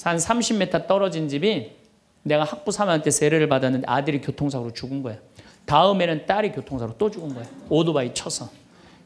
산 30m 떨어진 집이 내가 학부 3학년 세례를 받았는데 아들이 교통사고로 죽은 거야. 다음에는 딸이 교통사고로 또 죽은 거야. 오토바이 쳐서.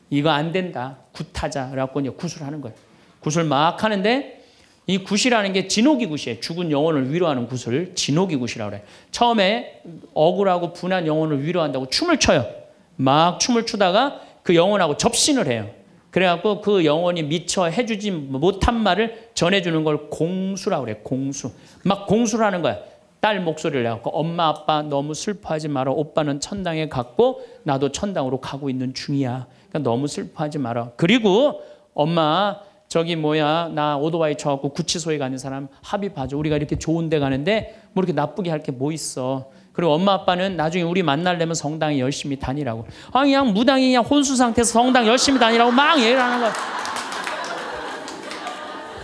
이거 안 된다. 굿하자. 라고 구술하는 거야. 구술 막 하는데 이 굿이라는 게 진옥이 굿이에요. 죽은 영혼을 위로하는 굿을 진옥이 굿이라고 그래. 처음에 억울하고 분한 영혼을 위로한다고 춤을 춰요. 막 춤을 추다가 그 영혼하고 접신을 해요. 그래갖고 그 영혼이 미처 해주지 못한 말을 전해주는 걸 공수라고 그래, 공수. 막 공수라는 거야. 딸 목소리를 내갖고 엄마 아빠 너무 슬퍼하지 마라. 오빠는 천당에 갔고 나도 천당으로 가고 있는 중이야. 그러니까 너무 슬퍼하지 마라. 그리고 엄마 저기 뭐야 나 오토바이 쳐갖고 구치소에 가는 사람 합의 봐줘. 우리가 이렇게 좋은 데 가는데 뭐 이렇게 나쁘게 할 게 뭐 있어. 그리고 엄마 아빠는 나중에 우리 만날려면 성당에 열심히 다니라고. 아 그냥 무당이 그냥 혼수 상태에서 성당 열심히 다니라고 막 얘기를 하는 거야.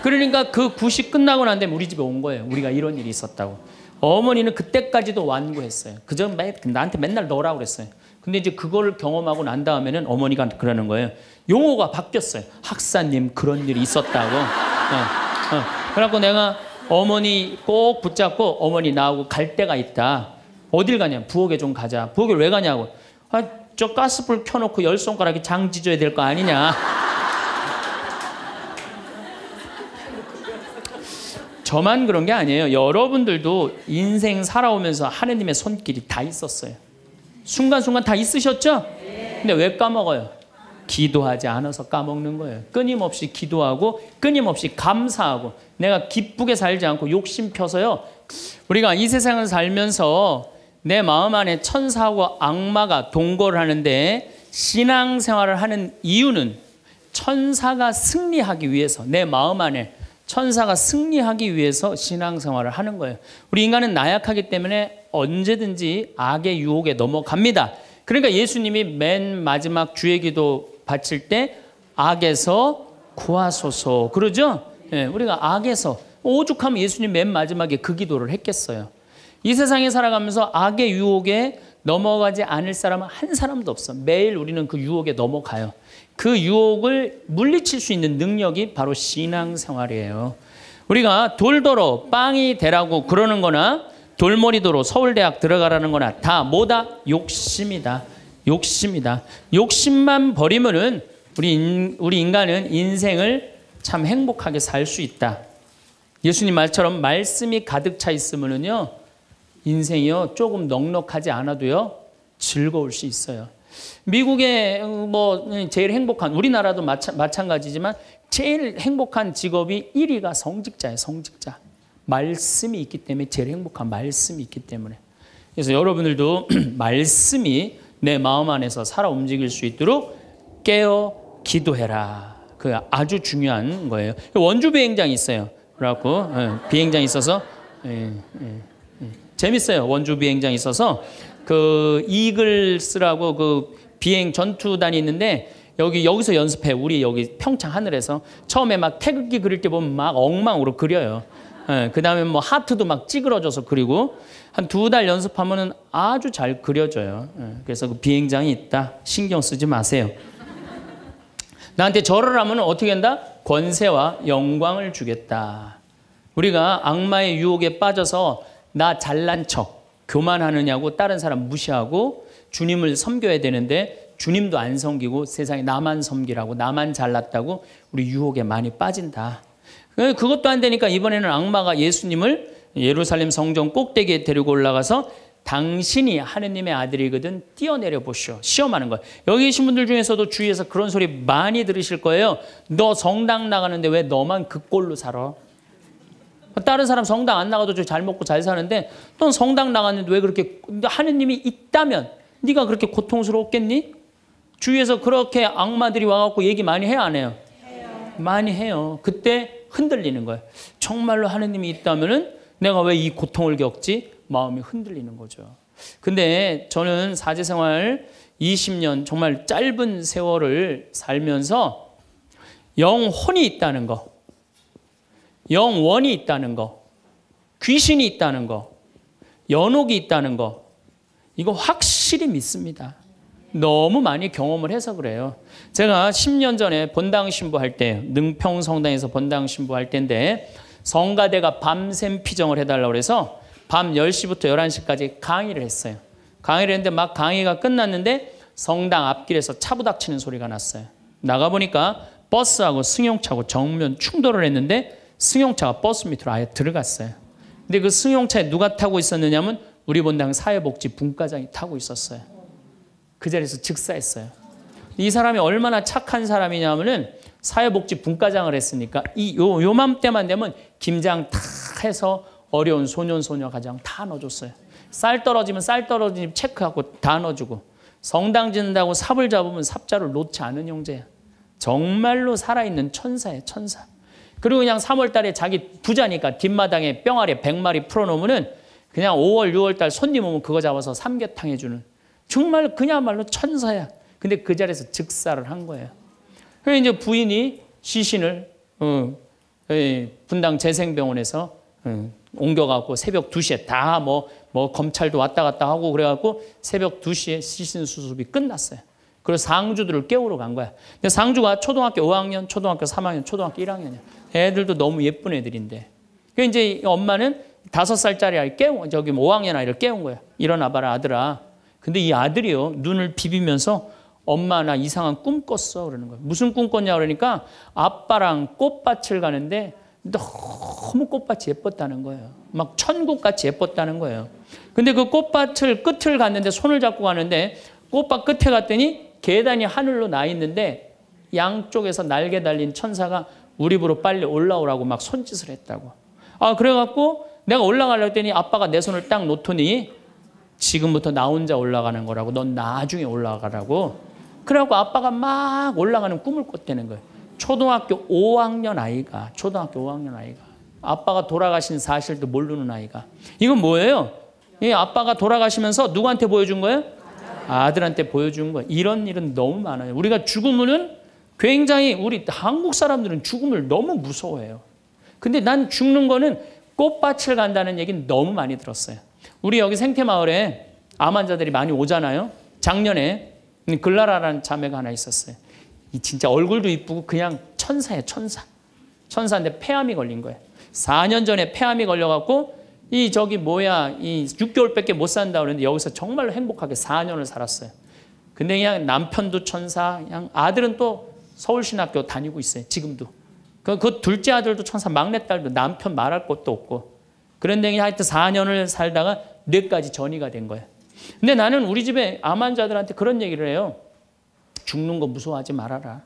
그러니까 그 굿이 끝나고 난 다음에 우리 집에 온 거예요. 우리가 이런 일이 있었다고. 어머니는 그때까지도 완고했어요. 그전 나한테 맨날 너라고 그랬어요. 근데 이제 그걸 경험하고 난 다음에는 어머니가 그러는 거예요. 용어가 바뀌었어요. 학사님 그런 일이 있었다고. 어, 어. 그래갖고 내가 어머니 꼭 붙잡고 어머니 나하고 갈 때가 있다. 어딜 가냐? 부엌에 좀 가자. 부엌에 왜 가냐고. 아, 저 가스불 켜놓고 열 손가락에 장 지져야 될 거 아니냐. 저만 그런 게 아니에요. 여러분들도 인생 살아오면서 하느님의 손길이 다 있었어요. 순간순간 다 있으셨죠? 근데 왜 까먹어요? 기도하지 않아서 까먹는 거예요. 끊임없이 기도하고 끊임없이 감사하고 내가 기쁘게 살지 않고 욕심 펴서요. 우리가 이 세상을 살면서 내 마음 안에 천사와 악마가 동거를 하는데 신앙생활을 하는 이유는 천사가 승리하기 위해서 내 마음 안에 천사가 승리하기 위해서 신앙생활을 하는 거예요. 우리 인간은 나약하기 때문에 언제든지 악의 유혹에 넘어갑니다. 그러니까 예수님이 맨 마지막 주의 기도 바칠 때 악에서 구하소서 그러죠? 예, 우리가 악에서 오죽하면 예수님 맨 마지막에 그 기도를 했겠어요. 이 세상에 살아가면서 악의 유혹에 넘어가지 않을 사람은 한 사람도 없어. 매일 우리는 그 유혹에 넘어가요. 그 유혹을 물리칠 수 있는 능력이 바로 신앙생활이에요. 우리가 돌더러 빵이 되라고 그러는 거나 돌머리도로 서울대학 들어가라는 거나 다 뭐다? 욕심이다. 욕심이다. 욕심만 버리면은 우리, 인, 우리 인간은 인생을 참 행복하게 살 수 있다. 예수님 말처럼 말씀이 가득 차 있으면은요. 인생이요 조금 넉넉하지 않아도요 즐거울 수 있어요. 미국의 어, 뭐 예, 제일 행복한 우리나라도 마차, 마찬가지지만 제일 행복한 직업이 1위가 성직자예요. 성직자 말씀이 있기 때문에 제일 행복한 말씀이 있기 때문에 그래서 여러분들도 말씀이 내 마음 안에서 살아 움직일 수 있도록 깨어 기도해라. 그 아주 중요한 거예요. 원주 비행장 있어요. 그래갖고 예, 비행장 있어서. 예, 예. 재밌어요. 원주 비행장 있어서 그 이글스라고 그 비행 전투단이 있는데 여기 여기서 연습해. 우리 여기 평창 하늘에서 처음에 막 태극기 그릴 때 보면 막 엉망으로 그려요. 예, 그 다음에 뭐 하트도 막 찌그러져서 그리고 한 두 달 연습하면은 아주 잘 그려져요. 예, 그래서 그 비행장이 있다. 신경 쓰지 마세요. 나한테 절을 하면 어떻게 한다? 권세와 영광을 주겠다. 우리가 악마의 유혹에 빠져서 나 잘난 척, 교만하느냐고 다른 사람 무시하고 주님을 섬겨야 되는데 주님도 안 섬기고 세상에 나만 섬기라고 나만 잘났다고 우리 유혹에 많이 빠진다. 그, 그것도 안 되니까 이번에는 악마가 예수님을 예루살렘 성전 꼭대기에 데리고 올라가서 당신이 하느님의 아들이거든 뛰어내려 보시오. 시험하는 거예요. 여기 계신 분들 중에서도 주위에서 그런 소리 많이 들으실 거예요. 너 성당 나가는데 왜 너만 그 꼴로 살아? 그 다른 사람 성당 안 나가도 잘 먹고 잘 사는데 넌 성당 나갔는데 왜 그렇게 하느님이 있다면 네가 그렇게 고통스럽겠니? 주위에서 그렇게 악마들이 와갖고 얘기 많이 해요 안 해요? 해요. 많이 해요. 그때 흔들리는 거예요. 정말로 하느님이 있다면은 내가 왜 이 고통을 겪지? 마음이 흔들리는 거죠. 근데 저는 사제 생활 20년 정말 짧은 세월을 살면서 영혼이 있다는 거. 영원이 있다는 거, 귀신이 있다는 거, 연옥이 있다는 거, 이거 확실히 믿습니다. 너무 많이 경험을 해서 그래요. 제가 10년 전에 본당 신부할 때, 능평 성당에서 본당 신부할 때인데, 성가대가 밤샘 피정을 해달라고 해서 밤 10시부터 11시까지 강의를 했어요. 강의를 했는데 막 강의가 끝났는데 성당 앞길에서 차부닥치는 소리가 났어요. 나가보니까 버스하고 승용차고 하 정면 충돌을 했는데 승용차가 버스 밑으로 아예 들어갔어요. 근데 그 승용차에 누가 타고 있었느냐면 우리 본당 사회복지 분과장이 타고 있었어요. 그 자리에서 즉사했어요. 이 사람이 얼마나 착한 사람이냐면은 사회복지 분과장을 했으니까 이 요, 요맘때만 되면 김장 다 해서 어려운 소년 소녀 가장 다 넣어줬어요. 쌀 떨어지면 쌀 떨어지면 체크하고 다 넣어주고 성당 짓는다고 삽을 잡으면 삽자를 놓지 않은 형제야. 정말로 살아있는 천사예 요 천사. 그리고 그냥 3월 달에 자기 부자니까 뒷마당에 뿅아리 100마리 풀어놓으면은 그냥 5월, 6월 달 손님 오면 그거 잡아서 삼계탕 해주는 정말 그야말로 천사야. 근데 그 자리에서 즉사를 한 거예요. 그래서 이제 부인이 시신을 어, 분당 재생병원에서 어, 옮겨갖고 새벽 2시에 다뭐뭐 뭐 검찰도 왔다 갔다 하고 그래갖고 새벽 2시에 시신 수습이 끝났어요. 그래서 상주들을 깨우러 간 거야. 근데 상주가 초등학교 5학년, 초등학교 3학년, 초등학교 1학년이야. 애들도 너무 예쁜 애들인데. 그 이제 엄마는 다섯 살짜리 아이 깨운 저기 5학년 뭐 아이를 깨운 거야. 일어나봐라 아들아. 근데 이 아들이요 눈을 비비면서 엄마 나 이상한 꿈 꿨어 그러는 거예요. 무슨 꿈 꿨냐 그러니까 아빠랑 꽃밭을 가는데 너무 꽃밭이 예뻤다는 거예요. 막 천국같이 예뻤다는 거예요. 근데 그 꽃밭을 끝을 갔는데 손을 잡고 가는데 꽃밭 끝에 갔더니 계단이 하늘로 나 있는데 양쪽에서 날개 달린 천사가 우리 부로 빨리 올라오라고 막 손짓을 했다고. 아, 그래갖고 내가 올라가려 했더니 아빠가 내 손을 딱 놓더니 지금부터 나 혼자 올라가는 거라고. 넌 나중에 올라가라고. 그래갖고 아빠가 막 올라가는 꿈을 꿨다는 거예요. 초등학교 5학년 아이가, 초등학교 5학년 아이가. 아빠가 돌아가신 사실도 모르는 아이가. 이건 뭐예요? 이 아빠가 돌아가시면서 누구한테 보여준 거예요? 아들한테 보여준 거예요. 이런 일은 너무 많아요. 우리가 죽음은 굉장히 우리 한국 사람들은 죽음을 너무 무서워해요. 근데 난 죽는 거는 꽃밭을 간다는 얘기는 너무 많이 들었어요. 우리 여기 생태마을에 암 환자들이 많이 오잖아요. 작년에 글라라라는 자매가 하나 있었어요. 이 진짜 얼굴도 이쁘고 그냥 천사예요, 천사. 천사인데 폐암이 걸린 거예요. 4년 전에 폐암이 걸려갖고 이 저기 뭐야 이 6개월밖에 못 산다 그러는데 여기서 정말로 행복하게 4년을 살았어요. 근데 그냥 남편도 천사, 그냥 아들은 또 서울신학교 다니고 있어요. 지금도. 그, 그 둘째 아들도 천사 막내딸도 남편 말할 것도 없고. 그런데 하여튼 4년을 살다가 뇌까지 전이가 된 거예요. 근데 나는 우리 집에 암 환자들한테 그런 얘기를 해요. 죽는 거 무서워하지 말아라.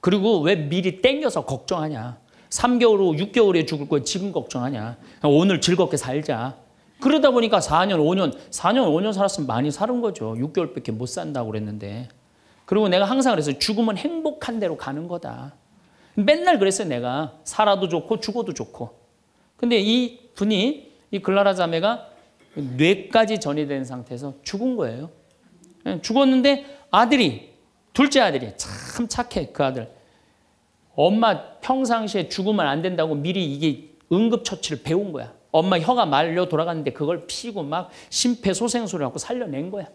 그리고 왜 미리 땡겨서 걱정하냐. 3개월 후 6개월에 죽을 거에 지금 걱정하냐. 오늘 즐겁게 살자. 그러다 보니까 4년, 5년, 4년, 5년 살았으면 많이 살은 거죠. 6개월밖에 못 산다고 그랬는데. 그리고 내가 항상 그래서 죽음은 행복한 대로 가는 거다. 맨날 그랬어요, 내가. 살아도 좋고 죽어도 좋고. 근데 이 분이 이 글라라 자매가 뇌까지 전이된 상태에서 죽은 거예요. 예, 죽었는데 아들이 둘째 아들이 참 착해 그 아들. 엄마 평상시에 죽으면 안 된다고 미리 이게 응급처치를 배운 거야. 엄마 혀가 말려 돌아갔는데 그걸 피고 막 심폐소생술을 하고 살려낸 거야.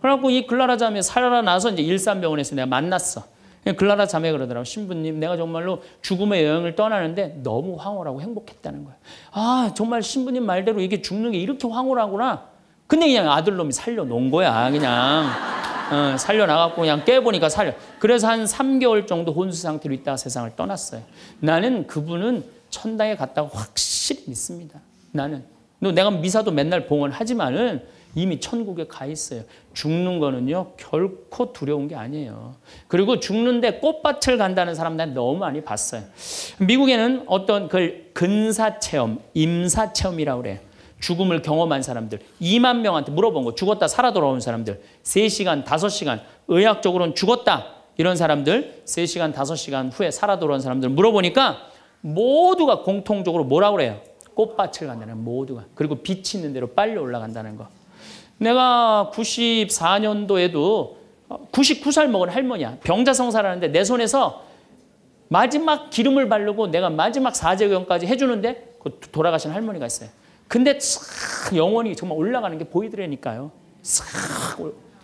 그래갖고 이 글라라 자매 살아나서 이제 일산병원에서 내가 만났어. 예, 글라라 자매 그러더라고. 신부님, 내가 정말로 죽음의 여행을 떠나는데 너무 황홀하고 행복했다는 거야. 아, 정말 신부님 말대로 이게 죽는 게 이렇게 황홀하구나. 근데 그냥 아들놈이 살려놓은 거야. 그냥. 어, 살려나갔고 그냥 깨보니까 살려. 그래서 한 3개월 정도 혼수 상태로 있다가 세상을 떠났어요. 나는 그분은 천당에 갔다고 확실히 믿습니다. 나는. 내가 미사도 맨날 봉헌하지만은 이미 천국에 가 있어요. 죽는 거는요, 결코 두려운 게 아니에요. 그리고 죽는데 꽃밭을 간다는 사람 난 너무 많이 봤어요. 미국에는 어떤 그 근사체험, 임사체험이라고 그래요. 죽음을 경험한 사람들, 2만 명한테 물어본 거, 죽었다 살아 돌아온 사람들, 3시간, 5시간, 의학적으로는 죽었다, 이런 사람들, 3시간, 5시간 후에 살아 돌아온 사람들 물어보니까 모두가 공통적으로 뭐라 그래요? 꽃밭을 간다는 모두가. 그리고 빛이 있는 대로 빨리 올라간다는 거. 내가 94년도에도 99살 어, 먹은 할머니야. 병자성사라는데 내 손에서 마지막 기름을 바르고 내가 마지막 사제경까지 해주는데 그 돌아가신 할머니가 있어요. 근데 싹 영혼이 정말 올라가는 게 보이더라니까요. 싹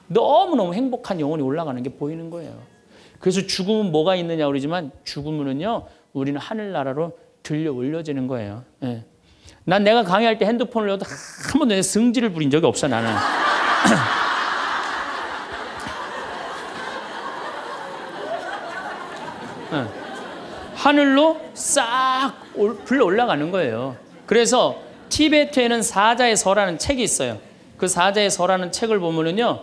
너무너무 행복한 영혼이 올라가는 게 보이는 거예요. 그래서 죽음은 뭐가 있느냐 그러지만 죽음은요 우리는 하늘나라로 들려 올려지는 거예요. 예. 난 내가 강의할 때 핸드폰을 넣어도 한 번도 내 성질을 부린 적이 없어 나는. 하늘로 싹 불러 올라가는 거예요. 그래서 티베트에는 사자의 서라는 책이 있어요. 그 사자의 서라는 책을 보면은요.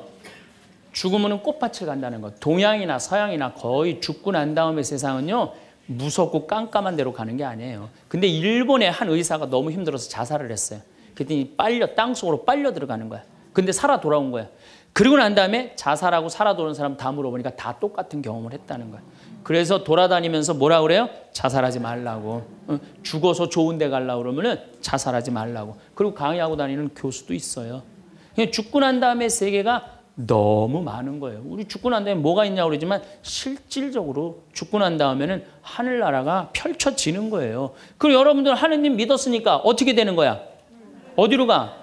죽으면 꽃밭을 간다는 것. 동양이나 서양이나 거의 죽고 난 다음에 세상은요. 무섭고 깜깜한 데로 가는 게 아니에요. 근데 일본의 한 의사가 너무 힘들어서 자살을 했어요. 그랬더니 빨려 땅속으로 빨려 들어가는 거야. 근데 살아 돌아온 거야. 그리고 난 다음에 자살하고 살아 돌아온 사람 다 물어보니까 다 똑같은 경험을 했다는 거야. 그래서 돌아다니면서 뭐라 그래요? 자살하지 말라고. 죽어서 좋은 데 갈라 그러면 자살하지 말라고. 그리고 강의하고 다니는 교수도 있어요. 죽고 난 다음에 세계가 너무 많은 거예요. 우리 죽고 난 다음에 뭐가 있냐고 그러지만 실질적으로 죽고 난 다음에는 하늘나라가 펼쳐지는 거예요. 그리고 여러분들 하느님 믿었으니까 어떻게 되는 거야? 어디로 가?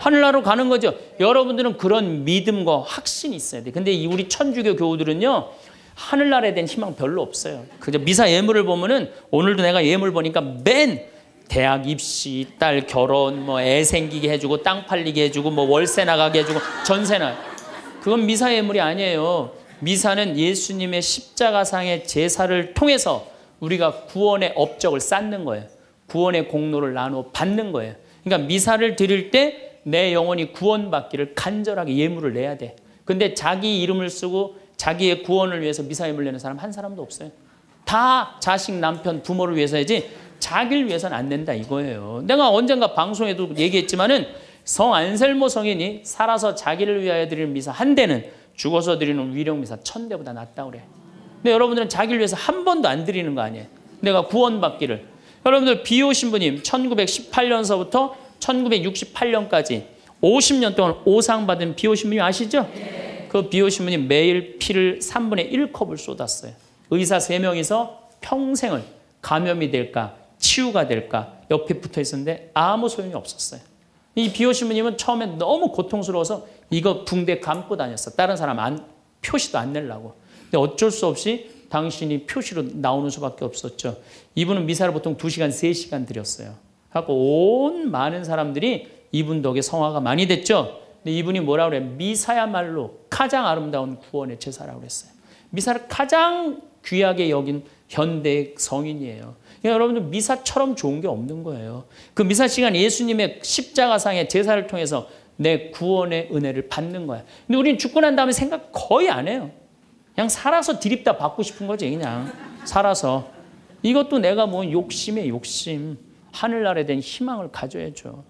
하늘나라로 가는 거죠. 여러분들은 그런 믿음과 확신이 있어야 돼. 근데 이 우리 천주교 교우들은요. 하늘나라에 대한 희망 별로 없어요. 그저 미사 예물을 보면은 오늘도 내가 예물 보니까 맨 대학 입시, 딸 결혼, 뭐 애 생기게 해주고 땅 팔리게 해주고 뭐 월세 나가게 해주고 전세 나. 그건 미사의 예물이 아니에요. 미사는 예수님의 십자가상의 제사를 통해서 우리가 구원의 업적을 쌓는 거예요. 구원의 공로를 나누어 받는 거예요. 그러니까 미사를 드릴 때 내 영혼이 구원받기를 간절하게 예물을 내야 돼. 근데 자기 이름을 쓰고 자기의 구원을 위해서 미사 예물 내는 사람 한 사람도 없어요. 다 자식, 남편, 부모를 위해서 해지 자기를 위해서는 안 된다 이거예요. 내가 언젠가 방송에도 얘기했지만은 성 안셀모 성인이 살아서 자기를 위하여 드리는 미사 한 대는 죽어서 드리는 위령 미사 천 대보다 낫다 그래. 근데 여러분들은 자기를 위해서 한 번도 안 드리는 거 아니에요. 내가 구원받기를. 여러분들 비오 신부님 1918년서부터 1968년까지 50년 동안 오상 받은 비오 신부님 아시죠? 그 비오 신부님 매일 피를 3분의 1컵을 쏟았어요. 의사 3명이서 평생을 감염이 될까 치유가 될까? 옆에 붙어 있었는데 아무 소용이 없었어요. 이 비오신부님은 처음에 너무 고통스러워서 이거 붕대 감고 다녔어. 다른 사람 안, 표시도 안 내려고. 근데 어쩔 수 없이 당신이 표시로 나오는 수밖에 없었죠. 이분은 미사를 보통 2시간, 3시간 드렸어요. 하고 온 많은 사람들이 이분 덕에 성화가 많이 됐죠. 근데 이분이 뭐라 그래 미사야말로 가장 아름다운 구원의 제사라고 그랬어요. 미사를 가장 귀하게 여긴 현대 성인이에요. 그러니까 여러분들 미사처럼 좋은 게 없는 거예요. 그 미사 시간 예수님의 십자가상의 제사를 통해서 내 구원의 은혜를 받는 거야. 근데 우리는 죽고 난 다음에 생각 거의 안 해요. 그냥 살아서 드립다 받고 싶은 거지 그냥 살아서 이것도 내가 뭐 욕심의 욕심 하늘나라에 대한 희망을 가져야죠.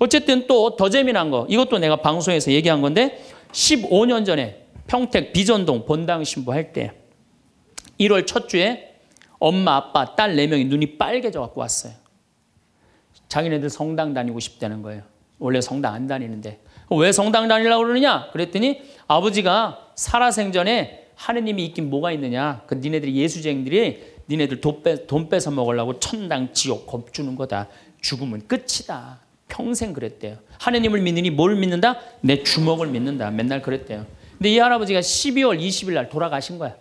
어쨌든 또 더 재미난 거 이것도 내가 방송에서 얘기한 건데 15년 전에 평택 비전동 본당 신부 할 때 1월 첫 주에 엄마, 아빠, 딸 네명이 눈이 빨개져 갖고 왔어요. 자기네들 성당 다니고 싶다는 거예요. 원래 성당 안 다니는데. 왜 성당 다니려고 그러느냐? 그랬더니 아버지가 살아생전에 하느님이 있긴 뭐가 있느냐? 그 니네들이 예수쟁들이 니네들 돈, 빼, 돈 뺏어 먹으려고 천당, 지옥 겁주는 거다. 죽음은 끝이다. 평생 그랬대요. 하느님을 믿느니 뭘 믿는다? 내 주먹을 믿는다. 맨날 그랬대요. 근데 이 할아버지가 12월 20일 날 돌아가신 거야.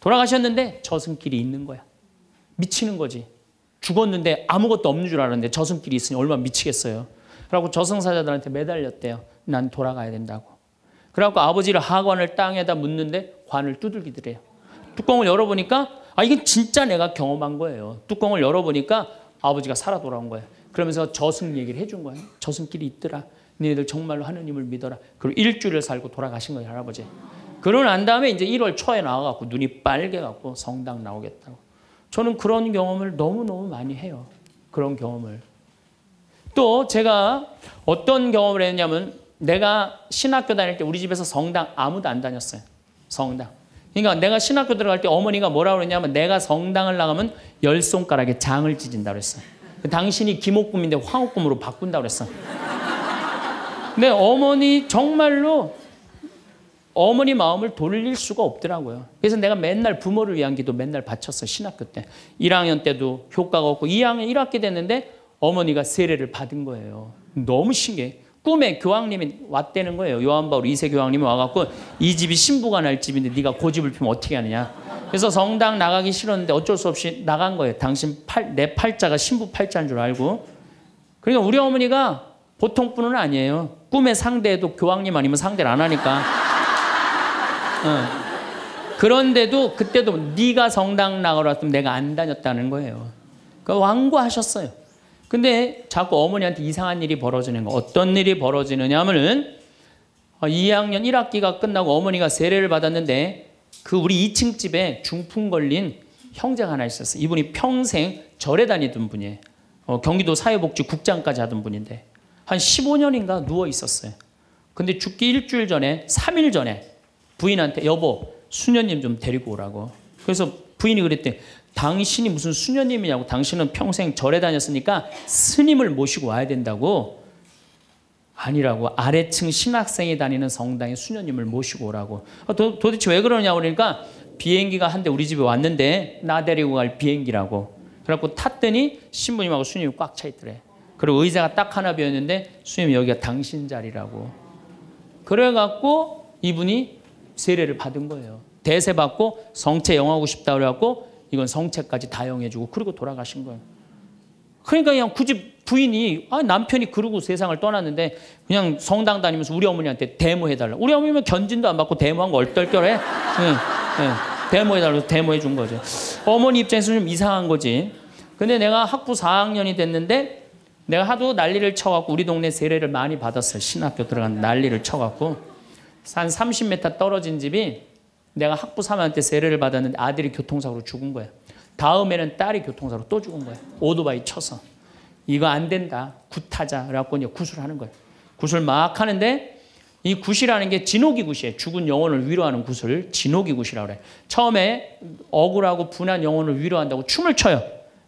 돌아가셨는데 저승길이 있는 거야. 미치는 거지. 죽었는데 아무것도 없는 줄 알았는데 저승길이 있으니 얼마나 미치겠어요. 그러고 저승사자들한테 매달렸대요. 난 돌아가야 된다고. 그래갖고 아버지를 하관을 땅에다 묻는데 관을 두들기더래요. 뚜껑을 열어보니까 아 이건 진짜 내가 경험한 거예요. 뚜껑을 열어보니까 아버지가 살아 돌아온 거예요. 그러면서 저승 얘기를 해준 거예요. 저승길이 있더라. 너희들 정말로 하느님을 믿어라. 그리고 일주일을 살고 돌아가신 거예요 할아버지. 그러고 난 다음에 이제 1월 초에 나와갖고 눈이 빨개갖고 성당 나오겠다고. 저는 그런 경험을 너무너무 많이 해요. 그런 경험을. 또 제가 어떤 경험을 했냐면 내가 신학교 다닐 때 우리 집에서 성당 아무도 안 다녔어요. 성당. 그러니까 내가 신학교 들어갈 때 어머니가 뭐라고 그랬냐면 내가 성당을 나가면 열 손가락에 장을 찢은다 그랬어. 그 당신이 기목금인데 황옥금으로 바꾼다 그랬어. 근데 어머니 정말로 어머니 마음을 돌릴 수가 없더라고요. 그래서 내가 맨날 부모를 위한 기도 맨날 바쳤어, 신학교 때. 1학년 때도 효과가 없고 2학년 1학기 됐는데 어머니가 세례를 받은 거예요. 너무 신기해. 꿈에 교황님이 왔다는 거예요. 요한바울 2세 교황님이 와갖고 이 집이 신부가 날 집인데 네가 고집을 피면 어떻게 하느냐. 그래서 성당 나가기 싫었는데 어쩔 수 없이 나간 거예요. 당신 팔, 내 팔자가 신부 팔자인 줄 알고. 그러니까 우리 어머니가 보통 분은 아니에요. 꿈에 상대도 교황님 아니면 상대를 안 하니까. 어. 그런데도 그때도 네가 성당 나가러 왔으면 내가 안 다녔다는 거예요. 그러니까 완고하셨어요. 근데 자꾸 어머니한테 이상한 일이 벌어지는 거. 어떤 일이 벌어지느냐 면은 2학년 어, 1학기가 끝나고 어머니가 세례를 받았는데 그 우리 2층 집에 중풍 걸린 형제가 하나 있었어요. 이분이 평생 절에 다니던 분이에요. 어, 경기도 사회복지 국장까지 하던 분인데 한 15년인가 누워 있었어요. 근데 죽기 일주일 전에 3일 전에 부인한테 여보 수녀님 좀 데리고 오라고. 그래서 부인이 그랬대. 당신이 무슨 수녀님이냐고. 당신은 평생 절에 다녔으니까 스님을 모시고 와야 된다고. 아니라고. 아래층 신학생이 다니는 성당에 수녀님을 모시고 오라고. 아, 도, 도대체 왜 그러냐고 그러니까 비행기가 한 대 우리 집에 왔는데 나 데리고 갈 비행기라고. 그래갖고 탔더니 신부님하고 수녀님꽉차 있더래. 그리고 의자가 딱 하나 비었는데 수님 녀 여기가 당신 자리라고. 그래갖고 이분이 세례를 받은 거예요. 대세 받고 성체 영하고 싶다 그래갖고 이건 성체까지 다 영해주고 그리고 돌아가신 거예요. 그러니까 그냥 굳이 부인이 아, 남편이 그러고 세상을 떠났는데 그냥 성당 다니면서 우리 어머니한테 데모해달라. 우리 어머니면 견진도 안 받고 데모한 거 얼떨결에 네, 네. 데모해달라고 데모해준 거죠. 어머니 입장에서 좀 이상한 거지. 근데 내가 학부 4학년이 됐는데 내가 하도 난리를 쳐갖고 우리 동네 세례를 많이 받았어요. 신학교 들어간 난리를 쳐갖고 한 30m 떨어진 집이 내가 학부사모한테 세례를 받았는데 아들이 교통사고로 죽은 거야. 다음에는 딸이 교통사고로 또 죽은 거야. 오토바이 쳐서. 이거 안 된다. 굿하자. 그래갖고 구술하는 거야. 구술 막 하는데 이 굿이라는 게 진옥이 굿이에요. 죽은 영혼을 위로하는 굿을 진옥이 굿이라고 그래. 처음에 억울하고 분한 영혼을 위로한다고 춤을 춰요.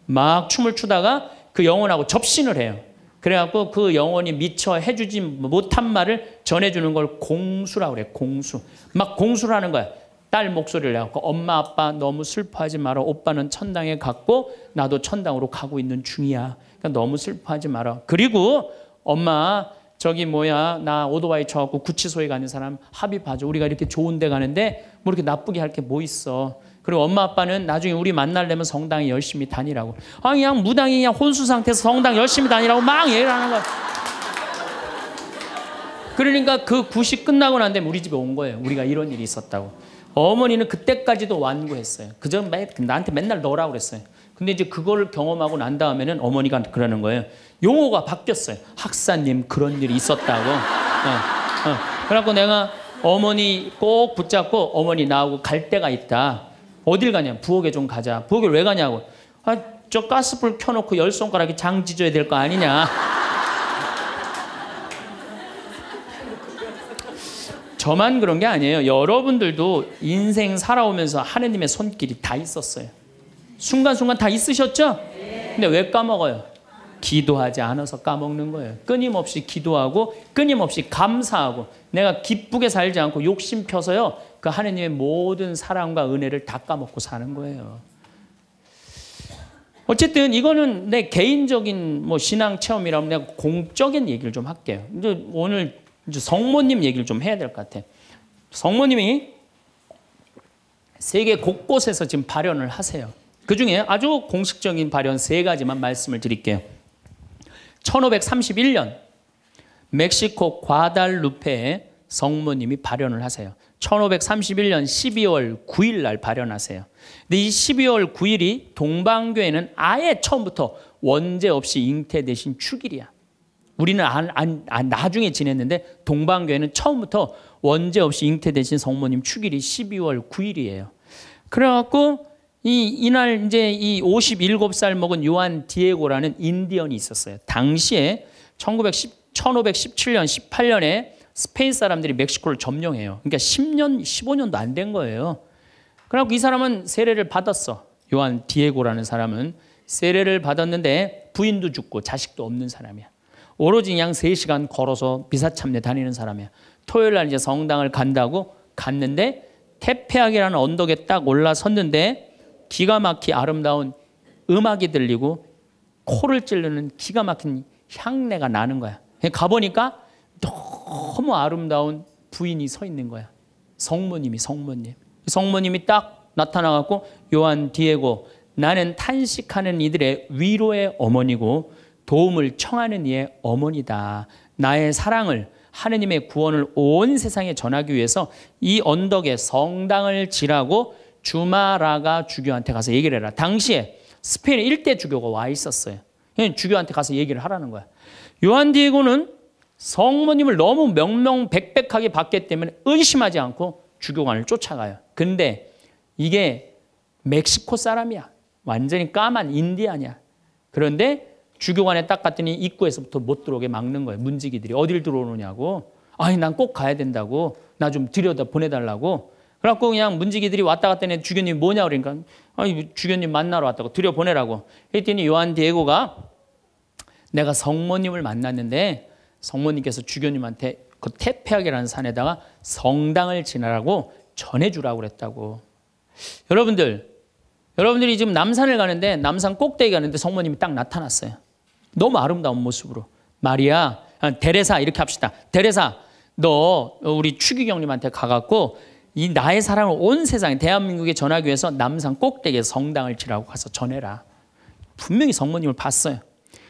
막 춤을 추다가 그 영혼하고 접신을 해요. 그래갖고 그 영혼이 미처 해주지 못한 말을 전해주는 걸공수라 그래, 공수. 막 공수라는 거야. 딸 목소리를 내갖고 엄마 아빠 너무 슬퍼하지 마라. 오빠는 천당에 갔고 나도 천당으로 가고 있는 중이야. 그러니까 너무 슬퍼하지 마라. 그리고 엄마 저기 뭐야 나 오토바이 쳐갖고 구치소에 가는 사람 합의 봐줘. 우리가 이렇게 좋은 데 가는데 뭐 이렇게 나쁘게 할 게 뭐 있어. 그리고 엄마 아빠는 나중에 우리 만날려면 성당에 열심히 다니라고. 아 그냥 무당이 그냥 혼수 상태에서 성당 열심히 다니라고 막 얘기를 하는 거야. 그러니까 그 굿이 끝나고 난 다음에 우리 집에 온 거예요. 우리가 이런 일이 있었다고. 어머니는 그때까지도 완고했어요. 그전 나한테 맨날 너라고 그랬어요. 근데 이제 그걸 경험하고 난 다음에는 어머니가 그러는 거예요. 용어가 바뀌었어요. 학사님 그런 일이 있었다고. 어, 어. 그래갖고 내가 어머니 꼭 붙잡고 어머니 나하고 갈 데가 있다. 어딜 가냐? 부엌에 좀 가자. 부엌에 왜 가냐고. 아, 저 가스불 켜놓고 열 손가락이 장 지져야 될 거 아니냐. 저만 그런 게 아니에요. 여러분들도 인생 살아오면서 하느님의 손길이 다 있었어요. 순간순간 다 있으셨죠? 근데 왜 까먹어요? 기도하지 않아서 까먹는 거예요. 끊임없이 기도하고 끊임없이 감사하고 내가 기쁘게 살지 않고 욕심 펴서요. 그 하느님의 모든 사랑과 은혜를 다 까먹고 사는 거예요. 어쨌든 이거는 내 개인적인 뭐 신앙 체험이라면 내가 공적인 얘기를 좀 할게요. 이제 오늘 이제 성모님 얘기를 좀 해야 될 것 같아. 성모님이 세계 곳곳에서 지금 발현을 하세요. 그 중에 아주 공식적인 발현 세 가지만 말씀을 드릴게요. 1531년 멕시코 과달루페에 성모님이 발현을 하세요. 1531년 12월 9일 날 발현하세요. 근데 이 12월 9일이 동방교회는 아예 처음부터 원제 없이 잉태 대신 축일이야. 우리는 안, 안, 안, 나중에 지냈는데 동방교회는 처음부터 원제 없이 잉태 대신 성모님 축일이 12월 9일이에요. 그래갖고 이, 이날 이제 이 57살 먹은 요한 디에고라는 인디언이 있었어요. 당시에 1910, 1517년, 18년에 스페인 사람들이 멕시코를 점령해요. 그러니까 10년, 15년도 안 된 거예요. 그래갖고 이 사람은 세례를 받았어. 요한 디에고라는 사람은 세례를 받았는데 부인도 죽고 자식도 없는 사람이야. 오로지 양 3시간 걸어서 미사 참례 다니는 사람이야. 토요일 날 이제 성당을 간다고 갔는데 태폐악이라는 언덕에 딱 올라섰는데 기가 막히 아름다운 음악이 들리고 코를 찌르는 기가 막힌 향내가 나는 거야. 가보니까 너무 아름다운 부인이 서 있는 거야. 성모님이 성모님. 성모님이 딱 나타나갖고 요한 디에고 나는 탄식하는 이들의 위로의 어머니고 도움을 청하는 이의 어머니다. 나의 사랑을 하느님의 구원을 온 세상에 전하기 위해서 이 언덕에 성당을 지라고 주마라가 주교한테 가서 얘기를 해라. 당시에 스페인 일대 주교가 와 있었어요. 주교한테 가서 얘기를 하라는 거야. 요한 디에고는 성모님을 너무 명명백백하게 봤기 때문에 의심하지 않고 주교관을 쫓아가요. 근데 이게 멕시코 사람이야. 완전히 까만 인디안이야. 그런데 주교관에 딱 갔더니 입구에서부터 못 들어오게 막는 거예요. 문지기들이 어딜 들어오느냐고. 아니 난 꼭 가야 된다고. 나 좀 들여다 보내달라고. 그래갖고 그냥 문지기들이 왔다 갔다 했는데 주교님 뭐냐 그러니까 아니 주교님 만나러 왔다고 들여보내라고 했더니 요한 디에고가 내가 성모님을 만났는데 성모님께서 주교님한테 그 태페하게라는 산에다가 성당을 지나라고 전해주라고 그랬다고 여러분들 여러분들이 지금 남산을 가는데 남산 꼭대기 가는데 성모님이 딱 나타났어요 너무 아름다운 모습으로 마리아 대레사 아, 이렇게 합시다 대레사너 우리 추기경님한테 가갖고 이 나의 사랑을 온 세상에 대한민국에 전하기 위해서 남산 꼭대기에 성당을 지라고 가서 전해라. 분명히 성모님을 봤어요.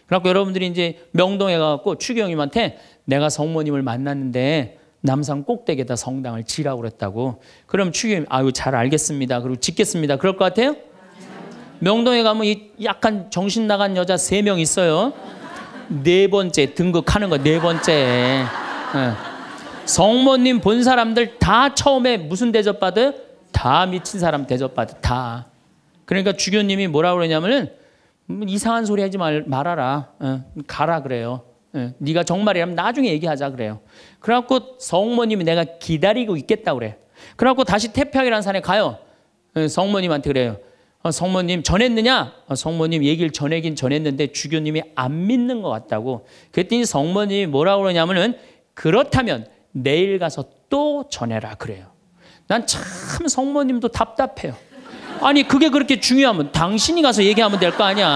그래갖고 여러분들이 이제 명동에 가갖고 추경님한테 내가 성모님을 만났는데 남산 꼭대기에다 성당을 지라고 그랬다고. 그럼 추경님 아유 잘 알겠습니다. 그리고 짓겠습니다. 그럴 것 같아요? 명동에 가면 이 약간 정신 나간 여자 세 명 있어요. 네 번째 등극하는 거 네 번째. 네. 성모님 본 사람들 다 처음에 무슨 대접받아요? 다 미친 사람 대접받아. 다. 그러니까 주교님이 뭐라 고 그러냐면은 뭐 이상한 소리 하지 말, 말아라. 어, 가라 그래요. 어, 네가 정말이라면 나중에 얘기하자 그래요. 그래갖고 성모님이 내가 기다리고 있겠다 그래. 그래갖고 다시 태평이라는 산에 가요. 어, 성모님한테 그래요. 어, 성모님 전했느냐? 어, 성모님 얘기를 전하긴 전했는데 주교님이 안 믿는 것 같다고. 그랬더니 성모님이 뭐라 고 그러냐면은 그렇다면 내일 가서 또 전해라 그래요. 난 참 성모님도 답답해요. 아니 그게 그렇게 중요하면 당신이 가서 얘기하면 될 거 아니야.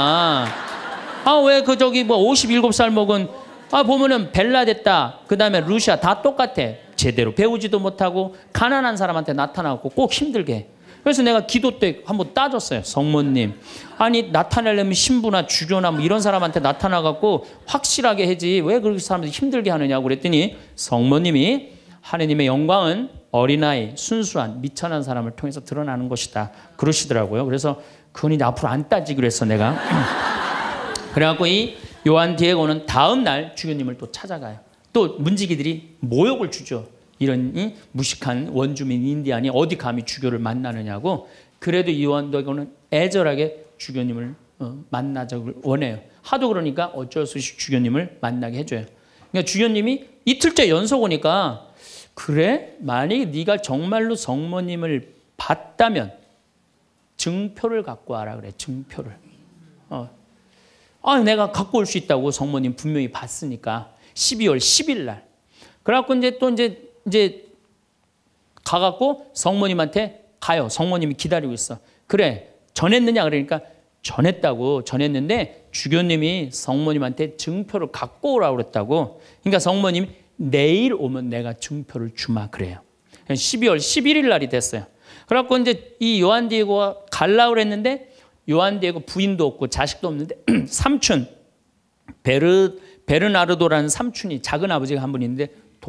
아 왜 그 저기 뭐 57살 먹은 아 보면은 벨라 됐다. 그다음에 루시아 다 똑같아. 제대로 배우지도 못하고 가난한 사람한테 나타나고 꼭 힘들게. 그래서 내가 기도 때 한 번 따졌어요. 성모님. 아니 나타내려면 신부나 주교나 뭐 이런 사람한테 나타나 갖고 확실하게 해지 왜 그렇게 사람들 힘들게 하느냐고 그랬더니 성모님이 하느님의 영광은 어린아이, 순수한, 미천한 사람을 통해서 드러나는 것이다. 그러시더라고요. 그래서 그건 이제 앞으로 안 따지기로 했어, 내가. 그래갖고 이 요한 디에고는 다음 날 주교님을 또 찾아가요. 또 문지기들이 모욕을 주죠. 이런 이 무식한 원주민 인디안이 어디 감히 주교를 만나느냐고 그래도 이완덕는 애절하게 주교님을 어, 만나자고 원해요. 하도 그러니까 어쩔 수 없이 주교님을 만나게 해줘요. 그러니까 주교님이 이틀째 연속 오니까 그래 만약에 네가 정말로 성모님을 봤다면 증표를 갖고 와라 그래 증표를. 어. 아 내가 갖고 올 수 있다고 성모님 분명히 봤으니까 12월 10일 날. 그래갖고 이제 또 이제 이제 가갖고 성모님한테 가요. 성모님이 기다리고 있어. 그래. 전했느냐? 그러니까 전했다고 전했는데 주교님이 성모님한테 증표를 갖고 오라고 그랬다고. 그러니까 성모님 내일 오면 내가 증표를 주마 그래요. 12월 그러니까 11일 날이 됐어요. 그래갖고 이제 이 요한 디에고가 갈라 그랬는데 요한 디에고 부인도 없고 자식도 없는데 삼촌 베르 베르나르도라는 삼촌이 작은 아버지가 한 분인데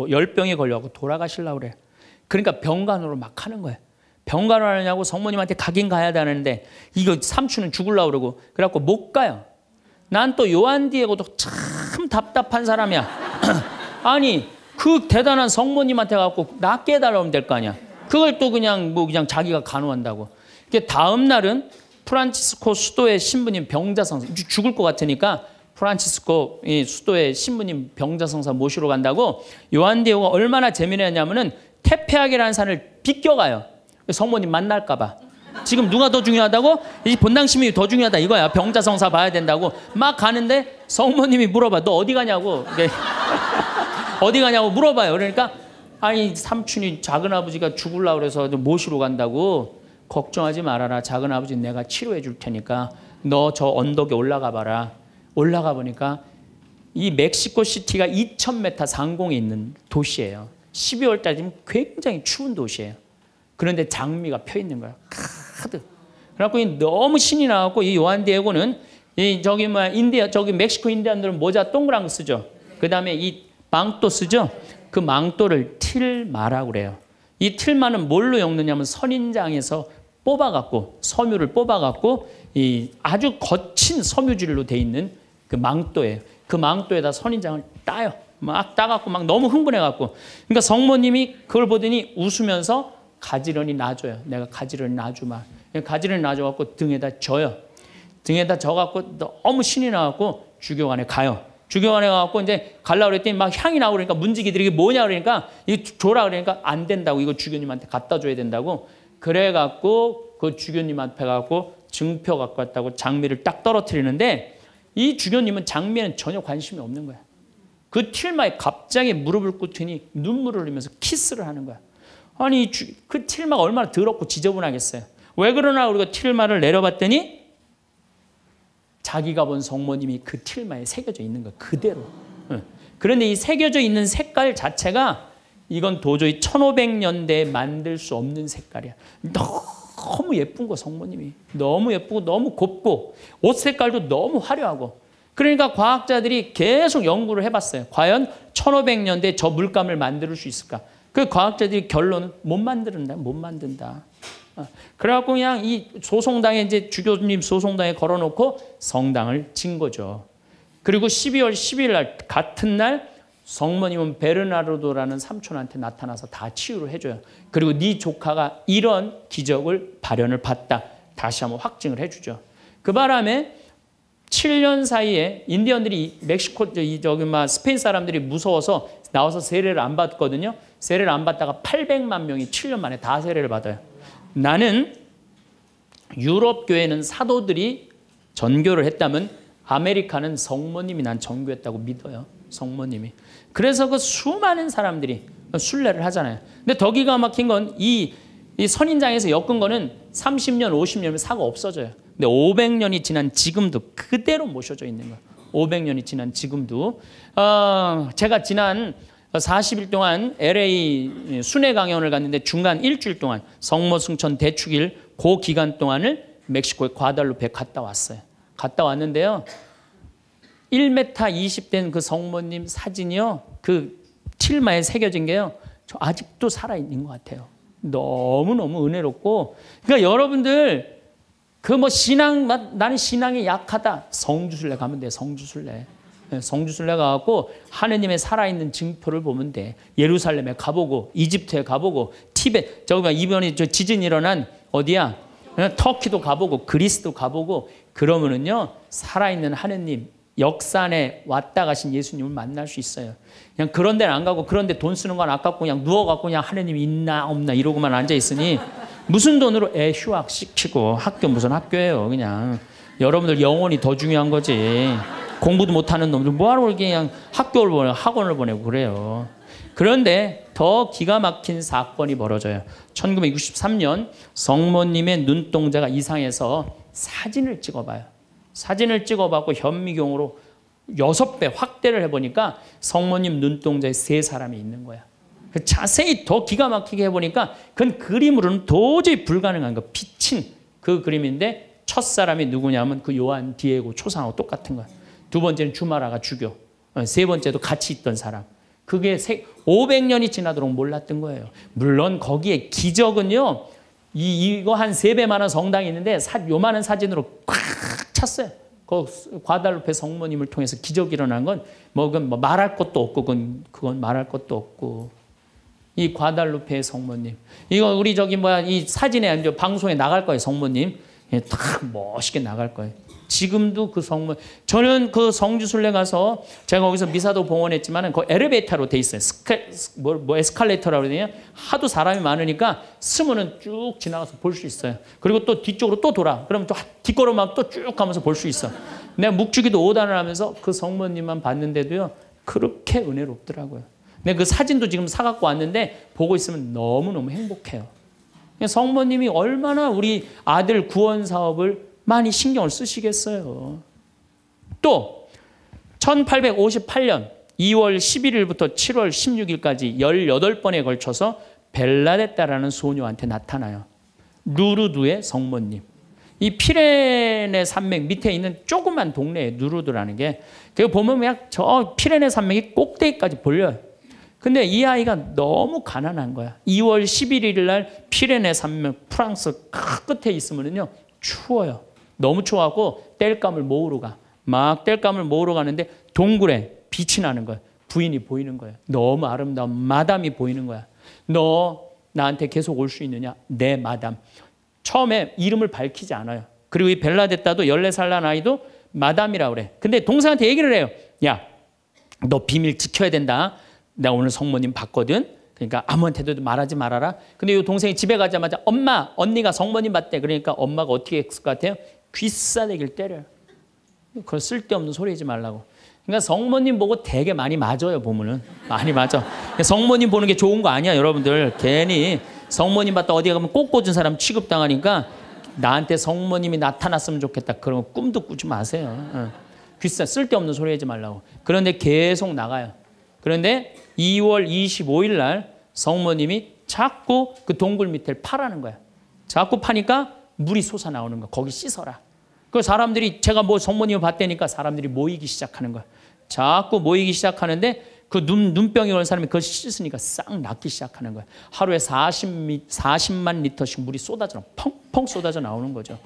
열병에 걸려갖고 돌아가시려고 그래. 그러니까 병간으로막 하는 거야. 병간호 하느냐고 성모님한테 가긴 가야 되는데 이거 삼촌은 죽을라 그러고 그래갖고 못 가요. 난 또 요한 디에고도 참 답답한 사람이야. 아니 그 대단한 성모님한테 갖고 낫게 해달라면 될 거 아니야. 그걸 또 그냥 뭐 그냥 자기가 간호한다고. 그 다음 날은 프란치스코 수도의 신부님 병자상 선 죽을 것 같으니까 프란치스코 이 수도의 신부님 병자성사 모시러 간다고 요한디오가 얼마나 재미있냐면은 태페악이라는 산을 비껴가요. 성모님 만날까 봐. 지금 누가 더 중요하다고? 이 본당심이 더 중요하다 이거야. 병자성사 봐야 된다고 막 가는데 성모님이 물어봐. 너 어디 가냐고. 어디 가냐고 물어봐요. 그러니까 아니 삼촌이 작은 아버지가 죽을라 그래서 모시러 간다고 걱정하지 말아라. 작은 아버지 내가 치료해 줄 테니까 너 저 언덕에 올라가 봐라. 올라가 보니까 이 멕시코 시티가 2,000m 상공에 있는 도시예요. 12월 달쯤 굉장히 추운 도시예요. 그런데 장미가 펴 있는 거야. 카드. 그래갖고 너무 신이 나갖고 이 요한 디에고는 이 저기 뭐 인디아 저기 멕시코 인디안들은 모자 동그란 거 쓰죠. 그다음에 이 망토 쓰죠. 그 망토를 틸마라고 그래요. 이틸마는 뭘로 엮느냐면 선인장에서 뽑아갖고 섬유를 뽑아갖고 이 아주 거친 섬유질로 돼 있는 그 망토에 그 망토에다 선인장을 따요. 막 따갖고 막 너무 흥분해갖고. 그러니까 성모님이 그걸 보더니 웃으면서 가지런히 놔줘요. 내가 가지런히 놔주마. 가지런히 놔줘갖고 등에다 져요. 등에다 져갖고 너무 신이 나갖고 주교관에 가요. 주교관에 가갖고 이제 갈라 그랬더니 막 향이 나고 그러니까 문지기들이 이게 뭐냐 그러니까 이 줘라 그러니까 안 된다고 이거 주교님한테 갖다 줘야 된다고 그래갖고 그 주교님 앞에 갖고 증표 갖고 왔다고 장미를 딱 떨어뜨리는데 이 주교님은 장미에는 전혀 관심이 없는 거야. 그 틸마에 갑자기 무릎을 꿇더니 눈물을 흘리면서 키스를 하는 거야. 아니 그 틸마가 얼마나 더럽고 지저분하겠어요. 왜 그러나 우리가 틸마를 내려봤더니 자기가 본 성모님이 그 틸마에 새겨져 있는 거 그대로. 그런데 이 새겨져 있는 색깔 자체가 이건 도저히 1500년대에 만들 수 없는 색깔이야. 너무 너무 예쁜 거 성모님이 너무 예쁘고 너무 곱고 옷 색깔도 너무 화려하고 그러니까 과학자들이 계속 연구를 해봤어요. 과연 1500년대 저 물감을 만들 수 있을까? 그 과학자들이 결론은 못 만든다, 못 만든다. 어, 그래갖고 그냥 이 소송당에 이제 주교님 소송당에 걸어놓고 성당을 진 거죠. 그리고 12월 10일 날 같은 날 성모님은 베르나르도라는 삼촌한테 나타나서 다 치유를 해줘요. 그리고 네 조카가 이런 기적을 발현을 받다. 다시 한번 확증을 해주죠. 그 바람에 7년 사이에 인디언들이 멕시코 저기 막 스페인 사람들이 무서워서 나와서 세례를 안 받거든요. 세례를 안 받다가 800만 명이 7년 만에 다 세례를 받아요. 나는 유럽 교회는 사도들이 전교를 했다면 아메리카는 성모님이 난 전교했다고 믿어요. 성모님이. 그래서 그 수많은 사람들이 순례를 하잖아요. 근데 더 기가 막힌 건이 이 선인장에서 엮은 거는 30년, 50년이면 사가 없어져요. 근데 500년이 지난 지금도 그대로 모셔져 있는 거예요. 500년이 지난 지금도. 어, 제가 지난 40일 동안 LA 순회 강연을 갔는데 중간 일주일 동안 성모승천 대축일 그 기간 동안을 멕시코의 과달루페 갔다 왔어요. 갔다 왔는데요. 1m 20된 그 성모님 사진이요. 그틸마에 새겨진 게요. 저 아직도 살아있는 것 같아요. 너무너무 은혜롭고. 그러니까 여러분들, 그 뭐 신앙, 나는 신앙이 약하다. 성주순례 가면 돼, 성주순례. 네, 성주순례 가갖고 하느님의 살아있는 증표를 보면 돼. 예루살렘에 가보고, 이집트에 가보고, 티벳, 저기 봐, 이번에 저 지진 일어난 어디야? 네, 터키도 가보고, 그리스도 가보고, 그러면은요, 살아있는 하느님, 역산에 왔다 가신 예수님을 만날 수 있어요. 그냥 그런 데는 안 가고 그런데 돈 쓰는 건 아깝고 그냥 누워갖고 그냥 하느님 있나 없나 이러고만 앉아있으니 무슨 돈으로 애 휴학 시키고 학교 무슨 학교예요 그냥. 여러분들 영혼이 더 중요한 거지. 공부도 못하는 놈들 뭐하러 그냥 학교를 보내 학원을 보내고 그래요. 그런데 더 기가 막힌 사건이 벌어져요. 1963년 성모님의 눈동자가 이상해서 사진을 찍어봐요. 사진을 찍어봤고 현미경으로 여섯 배 확대를 해보니까 성모님 눈동자에 세 사람이 있는 거야. 그 자세히 더 기가 막히게 해보니까 그건 그림으로는 도저히 불가능한 거. 비친 그 그림인데 첫 사람이 누구냐면 그 요한 디에고 초상하고 똑같은 거야. 두 번째는 주마라가 죽여. 어, 세 번째도 같이 있던 사람. 그게 500년이 지나도록 몰랐던 거예요. 물론 거기에 기적은요. 이, 이거 한 세 배만한 성당이 있는데 사, 요만한 사진으로 콱 찼어요. 그 과달루페 성모님을 통해서 기적이 일어난 건, 뭐, 그뭐 말할 것도 없고, 그건, 그건 말할 것도 없고. 이 과달루페 성모님. 이거 우리 저기 뭐야, 이 사진에, 방송에 나갈 거예요, 성모님. 예, 멋있게 나갈 거예요. 지금도 그 성문 저는 그 성주순례 가서 제가 거기서 미사도 봉헌했지만은 그 엘리베이터로 돼 있어요. 스케 뭐, 뭐 에스컬레이터라고 그러냐? 하도 사람이 많으니까 스문은 쭉 지나가서 볼 수 있어요. 그리고 또 뒤쪽으로 또 돌아. 그러면 또 뒷걸음하면 또쭉 가면서 볼 수 있어. 내가 묵주기도 5단을 하면서 그 성모님만 봤는데도요. 그렇게 은혜롭더라고요. 내가 그 사진도 지금 사 갖고 왔는데 보고 있으면 너무너무 행복해요. 성모님이 얼마나 우리 아들 구원 사업을 많이 신경을 쓰시겠어요. 또 1858년 2월 11일부터 7월 16일까지 18번에 걸쳐서 벨라데타라는 소녀한테 나타나요. 루르두의 성모님. 이 피레네 산맥 밑에 있는 조그만 동네에 누르드라는 게, 그 보면 그냥 저 피레네 산맥이 꼭대기까지 보려요. 근데 이 아이가 너무 가난한 거야. 2월 11일 날 피레네 산맥 프랑스 끝에 있으면요, 추워요. 너무 추워하고 땔감을 모으러 가. 막 땔감을 모으러 가는데 동굴에 빛이 나는 거야. 부인이 보이는 거야. 너무 아름다운 마담이 보이는 거야. 너 나한테 계속 올 수 있느냐? 내 마담. 처음에 이름을 밝히지 않아요. 그리고 이 벨라데타도 14살 난 아이도 마담이라 그래. 근데 동생한테 얘기를 해요. 야, 너 비밀 지켜야 된다. 내가 오늘 성모님 봤거든. 그러니까 아무한테도 말하지 말아라. 근데 이 동생이 집에 가자마자 엄마, 언니가 성모님 봤대. 그러니까 엄마가 어떻게 했을 것 같아요? 귀싸대기를 때려요. 그 쓸데없는 소리 하지 말라고. 그러니까 성모님 보고 되게 많이 맞아요, 보면은. 많이 맞아. 그러니까 성모님 보는 게 좋은 거 아니야, 여러분들. 괜히 성모님 봤다 어디 가면 꼭 꽂은 사람 취급당하니까 나한테 성모님이 나타났으면 좋겠다. 그런 꿈도 꾸지 마세요. 귀싸, 쓸데없는 소리 하지 말라고. 그런데 계속 나가요. 그런데 2월 25일 날 성모님이 자꾸 그 동굴 밑을 파라는 거야. 자꾸 파니까 물이 솟아나오는 거 거기 씻어라. 그 사람들이 제가 뭐 성모님을 봤다니까 사람들이 모이기 시작하는 거야. 자꾸 모이기 시작하는데 그 눈, 눈병이 오는 사람이 그걸 씻으니까 싹 낫기 시작하는 거야. 하루에 40, 40만 리터씩 물이 쏟아져, 펑펑 쏟아져 나오는 거죠.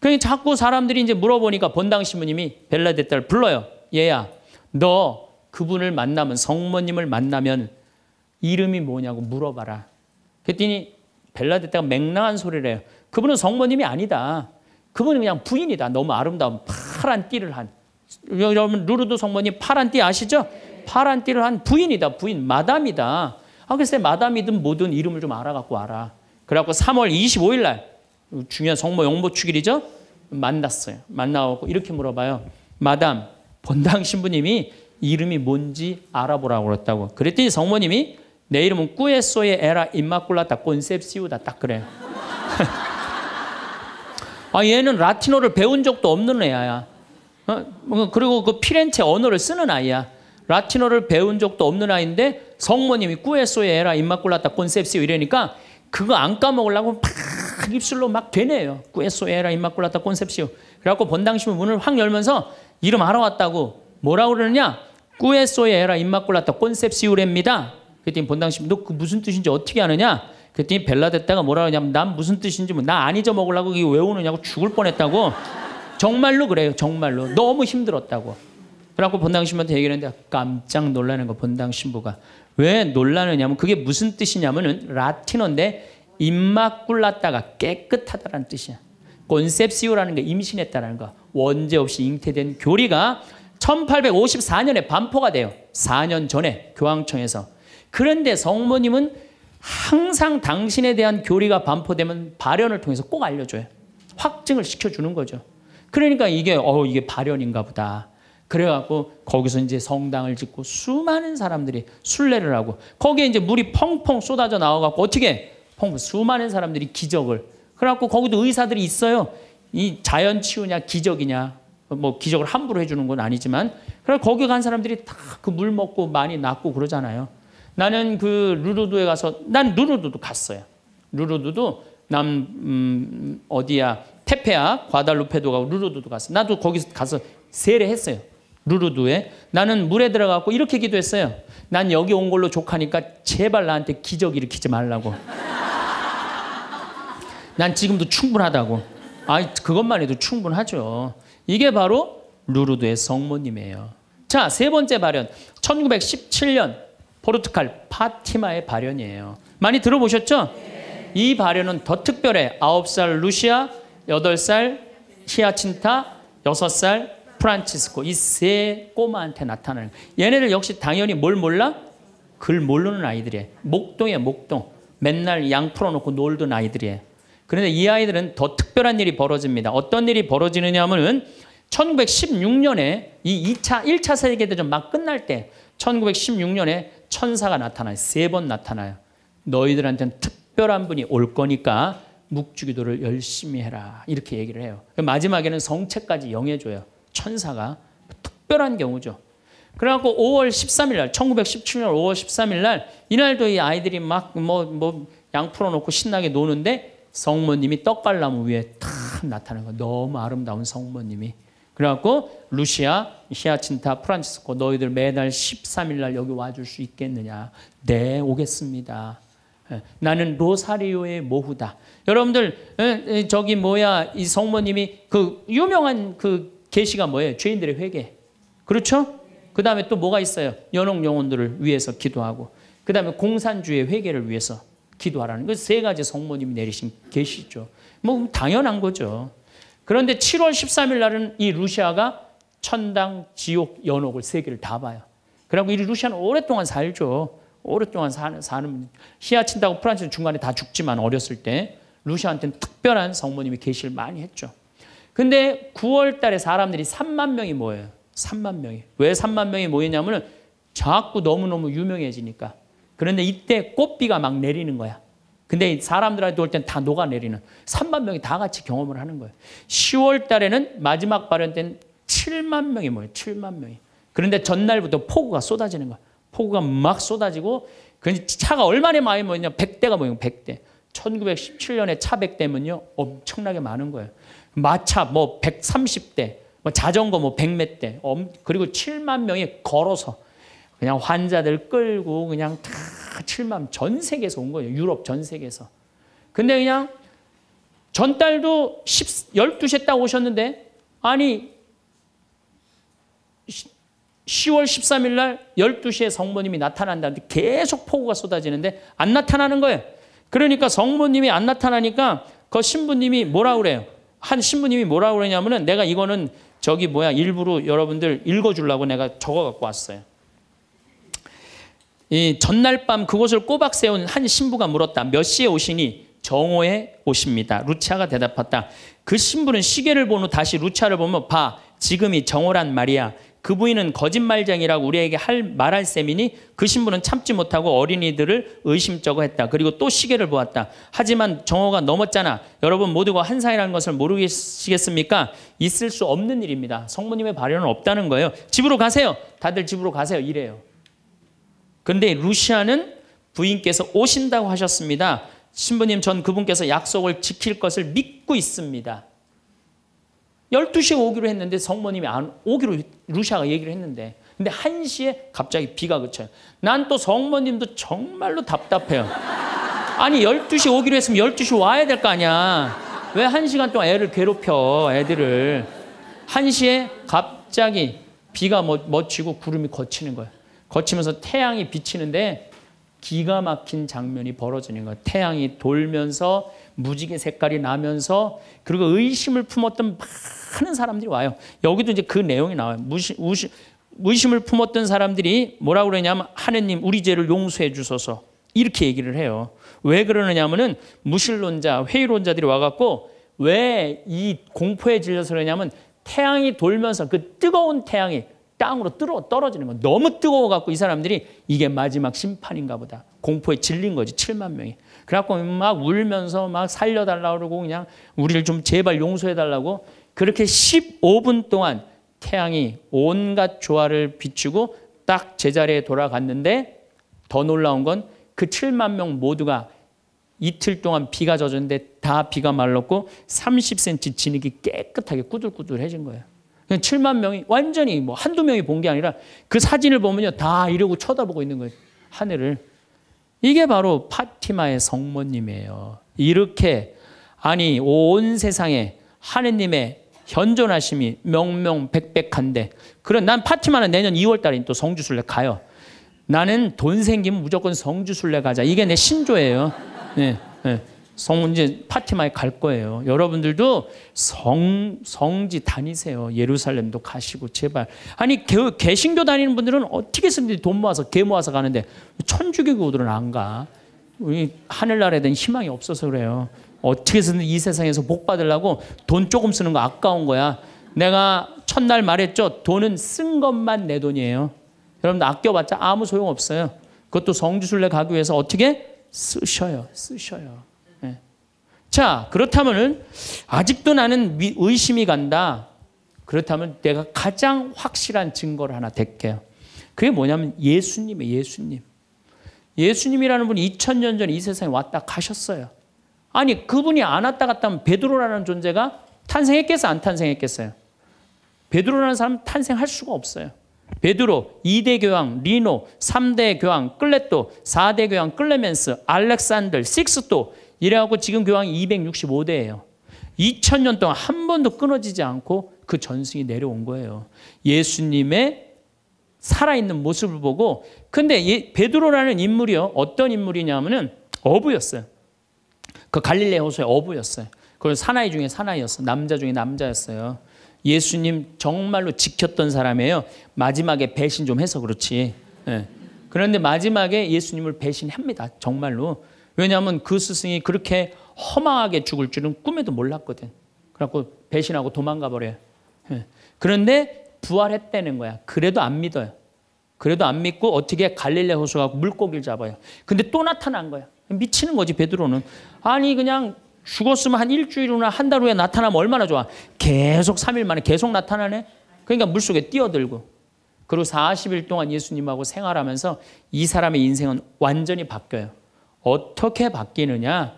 그러니 자꾸 사람들이 이제 물어보니까 본당 신부님이 벨라데타를 불러요. 얘야, 너 그분을 만나면, 성모님을 만나면 이름이 뭐냐고 물어봐라. 그랬더니 벨라데타가 맹랑한 소리를 해요. 그분은 성모님이 아니다. 그분은 그냥 부인이다. 너무 아름다운 파란 띠를 한. 여러분 루르드 성모님 파란 띠 아시죠? 파란 띠를 한 부인이다. 부인 마담이다. 아 글쎄 마담이든 뭐든 이름을 좀 알아갖고 알아. 그래갖고 3월 25일 날 중요한 성모 영모 축일이죠. 만났어요. 만나갖고 이렇게 물어봐요. 마담 본당 신부님이 이름이 뭔지 알아보라고 그랬다고. 그랬더니 성모님이 내 이름은 꾸에소의 에라 임마꿀라다 콘셉시우다 딱 그래요. 아 얘는 라틴어를 배운 적도 없는 애야. 어? 뭐 그리고 그 피렌체 언어를 쓰는 아이야. 라틴어를 배운 적도 없는 아이인데 성모님이 꾸에소에 에라 임마꿀라타 콘셉시오 이러니까 그거 안 까먹으려고 팍 입술로 막 되네요. 꾸에소에 에라 임마꿀라타 콘셉시오. 그래갖고 본당신문 문을 확 열면서 이름 알아왔다고 뭐라고 그러느냐? 꾸에소에 에라 임마꿀라타 콘셉시오랩니다. 그랬더니 본당신 너그 무슨 뜻인지 어떻게 아느냐? 그랬더니 벨라됐다가 뭐라 그러냐면 난 무슨 뜻인지 뭐나안 잊어먹으려고 이거 외우느냐고 죽을 뻔했다고 정말로 그래요 정말로 너무 힘들었다고 그래갖고 본당 신부한테 얘기를 했는데 깜짝 놀라는 거 본당 신부가 왜 놀라느냐면 그게 무슨 뜻이냐면은 라틴어인데 입마꿀라다가 깨끗하다라는 뜻이야 콘셉시오라는 게 임신했다라는 거 원죄 없이 잉태된 교리가 1854년에 반포가 돼요 4년 전에 교황청에서 그런데 성모님은 항상 당신에 대한 교리가 반포되면 발현을 통해서 꼭 알려줘요. 확증을 시켜주는 거죠. 그러니까 이게 어 이게 발현인가 보다. 그래갖고 거기서 이제 성당을 짓고 수많은 사람들이 순례를 하고 거기에 이제 물이 펑펑 쏟아져 나와갖고 어떻게 펑펑 수많은 사람들이 기적을 그래갖고 거기도 의사들이 있어요. 이 자연 치유냐 기적이냐 뭐 기적을 함부로 해주는 건 아니지만 그래 거기 간 사람들이 다 그 물 먹고 많이 낫고 그러잖아요. 나는 그루르두에 가서 난루르두도 갔어요. 루르두도남 음, 어디야 테페아 과달루페도 가고 루르두도 갔어. 나도 거기서 가서 세례했어요. 루르두에 나는 물에 들어가고 이렇게 기도했어요. 난 여기 온 걸로 족하니까 제발 나한테 기적 일으키지 말라고. 난 지금도 충분하다고. 아, 그것만 해도 충분하죠. 이게 바로 루르드의 성모님이에요. 자, 세 번째 발언 1917년 포르투갈 파티마의 발현이에요. 많이 들어보셨죠? 이 발현은 더 특별해. 9살 루시아, 8살 히아친타, 6살 프란치스코 이 세 꼬마한테 나타나는 얘네들 역시 당연히 뭘 몰라? 글 모르는 아이들이에목동에 목동. 맨날 양 풀어놓고 놀던 아이들이에요. 그런데 이 아이들은 더 특별한 일이 벌어집니다. 어떤 일이 벌어지느냐 하면은 1916년에 이 2차, 1차 세계대전 막 끝날 때 1916년에 천사가 나타나요. 세 번 나타나요. 너희들한테는 특별한 분이 올 거니까 묵주기도를 열심히 해라. 이렇게 얘기를 해요. 마지막에는 성체까지 영해줘요. 천사가. 특별한 경우죠. 그래갖고 5월 13일 날, 1917년 5월 13일 날, 이날도 이 아이들이 막 뭐, 뭐, 양 풀어놓고 신나게 노는데 성모님이 떡갈나무 위에 탁 나타나는 거 너무 아름다운 성모님이. 그래갖고 루시아, 히아친타, 프란치스코 너희들 매달 13일 날 여기 와줄 수 있겠느냐? 네, 오겠습니다. 예, 나는 로사리오의 모후다. 여러분들 예, 저기 뭐야 이 성모님이 그 유명한 그 계시가 뭐예요? 죄인들의 회개. 그렇죠? 그 다음에 또 뭐가 있어요? 연옥 영혼들을 위해서 기도하고 그 다음에 공산주의 회개를 위해서 기도하라는 그 세 가지 성모님이 내리신 계시죠. 뭐 당연한 거죠. 그런데 7월 13일 날은 이 루시아가 천당, 지옥, 연옥을 세 개를 다 봐요. 그리고 이 루시아는 오랫동안 살죠. 오랫동안 사는, 사는 히아친다고 프란스는 중간에 다 죽지만 어렸을 때 루시아한테는 특별한 성모님이 계시 많이 했죠. 근데 9월 달에 사람들이 3만 명이 모여요. 3만 명이. 왜 3만 명이 모이냐면은 자꾸 너무너무 유명해지니까. 그런데 이때 꽃비가 막 내리는 거야. 근데 사람들한테 올 땐 다 녹아내리는 3만 명이 다 같이 경험을 하는 거예요. 10월 달에는 마지막 발언 때는 7만 명이 뭐예요? 7만 명이. 그런데 전날부터 폭우가 쏟아지는 거야. 폭우가 막 쏟아지고 그 차가 얼마나 많이 모였냐? 100대가 모요 100대. 1917년에 차 100대면요. 엄청나게 많은 거예요. 마차 뭐 130대, 뭐 자전거 뭐 100몇 대. 그리고 7만 명이 걸어서 그냥 환자들 끌고 그냥 다 7만 전 세계에서 온 거예요. 유럽 전 세계에서. 근데 그냥 전달도 10, 12시에 딱 오셨는데 아니 10월 13일 날 12시에 성모님이 나타난다는데 계속 폭우가 쏟아지는데 안 나타나는 거예요. 그러니까 성모님이 안 나타나니까 그 신부님이 뭐라 그래요? 한 신부님이 뭐라 그러냐면은 내가 이거는 저기 뭐야 일부러 여러분들 읽어주려고 내가 적어 갖고 왔어요. 이 전날 밤 그곳을 꼬박 세운 한 신부가 물었다. 몇 시에 오시니? 정오에 오십니다. 루차가 대답했다. 그 신부는 시계를 본 후 다시 루차를 보며 봐. 지금이 정오란 말이야. 그 부인은 거짓말쟁이라고 우리에게 할 말할 셈이니 그 신부는 참지 못하고 어린이들을 의심쩍어 했다. 그리고 또 시계를 보았다. 하지만 정오가 넘었잖아. 여러분 모두가 환상이라는 것을 모르시겠습니까? 있을 수 없는 일입니다. 성모님의 발언은 없다는 거예요. 집으로 가세요. 다들 집으로 가세요. 이래요. 근데 루시아는 부인께서 오신다고 하셨습니다. 신부님, 전 그분께서 약속을 지킬 것을 믿고 있습니다. 12시에 오기로 했는데 성모님이 안 오기로 루시아가 얘기를 했는데 근데 1시에 갑자기 비가 그쳐요. 난 또 성모님도 정말로 답답해요. 아니 12시 오기로 했으면 12시 와야 될 거 아니야. 왜 1시간 동안 애를 괴롭혀 애들을. 1시에 갑자기 비가 멎, 멎고 구름이 걷히는 거예요. 거치면서 태양이 비치는데 기가 막힌 장면이 벌어지는 거예요. 태양이 돌면서 무지개 색깔이 나면서 그리고 의심을 품었던 많은 사람들이 와요. 여기도 이제 그 내용이 나와요. 무시, 의심을 품었던 사람들이 뭐라고 그러냐면 하느님 우리 죄를 용서해 주소서 이렇게 얘기를 해요. 왜 그러느냐면은 무신론자, 회의론자들이 와갖고 왜 이 공포에 질려서 그러냐면 태양이 돌면서 그 뜨거운 태양이 땅으로 떨어지는 거 너무 뜨거워갖고 이 사람들이 이게 마지막 심판인가 보다. 공포에 질린 거지, 7만 명이. 그래갖고 막 울면서 막살려달라 그러고 그냥 우리를 좀 제발 용서해달라고 그렇게 15분 동안 태양이 온갖 조화를 비추고 딱 제자리에 돌아갔는데 더 놀라운 건 그 7만 명 모두가 이틀 동안 비가 젖었는데 다 비가 말랐고 30cm 진흙이 깨끗하게 꾸들꾸들해진 거예요. 7만 명이 완전히 뭐 한두 명이 본 게 아니라 그 사진을 보면요. 다 이러고 쳐다보고 있는 거예요. 하늘을. 이게 바로 파티마의 성모님이에요. 이렇게 아니 온 세상에 하느님의 현존하심이 명명백백한데 그런 난 파티마는 내년 2월 달에 또 성주순례 가요. 나는 돈 생기면 무조건 성주순례 가자. 이게 내 신조예요. 네, 네. 성문제 파티마에 갈 거예요. 여러분들도 성, 성지 다니세요. 예루살렘도 가시고, 제발. 아니, 개, 개신교 다니는 분들은 어떻게 쓰든지 돈 모아서, 개 모아서 가는데, 천주교교들은 안 가. 우리 하늘나라에 대한 희망이 없어서 그래요. 어떻게 쓰든지 이 세상에서 복 받으려고 돈 조금 쓰는 거 아까운 거야. 내가 첫날 말했죠. 돈은 쓴 것만 내 돈이에요. 여러분들 아껴봤자 아무 소용 없어요. 그것도 성주순례 가기 위해서 어떻게? 쓰셔요. 쓰셔요. 자, 그렇다면은 아직도 나는 의심이 간다. 그렇다면 내가 가장 확실한 증거를 하나 댈게요. 그게 뭐냐면 예수님의 예수님. 예수님이라는 분이 2000년 전에 이 세상에 왔다 가셨어요. 아니, 그분이 안 왔다 갔다 하면 베드로라는 존재가 탄생했겠어요? 안 탄생했겠어요? 베드로라는 사람 탄생할 수가 없어요. 베드로, 2대 교황, 리노, 3대 교황, 끌레토 4대 교황, 끌레멘스, 알렉산들, 식스토 이래갖고 지금 교황 이 265대예요. 2000년 동안 한 번도 끊어지지 않고 그 전승이 내려온 거예요. 예수님의 살아있는 모습을 보고 근데 예, 베드로라는 인물이요. 어떤 인물이냐면은 어부였어요. 그 갈릴레 호수의 어부였어요. 그 사나이 중에 사나이였어. 남자 중에 남자였어요. 예수님 정말로 지켰던 사람이에요. 마지막에 배신 좀 해서 그렇지. 예. 그런데 마지막에 예수님을 배신합니다. 정말로. 왜냐하면 그 스승이 그렇게 허망하게 죽을 줄은 꿈에도 몰랐거든. 그래갖고 배신하고 도망가 버려요. 예. 그런데 부활했다는 거야. 그래도 안 믿어요. 그래도 안 믿고 어떻게 갈릴레 호수 가고 물고기를 잡아요. 근데 또 나타난 거야. 미치는 거지 베드로는. 아니 그냥 죽었으면 한 일주일이나 한 달 후에 나타나면 얼마나 좋아. 계속 3일 만에 계속 나타나네. 그러니까 물속에 뛰어들고. 그리고 40일 동안 예수님하고 생활하면서 이 사람의 인생은 완전히 바뀌어요. 어떻게 바뀌느냐?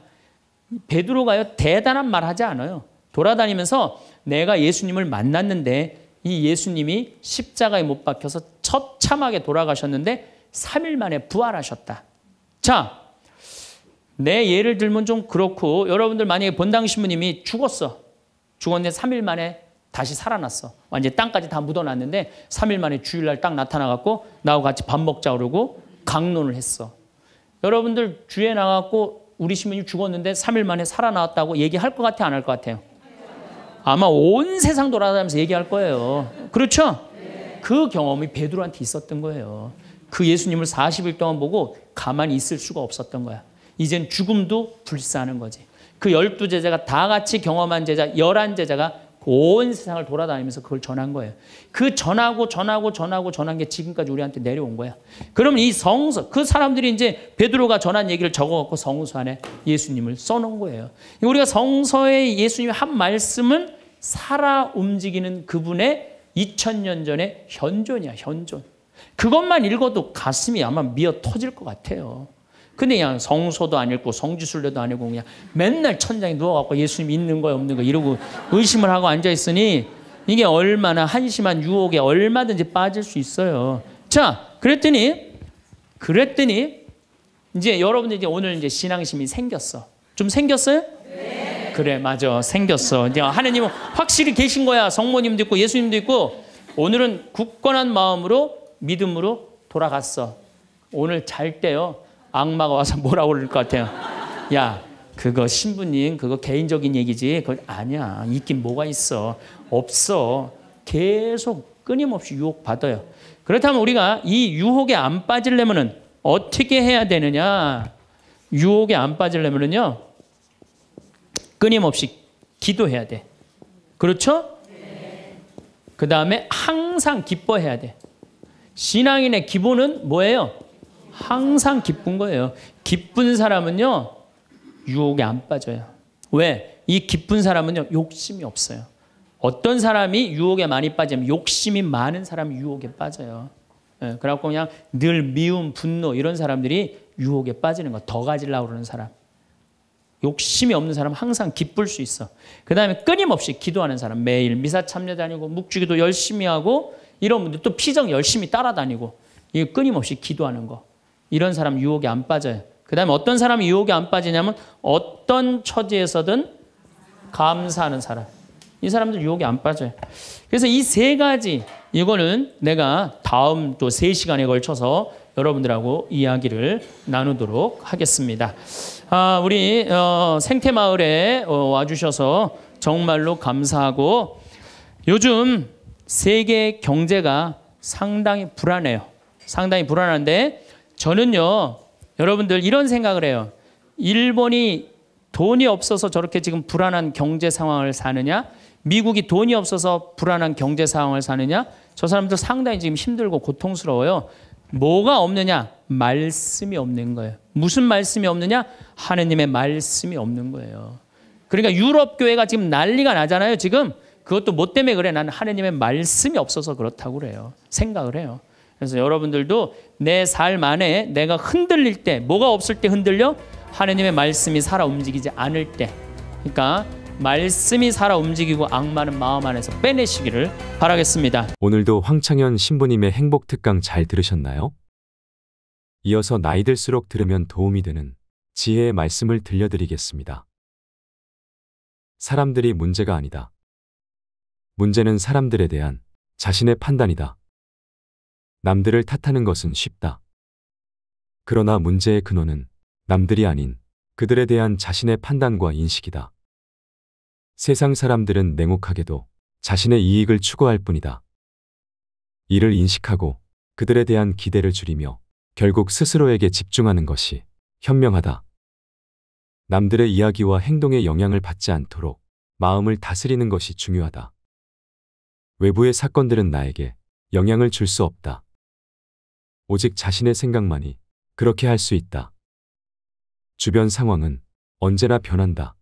베드로가요 대단한 말 하지 않아요. 돌아다니면서 내가 예수님을 만났는데 이 예수님이 십자가에 못 박혀서 처참하게 돌아가셨는데 3일 만에 부활하셨다. 자, 내 예를 들면 좀 그렇고 여러분들 만약에 본당 신부님이 죽었어. 죽었는데 3일 만에 다시 살아났어. 완전 땅까지 다 묻어놨는데 3일 만에 주일날 딱 나타나갖고 나하고 같이 밥 먹자 그러고 강론을 했어. 여러분들 주에 나갔고 우리 시민이 죽었는데 3일 만에 살아나왔다고 얘기할 것 같아 안할 것 같아요? 아마 온 세상 돌아다니면서 얘기할 거예요. 그렇죠? 그 경험이 베드로한테 있었던 거예요. 그 예수님을 40일 동안 보고 가만히 있을 수가 없었던 거야. 이젠 죽음도 불사하는 거지. 그 열두 제자가 다 같이 경험한 제자 열한 제자가 온 세상을 돌아다니면서 그걸 전한 거예요. 그 전하고 전하고 전하고 전한 게 지금까지 우리한테 내려온 거야. 그럼 이 성서 그 사람들이 이제 베드로가 전한 얘기를 적어갖고 성서 안에 예수님을 써놓은 거예요. 우리가 성서의 예수님 한 말씀은 살아 움직이는 그분의 2000년 전의 현존이야 현존. 그것만 읽어도 가슴이 아마 미어 터질 것 같아요. 근데 그냥 성소도 아니고 성지순례도 아니고 그냥 맨날 천장에 누워갖고 예수님 있는 거 없는 거 이러고 의심을 하고 앉아 있으니 이게 얼마나 한심한 유혹에 얼마든지 빠질 수 있어요. 자, 그랬더니 그랬더니 이제 여러분들 이제 오늘 이제 신앙심이 생겼어. 좀 생겼어요? 네. 그래, 맞아. 생겼어. 이제 하느님은 확실히 계신 거야. 성모님도 있고 예수님도 있고 오늘은 굳건한 마음으로 믿음으로 돌아갔어. 오늘 잘 때요. 악마가 와서 뭐라 그럴 것 같아요. 야, 그거 신부님, 그거 개인적인 얘기지. 그 아니야. 있긴 뭐가 있어. 없어. 계속 끊임없이 유혹받아요. 그렇다면 우리가 이 유혹에 안 빠지려면은 어떻게 해야 되느냐? 유혹에 안 빠지려면은요. 끊임없이 기도해야 돼. 그렇죠? 그 다음에 항상 기뻐해야 돼. 신앙인의 기본은 뭐예요? 항상 기쁜 거예요. 기쁜 사람은요, 유혹에 안 빠져요. 왜? 이 기쁜 사람은요, 욕심이 없어요. 어떤 사람이 유혹에 많이 빠지면 욕심이 많은 사람이 유혹에 빠져요. 예, 그래갖고 그냥 늘 미움, 분노 이런 사람들이 유혹에 빠지는 거. 더 가지려고 그러는 사람. 욕심이 없는 사람 항상 기쁠 수 있어. 그 다음에 끊임없이 기도하는 사람. 매일 미사 참여 다니고 묵주기도 열심히 하고 이런 분들 또 피정 열심히 따라다니고 이 끊임없이 기도하는 거. 이런 사람 유혹에 안 빠져요. 그 다음에 어떤 사람이 유혹에 안 빠지냐면 어떤 처지에서든 감사하는 사람. 이 사람들 유혹에 안 빠져요. 그래서 이 세 가지, 이거는 내가 다음 또 세 시간에 걸쳐서 여러분들하고 이야기를 나누도록 하겠습니다. 아, 우리 어, 생태마을에 어, 와주셔서 정말로 감사하고 요즘 세계 경제가 상당히 불안해요. 상당히 불안한데 저는요, 여러분들 이런 생각을 해요. 일본이 돈이 없어서 저렇게 지금 불안한 경제 상황을 사느냐? 미국이 돈이 없어서 불안한 경제 상황을 사느냐? 저 사람들 상당히 지금 힘들고 고통스러워요. 뭐가 없느냐? 말씀이 없는 거예요. 무슨 말씀이 없느냐? 하느님의 말씀이 없는 거예요. 그러니까 유럽 교회가 지금 난리가 나잖아요. 지금 그것도 뭐 때문에 그래? 난 하느님의 말씀이 없어서 그렇다고 그래요. 생각을 해요. 그래서 여러분들도 내 삶 안에 내가 흔들릴 때 뭐가 없을 때 흔들려? 하느님의 말씀이 살아 움직이지 않을 때. 그러니까 말씀이 살아 움직이고 악마는 마음 안에서 빼내시기를 바라겠습니다. 오늘도 황창현 신부님의 행복 특강 잘 들으셨나요? 이어서 나이 들수록 들으면 도움이 되는 지혜의 말씀을 들려드리겠습니다. 사람들이 문제가 아니다. 문제는 사람들에 대한 자신의 판단이다. 남들을 탓하는 것은 쉽다. 그러나 문제의 근원은 남들이 아닌 그들에 대한 자신의 판단과 인식이다. 세상 사람들은 냉혹하게도 자신의 이익을 추구할 뿐이다. 이를 인식하고 그들에 대한 기대를 줄이며 결국 스스로에게 집중하는 것이 현명하다. 남들의 이야기와 행동에 영향을 받지 않도록 마음을 다스리는 것이 중요하다. 외부의 사건들은 나에게 영향을 줄 수 없다. 오직 자신의 생각만이 그렇게 할 수 있다. 주변 상황은 언제나 변한다.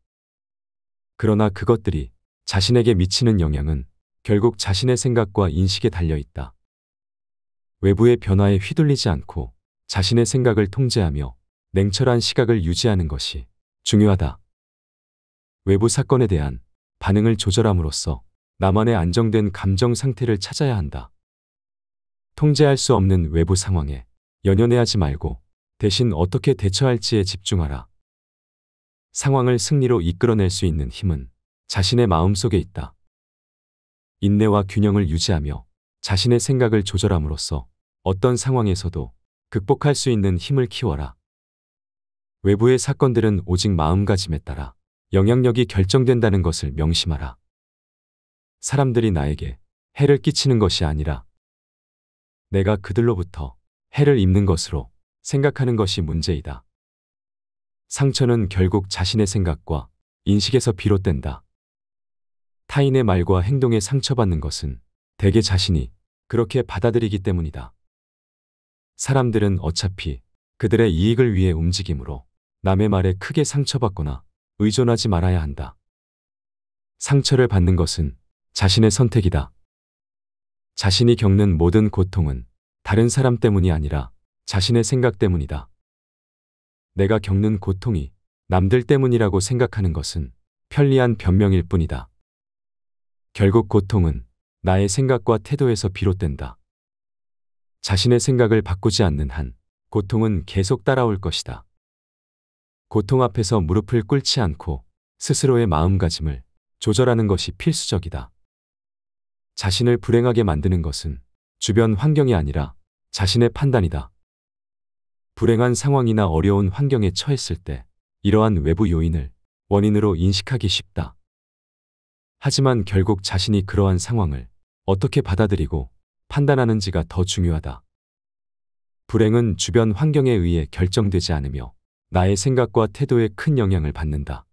그러나 그것들이 자신에게 미치는 영향은 결국 자신의 생각과 인식에 달려 있다. 외부의 변화에 휘둘리지 않고 자신의 생각을 통제하며 냉철한 시각을 유지하는 것이 중요하다. 외부 사건에 대한 반응을 조절함으로써 나만의 안정된 감정 상태를 찾아야 한다. 통제할 수 없는 외부 상황에 연연해하지 말고 대신 어떻게 대처할지에 집중하라. 상황을 승리로 이끌어낼 수 있는 힘은 자신의 마음 속에 있다. 인내와 균형을 유지하며 자신의 생각을 조절함으로써 어떤 상황에서도 극복할 수 있는 힘을 키워라. 외부의 사건들은 오직 마음가짐에 따라 영향력이 결정된다는 것을 명심하라. 사람들이 나에게 해를 끼치는 것이 아니라 내가 그들로부터 해를 입는 것으로 생각하는 것이 문제이다. 상처는 결국 자신의 생각과 인식에서 비롯된다. 타인의 말과 행동에 상처받는 것은 대개 자신이 그렇게 받아들이기 때문이다. 사람들은 어차피 그들의 이익을 위해 움직이므로 남의 말에 크게 상처받거나 의존하지 말아야 한다. 상처를 받는 것은 자신의 선택이다. 자신이 겪는 모든 고통은 다른 사람 때문이 아니라 자신의 생각 때문이다. 내가 겪는 고통이 남들 때문이라고 생각하는 것은 편리한 변명일 뿐이다. 결국 고통은 나의 생각과 태도에서 비롯된다. 자신의 생각을 바꾸지 않는 한 고통은 계속 따라올 것이다. 고통 앞에서 무릎을 꿇지 않고 스스로의 마음가짐을 조절하는 것이 필수적이다. 자신을 불행하게 만드는 것은 주변 환경이 아니라 자신의 판단이다. 불행한 상황이나 어려운 환경에 처했을 때 이러한 외부 요인을 원인으로 인식하기 쉽다. 하지만 결국 자신이 그러한 상황을 어떻게 받아들이고 판단하는지가 더 중요하다. 불행은 주변 환경에 의해 결정되지 않으며 나의 생각과 태도에 큰 영향을 받는다.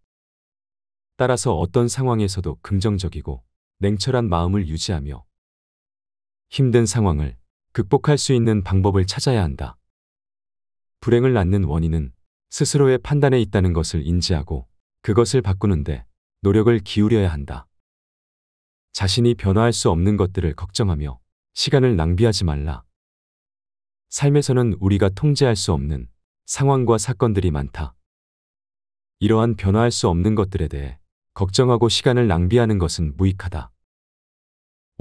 따라서 어떤 상황에서도 긍정적이고 냉철한 마음을 유지하며 힘든 상황을 극복할 수 있는 방법을 찾아야 한다. 불행을 낳는 원인은 스스로의 판단에 있다는 것을 인지하고 그것을 바꾸는데 노력을 기울여야 한다. 자신이 변화할 수 없는 것들을 걱정하며 시간을 낭비하지 말라. 삶에서는 우리가 통제할 수 없는 상황과 사건들이 많다. 이러한 변화할 수 없는 것들에 대해 걱정하고 시간을 낭비하는 것은 무익하다.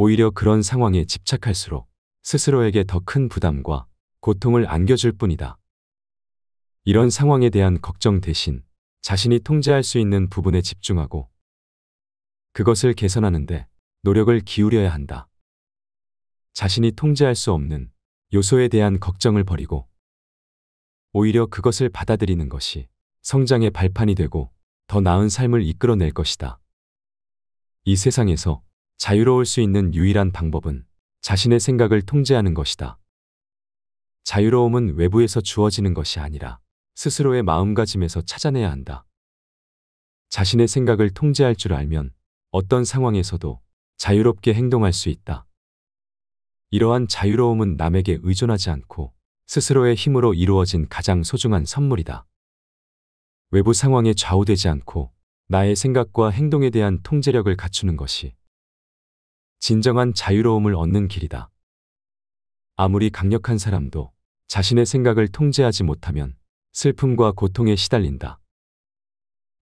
오히려 그런 상황에 집착할수록 스스로에게 더 큰 부담과 고통을 안겨줄 뿐이다. 이런 상황에 대한 걱정 대신 자신이 통제할 수 있는 부분에 집중하고 그것을 개선하는데 노력을 기울여야 한다. 자신이 통제할 수 없는 요소에 대한 걱정을 버리고 오히려 그것을 받아들이는 것이 성장의 발판이 되고 더 나은 삶을 이끌어낼 것이다. 이 세상에서 자유로울 수 있는 유일한 방법은 자신의 생각을 통제하는 것이다. 자유로움은 외부에서 주어지는 것이 아니라 스스로의 마음가짐에서 찾아내야 한다. 자신의 생각을 통제할 줄 알면 어떤 상황에서도 자유롭게 행동할 수 있다. 이러한 자유로움은 남에게 의존하지 않고 스스로의 힘으로 이루어진 가장 소중한 선물이다. 외부 상황에 좌우되지 않고 나의 생각과 행동에 대한 통제력을 갖추는 것이 진정한 자유로움을 얻는 길이다. 아무리 강력한 사람도 자신의 생각을 통제하지 못하면 슬픔과 고통에 시달린다.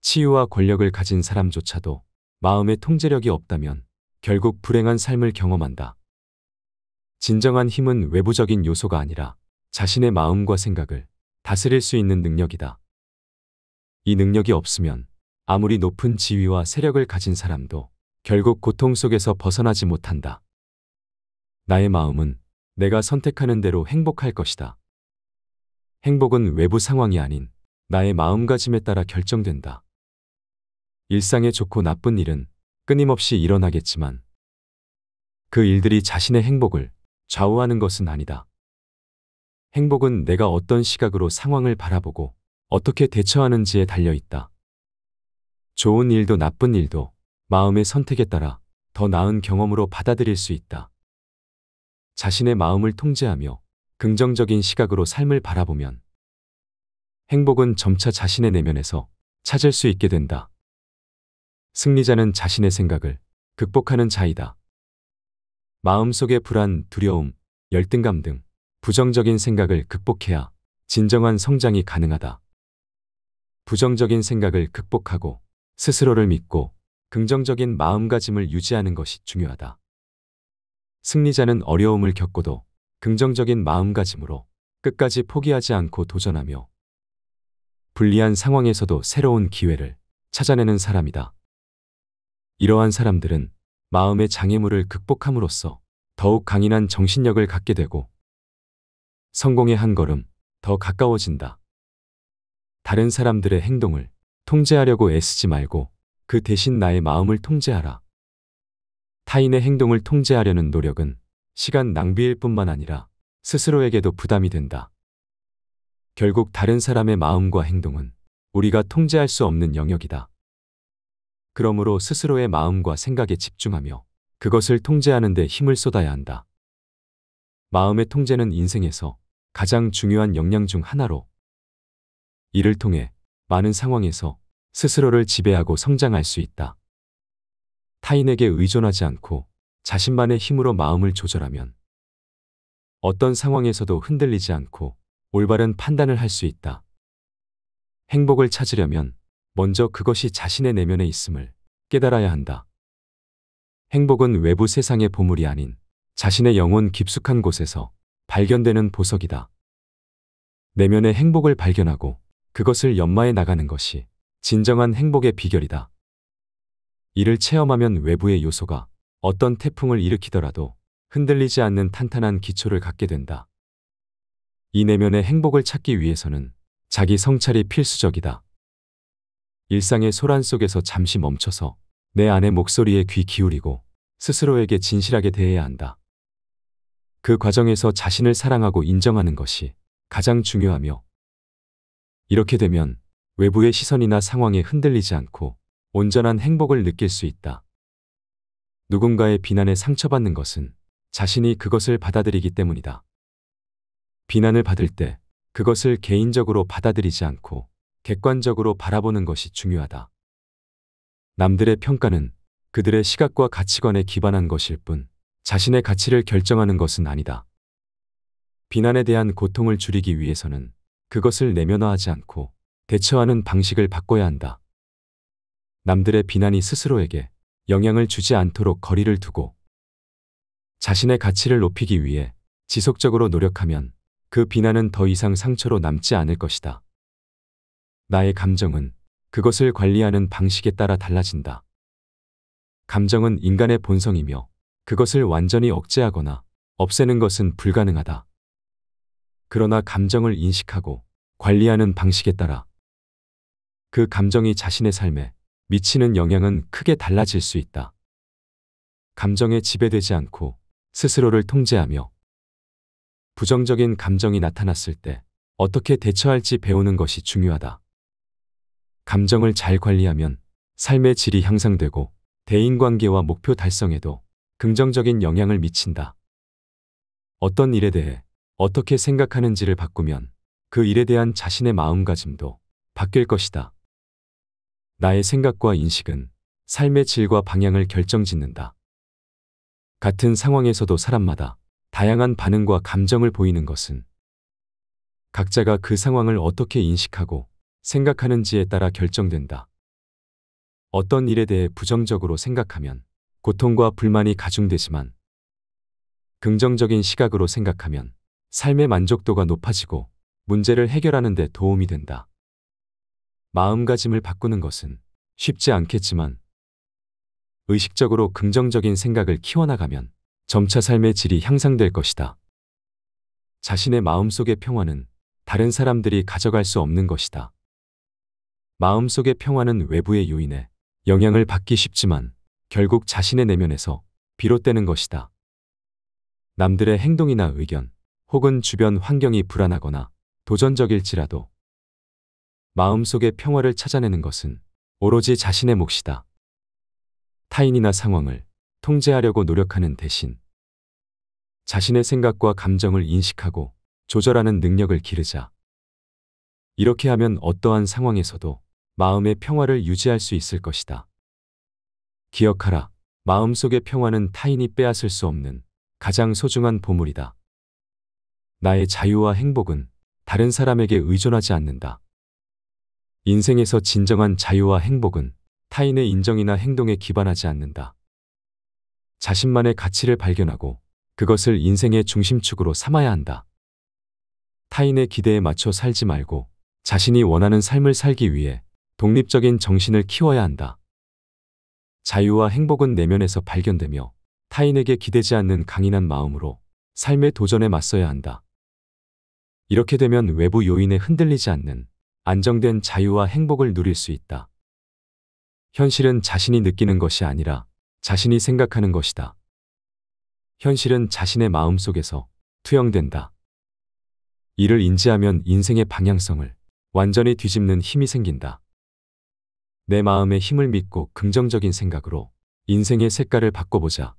치유와 권력을 가진 사람조차도 마음의 통제력이 없다면 결국 불행한 삶을 경험한다. 진정한 힘은 외부적인 요소가 아니라 자신의 마음과 생각을 다스릴 수 있는 능력이다. 이 능력이 없으면 아무리 높은 지위와 세력을 가진 사람도 결국 고통 속에서 벗어나지 못한다. 나의 마음은 내가 선택하는 대로 행복할 것이다. 행복은 외부 상황이 아닌 나의 마음가짐에 따라 결정된다. 일상에 좋고 나쁜 일은 끊임없이 일어나겠지만 그 일들이 자신의 행복을 좌우하는 것은 아니다. 행복은 내가 어떤 시각으로 상황을 바라보고 어떻게 대처하는지에 달려 있다. 좋은 일도 나쁜 일도 마음의 선택에 따라 더 나은 경험으로 받아들일 수 있다. 자신의 마음을 통제하며 긍정적인 시각으로 삶을 바라보면 행복은 점차 자신의 내면에서 찾을 수 있게 된다. 승리자는 자신의 생각을 극복하는 자이다. 마음속의 불안, 두려움, 열등감 등 부정적인 생각을 극복해야 진정한 성장이 가능하다. 부정적인 생각을 극복하고 스스로를 믿고 긍정적인 마음가짐을 유지하는 것이 중요하다. 승리자는 어려움을 겪고도 긍정적인 마음가짐으로 끝까지 포기하지 않고 도전하며 불리한 상황에서도 새로운 기회를 찾아내는 사람이다. 이러한 사람들은 마음의 장애물을 극복함으로써 더욱 강인한 정신력을 갖게 되고 성공의한 걸음 더 가까워진다. 다른 사람들의 행동을 통제하려고 애쓰지 말고 그 대신 나의 마음을 통제하라. 타인의 행동을 통제하려는 노력은 시간 낭비일 뿐만 아니라 스스로에게도 부담이 된다. 결국 다른 사람의 마음과 행동은 우리가 통제할 수 없는 영역이다. 그러므로 스스로의 마음과 생각에 집중하며 그것을 통제하는 데 힘을 쏟아야 한다. 마음의 통제는 인생에서 가장 중요한 역량 중 하나로 이를 통해 많은 상황에서 스스로를 지배하고 성장할 수 있다. 타인에게 의존하지 않고 자신만의 힘으로 마음을 조절하면 어떤 상황에서도 흔들리지 않고 올바른 판단을 할 수 있다. 행복을 찾으려면 먼저 그것이 자신의 내면에 있음을 깨달아야 한다. 행복은 외부 세상의 보물이 아닌 자신의 영혼 깊숙한 곳에서 발견되는 보석이다. 내면의 행복을 발견하고 그것을 연마해 나가는 것이 진정한 행복의 비결이다. 이를 체험하면 외부의 요소가 어떤 태풍을 일으키더라도 흔들리지 않는 탄탄한 기초를 갖게 된다. 이 내면의 행복을 찾기 위해서는 자기 성찰이 필수적이다. 일상의 소란 속에서 잠시 멈춰서 내 안의 목소리에 귀 기울이고 스스로에게 진실하게 대해야 한다. 그 과정에서 자신을 사랑하고 인정하는 것이 가장 중요하며 이렇게 되면 외부의 시선이나 상황에 흔들리지 않고 온전한 행복을 느낄 수 있다. 누군가의 비난에 상처받는 것은 자신이 그것을 받아들이기 때문이다. 비난을 받을 때 그것을 개인적으로 받아들이지 않고 객관적으로 바라보는 것이 중요하다. 남들의 평가는 그들의 시각과 가치관에 기반한 것일 뿐 자신의 가치를 결정하는 것은 아니다. 비난에 대한 고통을 줄이기 위해서는 그것을 내면화하지 않고 대처하는 방식을 바꿔야 한다. 남들의 비난이 스스로에게 영향을 주지 않도록 거리를 두고 자신의 가치를 높이기 위해 지속적으로 노력하면 그 비난은 더 이상 상처로 남지 않을 것이다. 나의 감정은 그것을 관리하는 방식에 따라 달라진다. 감정은 인간의 본성이며 그것을 완전히 억제하거나 없애는 것은 불가능하다. 그러나 감정을 인식하고 관리하는 방식에 따라 그 감정이 자신의 삶에 미치는 영향은 크게 달라질 수 있다. 감정에 지배되지 않고 스스로를 통제하며 부정적인 감정이 나타났을 때 어떻게 대처할지 배우는 것이 중요하다. 감정을 잘 관리하면 삶의 질이 향상되고 대인관계와 목표 달성에도 긍정적인 영향을 미친다. 어떤 일에 대해 어떻게 생각하는지를 바꾸면 그 일에 대한 자신의 마음가짐도 바뀔 것이다. 나의 생각과 인식은 삶의 질과 방향을 결정짓는다. 같은 상황에서도 사람마다 다양한 반응과 감정을 보이는 것은 각자가 그 상황을 어떻게 인식하고 생각하는지에 따라 결정된다. 어떤 일에 대해 부정적으로 생각하면 고통과 불만이 가중되지만 긍정적인 시각으로 생각하면 삶의 만족도가 높아지고 문제를 해결하는 데 도움이 된다. 마음가짐을 바꾸는 것은 쉽지 않겠지만 의식적으로 긍정적인 생각을 키워나가면 점차 삶의 질이 향상될 것이다. 자신의 마음속의 평화는 다른 사람들이 가져갈 수 없는 것이다. 마음속의 평화는 외부의 요인에 영향을 받기 쉽지만 결국 자신의 내면에서 비롯되는 것이다. 남들의 행동이나 의견 혹은 주변 환경이 불안하거나 도전적일지라도 마음속의 평화를 찾아내는 것은 오로지 자신의 몫이다. 타인이나 상황을 통제하려고 노력하는 대신 자신의 생각과 감정을 인식하고 조절하는 능력을 기르자. 이렇게 하면 어떠한 상황에서도 마음의 평화를 유지할 수 있을 것이다. 기억하라. 마음속의 평화는 타인이 빼앗을 수 없는 가장 소중한 보물이다. 나의 자유와 행복은 다른 사람에게 의존하지 않는다. 인생에서 진정한 자유와 행복은 타인의 인정이나 행동에 기반하지 않는다. 자신만의 가치를 발견하고 그것을 인생의 중심축으로 삼아야 한다. 타인의 기대에 맞춰 살지 말고 자신이 원하는 삶을 살기 위해 독립적인 정신을 키워야 한다. 자유와 행복은 내면에서 발견되며 타인에게 기대지 않는 강인한 마음으로 삶의 도전에 맞서야 한다. 이렇게 되면 외부 요인에 흔들리지 않는 안정된 자유와 행복을 누릴 수 있다. 현실은 자신이 느끼는 것이 아니라 자신이 생각하는 것이다. 현실은 자신의 마음 속에서 투영된다. 이를 인지하면 인생의 방향성을 완전히 뒤집는 힘이 생긴다. 내 마음의 힘을 믿고 긍정적인 생각으로 인생의 색깔을 바꿔보자.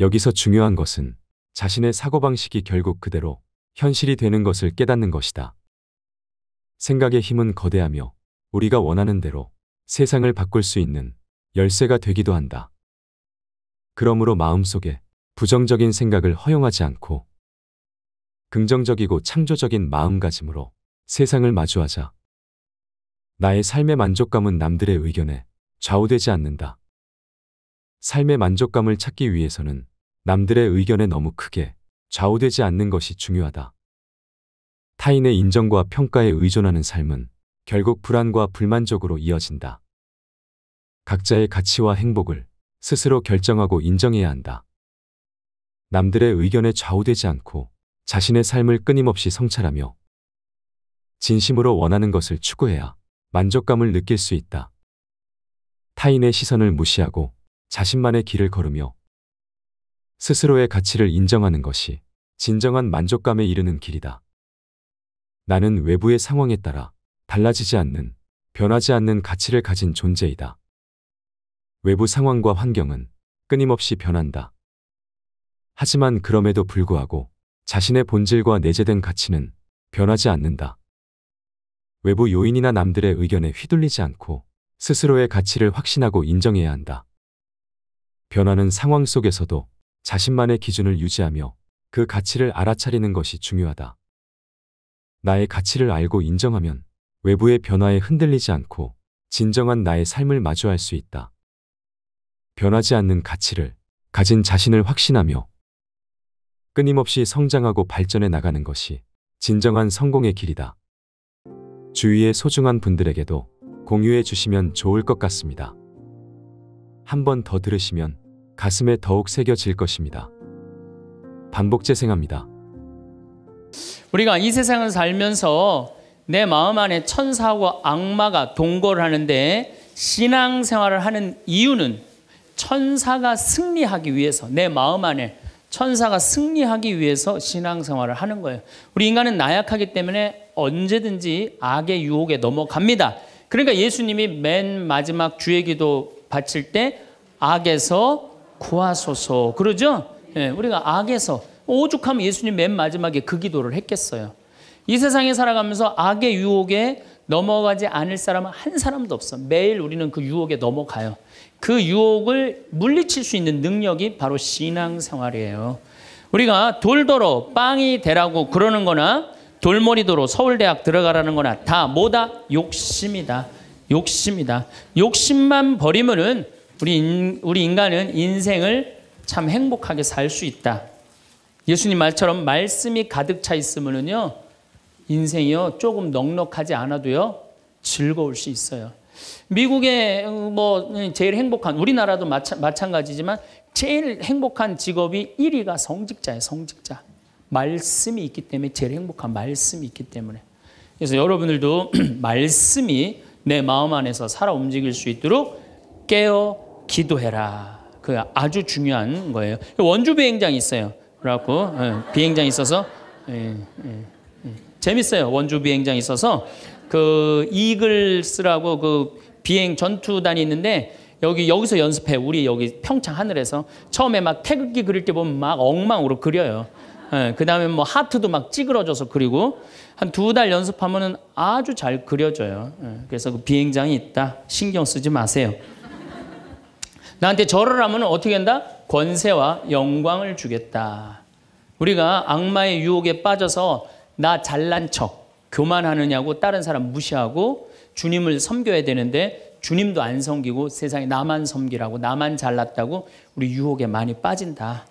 여기서 중요한 것은 자신의 사고방식이 결국 그대로 현실이 되는 것을 깨닫는 것이다. 생각의 힘은 거대하며 우리가 원하는 대로 세상을 바꿀 수 있는 열쇠가 되기도 한다. 그러므로 마음속에 부정적인 생각을 허용하지 않고 긍정적이고 창조적인 마음가짐으로 세상을 마주하자. 나의 삶의 만족감은 남들의 의견에 좌우되지 않는다. 삶의 만족감을 찾기 위해서는 남들의 의견에 너무 크게 좌우되지 않는 것이 중요하다. 타인의 인정과 평가에 의존하는 삶은 결국 불안과 불만족으로 이어진다. 각자의 가치와 행복을 스스로 결정하고 인정해야 한다. 남들의 의견에 좌우되지 않고 자신의 삶을 끊임없이 성찰하며 진심으로 원하는 것을 추구해야 만족감을 느낄 수 있다. 타인의 시선을 무시하고 자신만의 길을 걸으며 스스로의 가치를 인정하는 것이 진정한 만족감에 이르는 길이다. 나는 외부의 상황에 따라 달라지지 않는, 변하지 않는 가치를 가진 존재이다. 외부 상황과 환경은 끊임없이 변한다. 하지만 그럼에도 불구하고 자신의 본질과 내재된 가치는 변하지 않는다. 외부 요인이나 남들의 의견에 휘둘리지 않고 스스로의 가치를 확신하고 인정해야 한다. 변화는 상황 속에서도 자신만의 기준을 유지하며 그 가치를 알아차리는 것이 중요하다. 나의 가치를 알고 인정하면 외부의 변화에 흔들리지 않고 진정한 나의 삶을 마주할 수 있다. 변하지 않는 가치를 가진 자신을 확신하며 끊임없이 성장하고 발전해 나가는 것이 진정한 성공의 길이다. 주위의 소중한 분들에게도 공유해 주시면 좋을 것 같습니다. 한 번 더 들으시면 가슴에 더욱 새겨질 것입니다. 반복 재생합니다. 우리가 이 세상을 살면서 내 마음 안에 천사와 악마가 동거를 하는데 신앙생활을 하는 이유는 천사가 승리하기 위해서 내 마음 안에 천사가 승리하기 위해서 신앙생활을 하는 거예요. 우리 인간은 나약하기 때문에 언제든지 악의 유혹에 넘어갑니다. 그러니까 예수님이 맨 마지막 주의 기도 바칠 때 악에서 구하소서 그러죠? 예, 우리가 악에서 오죽하면 예수님 맨 마지막에 그 기도를 했겠어요. 이 세상에 살아가면서 악의 유혹에 넘어가지 않을 사람은 한 사람도 없어. 매일 우리는 그 유혹에 넘어가요. 그 유혹을 물리칠 수 있는 능력이 바로 신앙생활이에요. 우리가 돌더러 빵이 되라고 그러는 거나 돌머리도로 서울대학 들어가라는 거나 다 뭐다? 욕심이다. 욕심이다. 욕심만 버리면은 우리 인, 우리 인간은 인생을 참 행복하게 살 수 있다. 예수님 말처럼 말씀이 가득 차 있으면은요, 인생이요, 조금 넉넉하지 않아도요, 즐거울 수 있어요. 미국의 어, 뭐, 예, 제일 행복한, 우리나라도 마차, 마찬가지지만, 제일 행복한 직업이 1위가 성직자예요, 성직자. 말씀이 있기 때문에, 제일 행복한 말씀이 있기 때문에. 그래서 여러분들도 말씀이 내 마음 안에서 살아 움직일 수 있도록 깨어 기도해라. 그 아주 중요한 거예요. 원주 배행장 있어요. 그래갖고 예, 비행장 있어서 예, 예, 예. 재밌어요. 원주 비행장 있어서 그 이글스라고 그 비행 전투단이 있는데 여기 여기서 연습해. 우리 여기 평창 하늘에서 처음에 막 태극기 그릴 때 보면 막 엉망으로 그려요. 예, 그 다음에 뭐 하트도 막 찌그러져서 그리고 한 두 달 연습하면은 아주 잘 그려져요. 예, 그래서 그 비행장이 있다. 신경 쓰지 마세요. 나한테 절을 하면 어떻게 한다? 권세와 영광을 주겠다. 우리가 악마의 유혹에 빠져서 나 잘난 척, 교만하느냐고 다른 사람 무시하고 주님을 섬겨야 되는데 주님도 안 섬기고 세상에 나만 섬기라고 나만 잘났다고 우리 유혹에 많이 빠진다.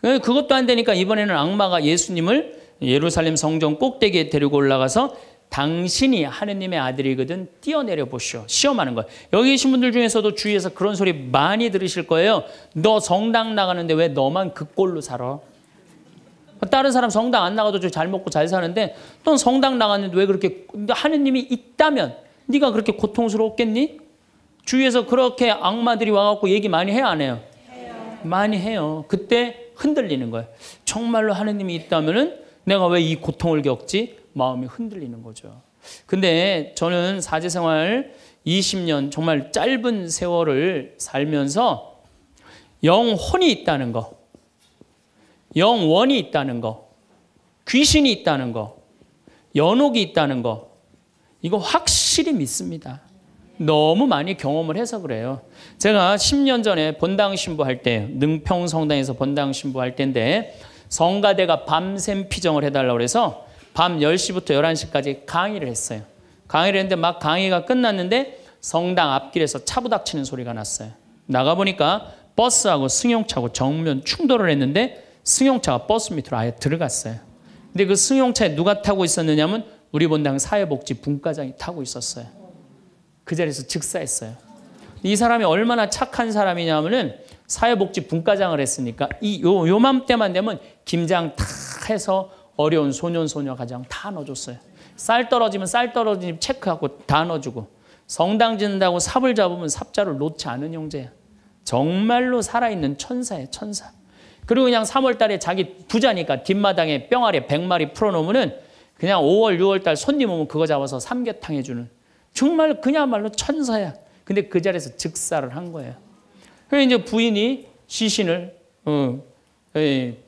그, 그것도 안 되니까 이번에는 악마가 예수님을 예루살렘 성전 꼭대기에 데리고 올라가서 당신이 하느님의 아들이거든 뛰어내려 보시오. 시험하는 거예요 여기 계신 분들 중에서도 주위에서 그런 소리 많이 들으실 거예요. 너 성당 나가는데 왜 너만 그 꼴로 살아? 다른 사람 성당 안 나가도 잘 먹고 잘 사는데 넌 성당 나갔는데 왜 그렇게 하느님이 있다면 네가 그렇게 고통스럽겠니? 주위에서 그렇게 악마들이 와갖고 얘기 많이 해요 안 해요? 해요. 많이 해요. 그때 흔들리는 거예요. 정말로 하느님이 있다면은 내가 왜 이 고통을 겪지? 마음이 흔들리는 거죠. 근데 저는 사제 생활 20년 정말 짧은 세월을 살면서 영혼이 있다는 거, 영원이 있다는 거, 귀신이 있다는 거, 연옥이 있다는 거, 이거 확실히 믿습니다. 너무 많이 경험을 해서 그래요. 제가 10년 전에 본당 신부할 때, 능평성당에서 본당 신부할 때인데, 성가대가 밤샘 피정을 해달라고 해서 밤 10시부터 11시까지 강의를 했어요. 강의를 했는데 막 강의가 끝났는데 성당 앞길에서 차부닥치는 소리가 났어요. 나가보니까 버스하고 승용차하고 정면 충돌을 했는데 승용차가 버스 밑으로 아예 들어갔어요. 근데 그 승용차에 누가 타고 있었느냐면 우리 본당 사회복지 분과장이 타고 있었어요. 그 자리에서 즉사했어요. 이 사람이 얼마나 착한 사람이냐면은 사회복지 분과장을 했으니까 이 요, 맘때만 되면 김장 다 해서 어려운 소년 소녀 가정 다 넣어줬어요. 쌀 떨어지면 쌀 떨어지면 체크하고 다 넣어주고 성당 짓는다고 삽을 잡으면 삽자를 놓지 않은 형제야. 정말로 살아있는 천사예 천사. 그리고 그냥 3월 달에 자기 부자니까 뒷마당에 뿅아리 100마리 풀어놓으면 그냥 5월, 6월 달 손님 오면 그거 잡아서 삼계탕 해주는 정말 그야말로 천사야. 근데 그 자리에서 즉사를 한 거예요. 그래 이제 부인이 시신을 어,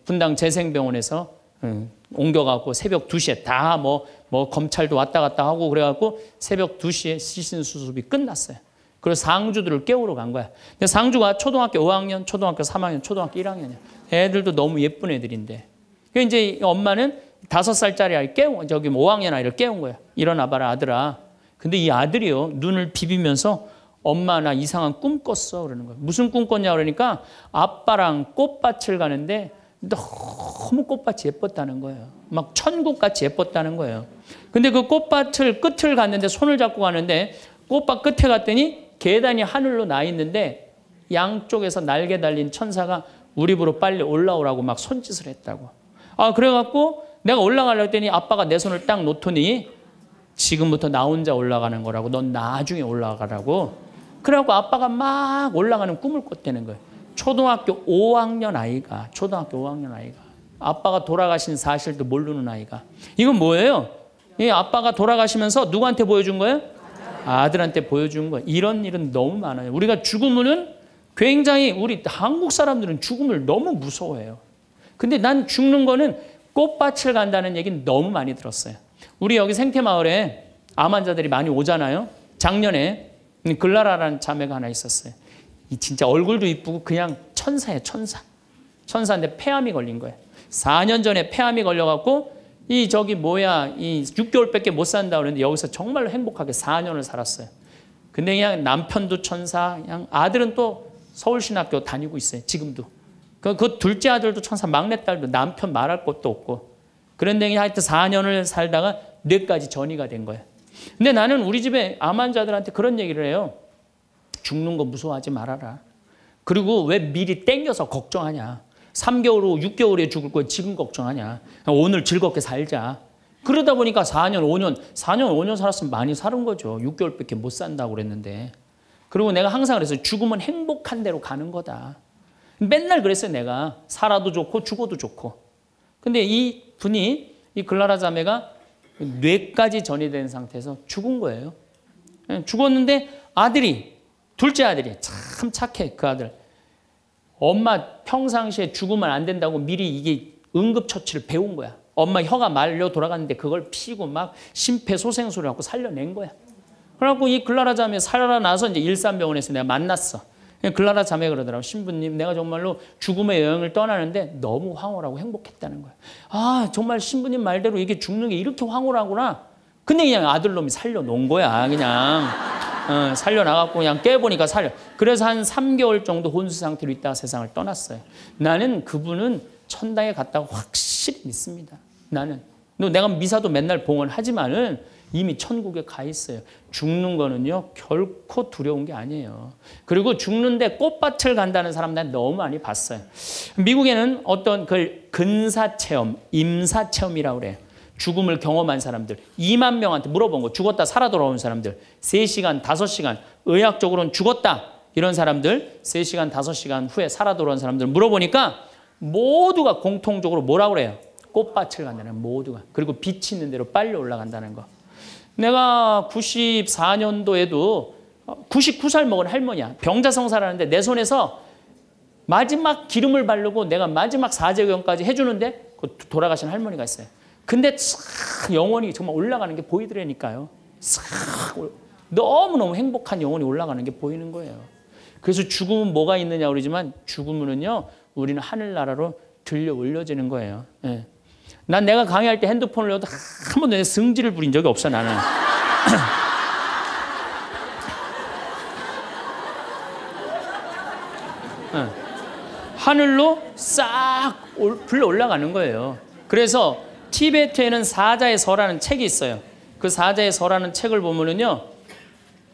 분당 재생병원에서 어, 옮겨갖고 새벽 2시에 다뭐뭐 뭐 검찰도 왔다 갔다 하고 그래갖고 새벽 2시에 시신 수습이 끝났어요. 그래서 상주들을 깨우러 간 거야. 근데 상주가 초등학교 5학년, 초등학교 3학년, 초등학교 1학년이야. 애들도 너무 예쁜 애들인데. 그 이제 엄마는 다섯 살짜리 아이 깨운 저기 5학년 뭐 아이를 깨운 거야. 일어나봐라 아들아. 근데 이 아들이요 눈을 비비면서 엄마 나 이상한 꿈 꿨어 그러는 거야. 무슨 꿈 꿨냐 그러니까 아빠랑 꽃밭을 가는데 너무 꽃밭이 예뻤다는 거예요. 막 천국같이 예뻤다는 거예요. 근데 그 꽃밭을 끝을 갔는데 손을 잡고 가는데 꽃밭 끝에 갔더니 계단이 하늘로 나 있는데 양쪽에서 날개 달린 천사가 우리 부로 빨리 올라오라고 막 손짓을 했다고. 아, 그래갖고 내가 올라가려 했더니 아빠가 내 손을 딱 놓더니 지금부터 나 혼자 올라가는 거라고. 넌 나중에 올라가라고. 그래갖고 아빠가 막 올라가는 꿈을 꿨다는 거예요. 초등학교 5학년 아이가 초등학교 5학년 아이가 아빠가 돌아가신 사실도 모르는 아이가 이건 뭐예요? 이 아빠가 돌아가시면서 누구한테 보여준 거예요? 아들한테 보여준 거예요. 이런 일은 너무 많아요. 우리가 죽음은 굉장히 우리 한국 사람들은 죽음을 너무 무서워해요. 근데 난 죽는 거는 꽃밭을 간다는 얘기는 너무 많이 들었어요. 우리 여기 생태마을에 암환자들이 많이 오잖아요. 작년에 글라라라는 자매가 하나 있었어요. 이 진짜 얼굴도 이쁘고 그냥 천사예요, 천사. 천사인데 폐암이 걸린 거예요. 4년 전에 폐암이 걸려갖고 이 저기 뭐야 이 6개월밖에 못 산다 그러는데 여기서 정말로 행복하게 4년을 살았어요. 근데 그냥 남편도 천사, 그냥 아들은 또 서울신학교 다니고 있어요. 지금도. 그, 그 둘째 아들도 천사, 막내딸도 남편 말할 것도 없고. 그런데 하여튼 4년을 살다가 뇌까지 전이가 된 거예요. 근데 나는 우리 집에 암환자들한테 그런 얘기를 해요. 죽는 거 무서워하지 말아라. 그리고 왜 미리 땡겨서 걱정하냐. 3개월 후 6개월에 죽을 거 지금 걱정하냐. 오늘 즐겁게 살자. 그러다 보니까 4년, 5년, 4년, 5년 살았으면 많이 살은 거죠. 6개월밖에 못 산다고 그랬는데. 그리고 내가 항상 그래서 죽으면 행복한 대로 가는 거다. 맨날 그랬어요, 내가. 살아도 좋고 죽어도 좋고. 근데 이 분이, 이 글라라 자매가 뇌까지 전이된 상태에서 죽은 거예요. 예, 죽었는데 아들이 둘째 아들이 참 착해, 그 아들. 엄마 평상시에 죽으면 안 된다고 미리 이게 응급처치를 배운 거야. 엄마 혀가 말려 돌아갔는데 그걸 피고 막 심폐소생술을 하고 살려낸 거야. 그래갖고 이 글라라 자매 살아나서 이제 일산병원에서 내가 만났어. 글라라 자매 그러더라고. 신부님, 내가 정말로 죽음의 여행을 떠나는데 너무 황홀하고 행복했다는 거야. 아, 정말 신부님 말대로 이게 죽는 게 이렇게 황홀하구나. 근데 그냥 아들놈이 살려놓은 거야, 그냥. 어, 살려나갔고 그냥 깨보니까 살려. 그래서 한 3개월 정도 혼수 상태로 있다가 세상을 떠났어요. 나는 그분은 천당에 갔다고 확실히 믿습니다. 나는. 내가 미사도 맨날 봉헌하지만은 이미 천국에 가 있어요. 죽는 거는요, 결코 두려운 게 아니에요. 그리고 죽는데 꽃밭을 간다는 사람 난 너무 많이 봤어요. 미국에는 어떤 그 근사체험, 임사체험이라고 그래요. 죽음을 경험한 사람들 2만 명한테 물어본 거 죽었다 살아 돌아온 사람들 3시간 5시간 의학적으로는 죽었다 이런 사람들 3시간 5시간 후에 살아 돌아온 사람들 물어보니까 모두가 공통적으로 뭐라 고 그래요? 꽃밭을 간다는 모두가 그리고 빛이 있는 대로 빨리 올라간다는 거 내가 94년도에도 99살 어, 먹은 할머니야 병자성사라는데 내 손에서 마지막 기름을 바르고 내가 마지막 사제경까지 해주는데 그 돌아가신 할머니가 있어요 근데 싹 영혼이 정말 올라가는 게 보이더라니까요. 싹 너무너무 행복한 영혼이 올라가는 게 보이는 거예요. 그래서 죽음은 뭐가 있느냐 그러지만 죽음은요 우리는 하늘나라로 들려 올려지는 거예요. 예. 난 내가 강의할 때 핸드폰을 넣어도 한 번도 내 승질을 부린 적이 없어 나는. 예. 하늘로 싹 불러 올라가는 거예요. 그래서 티베트에는 사자의 서라는 책이 있어요. 그 사자의 서라는 책을 보면은요.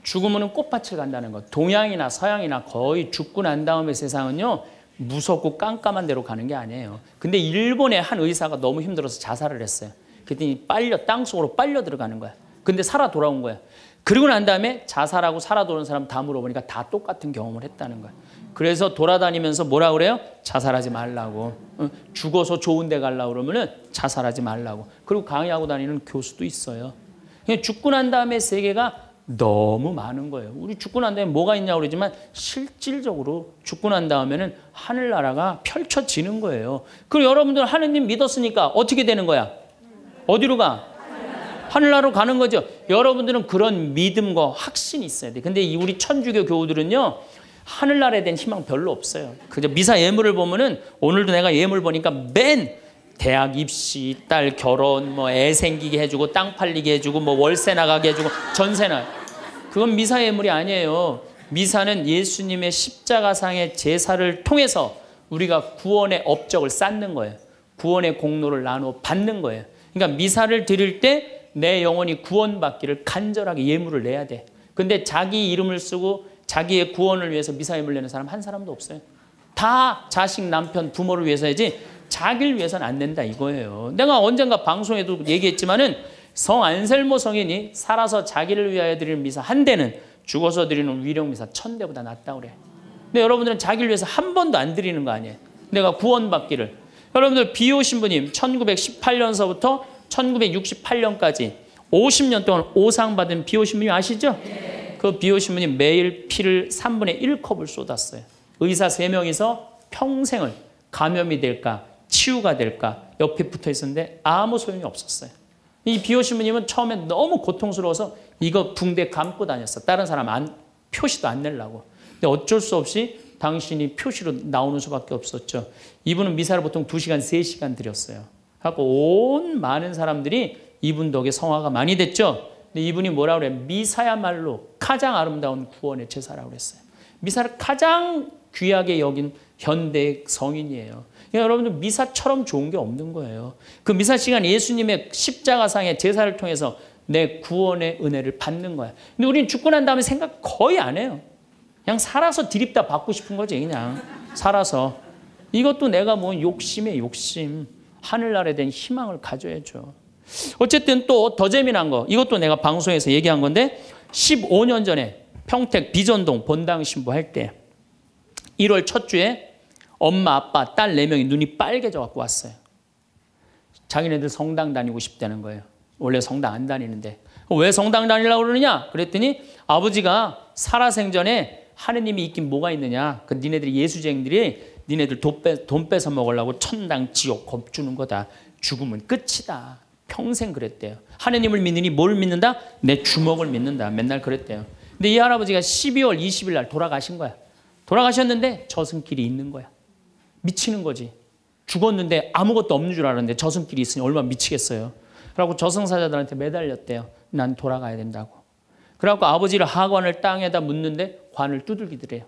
죽으면 꽃밭을 간다는 것. 동양이나 서양이나 거의 죽고 난 다음에 세상은요. 무섭고 깜깜한 데로 가는 게 아니에요. 근데 일본의 한 의사가 너무 힘들어서 자살을 했어요. 그랬더니 빨려 땅속으로 빨려 들어가는 거야. 근데 살아 돌아온 거야. 그리고 난 다음에 자살하고 살아 돌아온 사람 다 물어보니까 다 똑같은 경험을 했다는 거야. 그래서 돌아다니면서 뭐라 그래요? 자살하지 말라고. 죽어서 좋은 데 갈라 그러면은 자살하지 말라고. 그리고 강의하고 다니는 교수도 있어요. 죽고 난 다음에 세계가 너무 많은 거예요. 우리 죽고 난 다음에 뭐가 있냐고 그러지만 실질적으로 죽고 난 다음에는 하늘나라가 펼쳐지는 거예요. 그리고 여러분들 하느님 믿었으니까 어떻게 되는 거야? 어디로 가? 하늘나라로 가는 거죠. 여러분들은 그런 믿음과 확신이 있어야 돼. 근데 우리 천주교 교우들은요. 하늘나라에 대한 희망 별로 없어요. 그저 미사 예물을 보면은 오늘도 내가 예물 보니까 맨 대학 입시, 딸 결혼, 뭐 애 생기게 해주고 땅 팔리게 해주고 뭐 월세 나가게 해주고 전세 나. 그건 미사 예물이 아니에요. 미사는 예수님의 십자가상의 제사를 통해서 우리가 구원의 업적을 쌓는 거예요. 구원의 공로를 나누어 받는 거예요. 그러니까 미사를 드릴 때 내 영혼이 구원받기를 간절하게 예물을 내야 돼. 근데 자기 이름을 쓰고 자기의 구원을 위해서 미사임을 내는 사람 한 사람도 없어요. 다 자식, 남편, 부모를 위해서야지 자기를 위해서는 안 낸다 이거예요. 내가 언젠가 방송에도 얘기했지만은 성 안셀모 성인이 살아서 자기를 위하여 드리는 미사 한 대는 죽어서 드리는 위령 미사 천 대보다 낫다 그래. 근데 여러분들은 자기를 위해서 한 번도 안 드리는 거 아니에요. 내가 구원받기를. 여러분들 비오 신부님 1918년서부터 1968년까지 50년 동안 오상 받은 비오 신부님 아시죠? 그 비오신 분이 매일 피를 3분의 1컵을 쏟았어요. 의사 3명이서 평생을 감염이 될까, 치유가 될까, 옆에 붙어 있었는데 아무 소용이 없었어요. 이 비오신 분님은 처음에 너무 고통스러워서 이거 붕대 감고 다녔어. 다른 사람 안, 표시도 안 내려고. 근데 어쩔 수 없이 당신이 표시로 나오는 수밖에 없었죠. 이분은 미사를 보통 2시간, 3시간 드렸어요. 하고 온 많은 사람들이 이분 덕에 성화가 많이 됐죠. 근데 이분이 뭐라 그래요? 미사야말로 가장 아름다운 구원의 제사라고 그랬어요. 미사를 가장 귀하게 여긴 현대 성인이에요. 그러니까 여러분들 미사처럼 좋은 게 없는 거예요. 그 미사 시간 예수님의 십자가상의 제사를 통해서 내 구원의 은혜를 받는 거야. 근데 우리는 죽고 난 다음에 생각 거의 안 해요. 그냥 살아서 드립다 받고 싶은 거지 그냥 살아서 이것도 내가 뭐 욕심의 욕심 하늘나라에 대한 희망을 가져야죠. 어쨌든 또 더 재미난 거 이것도 내가 방송에서 얘기한 건데 15년 전에 평택 비전동 본당 신부할 때 1월 첫 주에 엄마 아빠 딸 4명이 눈이 빨개져 갖고 왔어요. 자기네들 성당 다니고 싶다는 거예요. 원래 성당 안 다니는데 왜 성당 다니려고 그러느냐 그랬더니 아버지가 살아생전에 하느님이 있긴 뭐가 있느냐 그 니네들이 예수쟁들이 니네들 돈, 빼서 먹으려고 천당 지옥 겁주는 거다 죽으면 끝이다 평생 그랬대요. 하느님을 믿느니 뭘 믿는다? 내 주먹을 믿는다. 맨날 그랬대요. 근데 이 할아버지가 12월 20일 날 돌아가신 거야. 돌아가셨는데 저승길이 있는 거야. 미치는 거지. 죽었는데 아무것도 없는 줄 알았는데 저승길이 있으니 얼마나 미치겠어요. 그러고 저승사자들한테 매달렸대요. 난 돌아가야 된다고. 그래갖고 아버지를 하관을 땅에다 묻는데 관을 두들기더래요.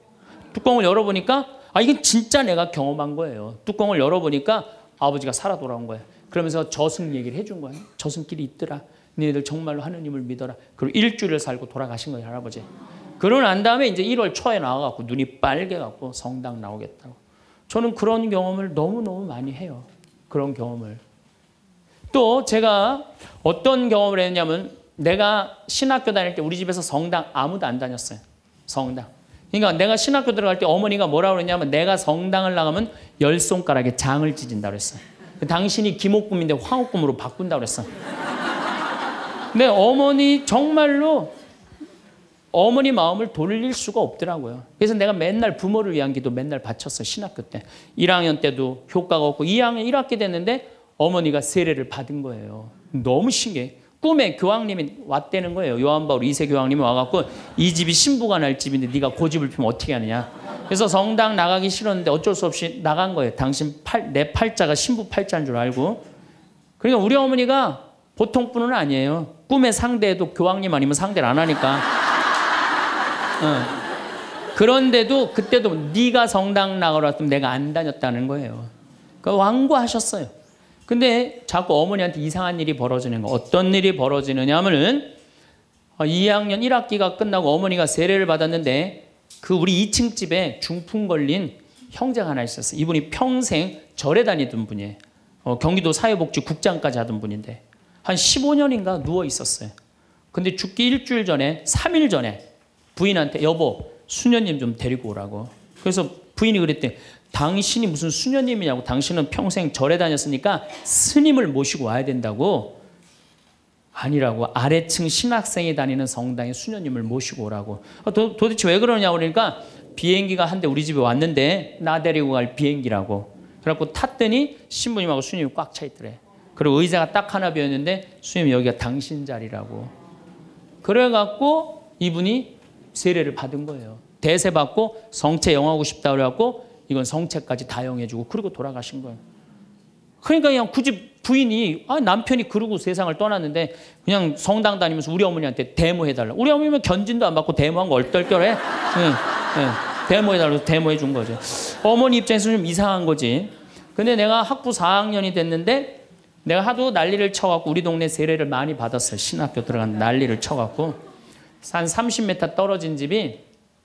뚜껑을 열어보니까 아 이건 진짜 내가 경험한 거예요. 뚜껑을 열어보니까 아버지가 살아 돌아온 거예요. 그러면서 저승 얘기를 해준 거예요. 저승길이 있더라. 너희들 정말로 하느님을 믿어라. 그리고 일주일을 살고 돌아가신 거예요, 할아버지. 그러고 난 다음에 이제 1월 초에 나와갖고 눈이 빨개갖고 성당 나오겠다고. 저는 그런 경험을 너무너무 많이 해요. 그런 경험을. 또 제가 어떤 경험을 했냐면 내가 신학교 다닐 때 우리 집에서 성당 아무도 안 다녔어요. 성당. 그러니까 내가 신학교 들어갈 때 어머니가 뭐라 그러냐면 내가 성당을 나가면 열 손가락에 장을 찢은다 그랬어요. 당신이 기목금인데 황옥금으로 바꾼다 그랬어. 근데 어머니 정말로 어머니 마음을 돌릴 수가 없더라고요. 그래서 내가 맨날 부모를 위한 기도 맨날 바쳤어 신학교 때. 1학년 때도 효과가 없고 2학년 1학기 됐는데 어머니가 세례를 받은 거예요. 너무 신기해. 꿈에 교황님이 왔다는 거예요. 요한바울 2세 교황님이 와갖고 이 집이 신부가 날 집인데 네가 고집을 피면 어떻게 하느냐. 그래서 성당 나가기 싫었는데 어쩔 수 없이 나간 거예요. 당신 팔, 내 팔자가 신부 팔자인 줄 알고. 그러니까 우리 어머니가 보통 분은 아니에요. 꿈의 상대도 교황님 아니면 상대를 안 하니까. 어. 그런데도 그때도 네가 성당 나가라 했으면 내가 안 다녔다는 거예요. 그러니까 완고하셨어요. 근데 자꾸 어머니한테 이상한 일이 벌어지는 거. 어떤 일이 벌어지느냐 하면은 2학년 어, 1학기가 끝나고 어머니가 세례를 받았는데 그 우리 2층 집에 중풍 걸린 형제가 하나 있었어요. 이분이 평생 절에 다니던 분이에요. 어, 경기도 사회복지 국장까지 하던 분인데 한 15년인가 누워 있었어요. 근데 죽기 일주일 전에 3일 전에 부인한테 여보 수녀님 좀 데리고 오라고. 그래서 부인이 그랬대. 당신이 무슨 수녀님이냐고 당신은 평생 절에 다녔으니까 스님을 모시고 와야 된다고 아니라고 아래층 신학생이 다니는 성당에 수녀님을 모시고 오라고 어, 도, 도대체 왜 그러냐고 그러니까 비행기가 한 대 우리 집에 왔는데 나 데리고 갈 비행기라고 그래갖고 탔더니 신부님하고 수녀님꽉차 있더래 그리고 의자가 딱 하나 비었는데 수녀님 여기가 당신 자리라고 그래갖고 이분이 세례를 받은 거예요 대세 받고 성체 영하고 싶다 그래갖고 이건 성체까지 다 영해주고 그리고 돌아가신 거예요 그러니까 그냥 굳이 부인이 아, 남편이 그러고 세상을 떠났는데 그냥 성당 다니면서 우리 어머니한테 데모해달라. 우리 어머니는 견진도 안 받고 데모한 거 얼떨결에 응, 예, 응. 예. 데모해달라고 데모해준 거죠. 어머니 입장에서 좀 이상한 거지. 근데 내가 학부 4학년이 됐는데 내가 하도 난리를 쳐갖고 우리 동네 세례를 많이 받았어요. 신학교 들어간 난리를 쳐갖고 한 30m 떨어진 집이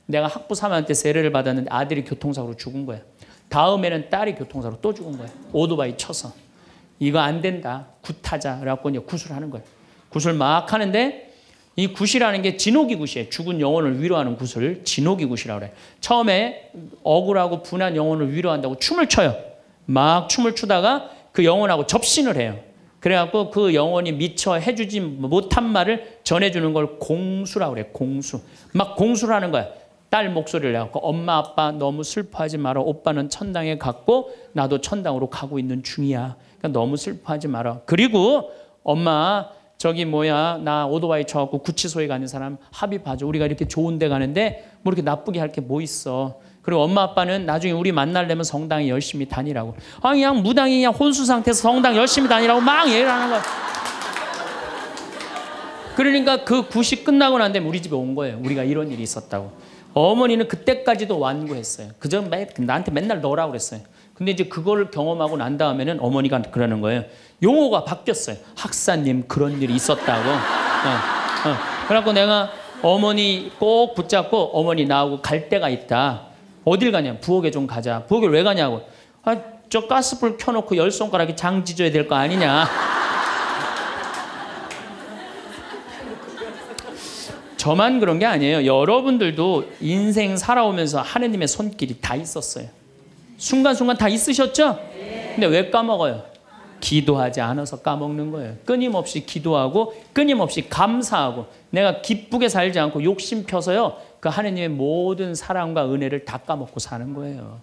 내가 학부 3학년 때 세례를 받았는데 아들이 교통사고로 죽은 거야. 다음에는 딸이 교통사로 또 죽은 거예요. 오토바이 쳐서. 이거 안 된다. 굿하자. 그래갖고 이제 굿을 하는 거예 굿을 막 하는데 이 굿이라는 게 진옥이 굿이에요. 죽은 영혼을 위로하는 굿을 진옥이 굿이라고 그래. 처음에 억울하고 분한 영혼을 위로한다고 춤을 춰요. 막 춤을 추다가 그 영혼하고 접신을 해요. 그래갖고 그 영혼이 미처 해주지 못한 말을 전해주는 걸 공수라고 그래. 공수. 막 공수를 하는 거야. 딸 목소리를 내갖고 엄마 아빠 너무 슬퍼하지 마라. 오빠는 천당에 갔고 나도 천당으로 가고 있는 중이야. 그러니까 너무 슬퍼하지 마라. 그리고 엄마 저기 뭐야 나 오토바이 쳐갖고 구치소에 가는 사람 합의 봐줘. 우리가 이렇게 좋은 데 가는데 뭐 이렇게 나쁘게 할 게 뭐 있어. 그리고 엄마 아빠는 나중에 우리 만날려면 성당에 열심히 다니라고. 아 그냥 무당이 그냥 혼수 상태에서 성당 열심히 다니라고 막 얘기를 하는 거야. 그러니까 그 굿이 끝나고 난 다음에 우리 집에 온 거예요. 우리가 이런 일이 있었다고. 어머니는 그때까지도 완고했어요. 그전 나한테 맨날 너라고 그랬어요. 근데 이제 그걸 경험하고 난 다음에는 어머니가 그러는 거예요. 용어가 바뀌었어요. 학사님 그런 일이 있었다고. 어, 어. 그래갖고 내가 어머니 꼭 붙잡고 어머니 나하고 갈 데가 있다. 어딜 가냐? 부엌에 좀 가자. 부엌에 왜 가냐고. 아, 저 가스불 켜놓고 열 손가락이 장 지져야 될 거 아니냐. 저만 그런 게 아니에요. 여러분들도 인생 살아오면서 하느님의 손길이 다 있었어요. 순간순간 다 있으셨죠? 근데 왜 까먹어요? 기도하지 않아서 까먹는 거예요. 끊임없이 기도하고 끊임없이 감사하고 내가 기쁘게 살지 않고 욕심 펴서요. 그 하느님의 모든 사랑과 은혜를 다 까먹고 사는 거예요.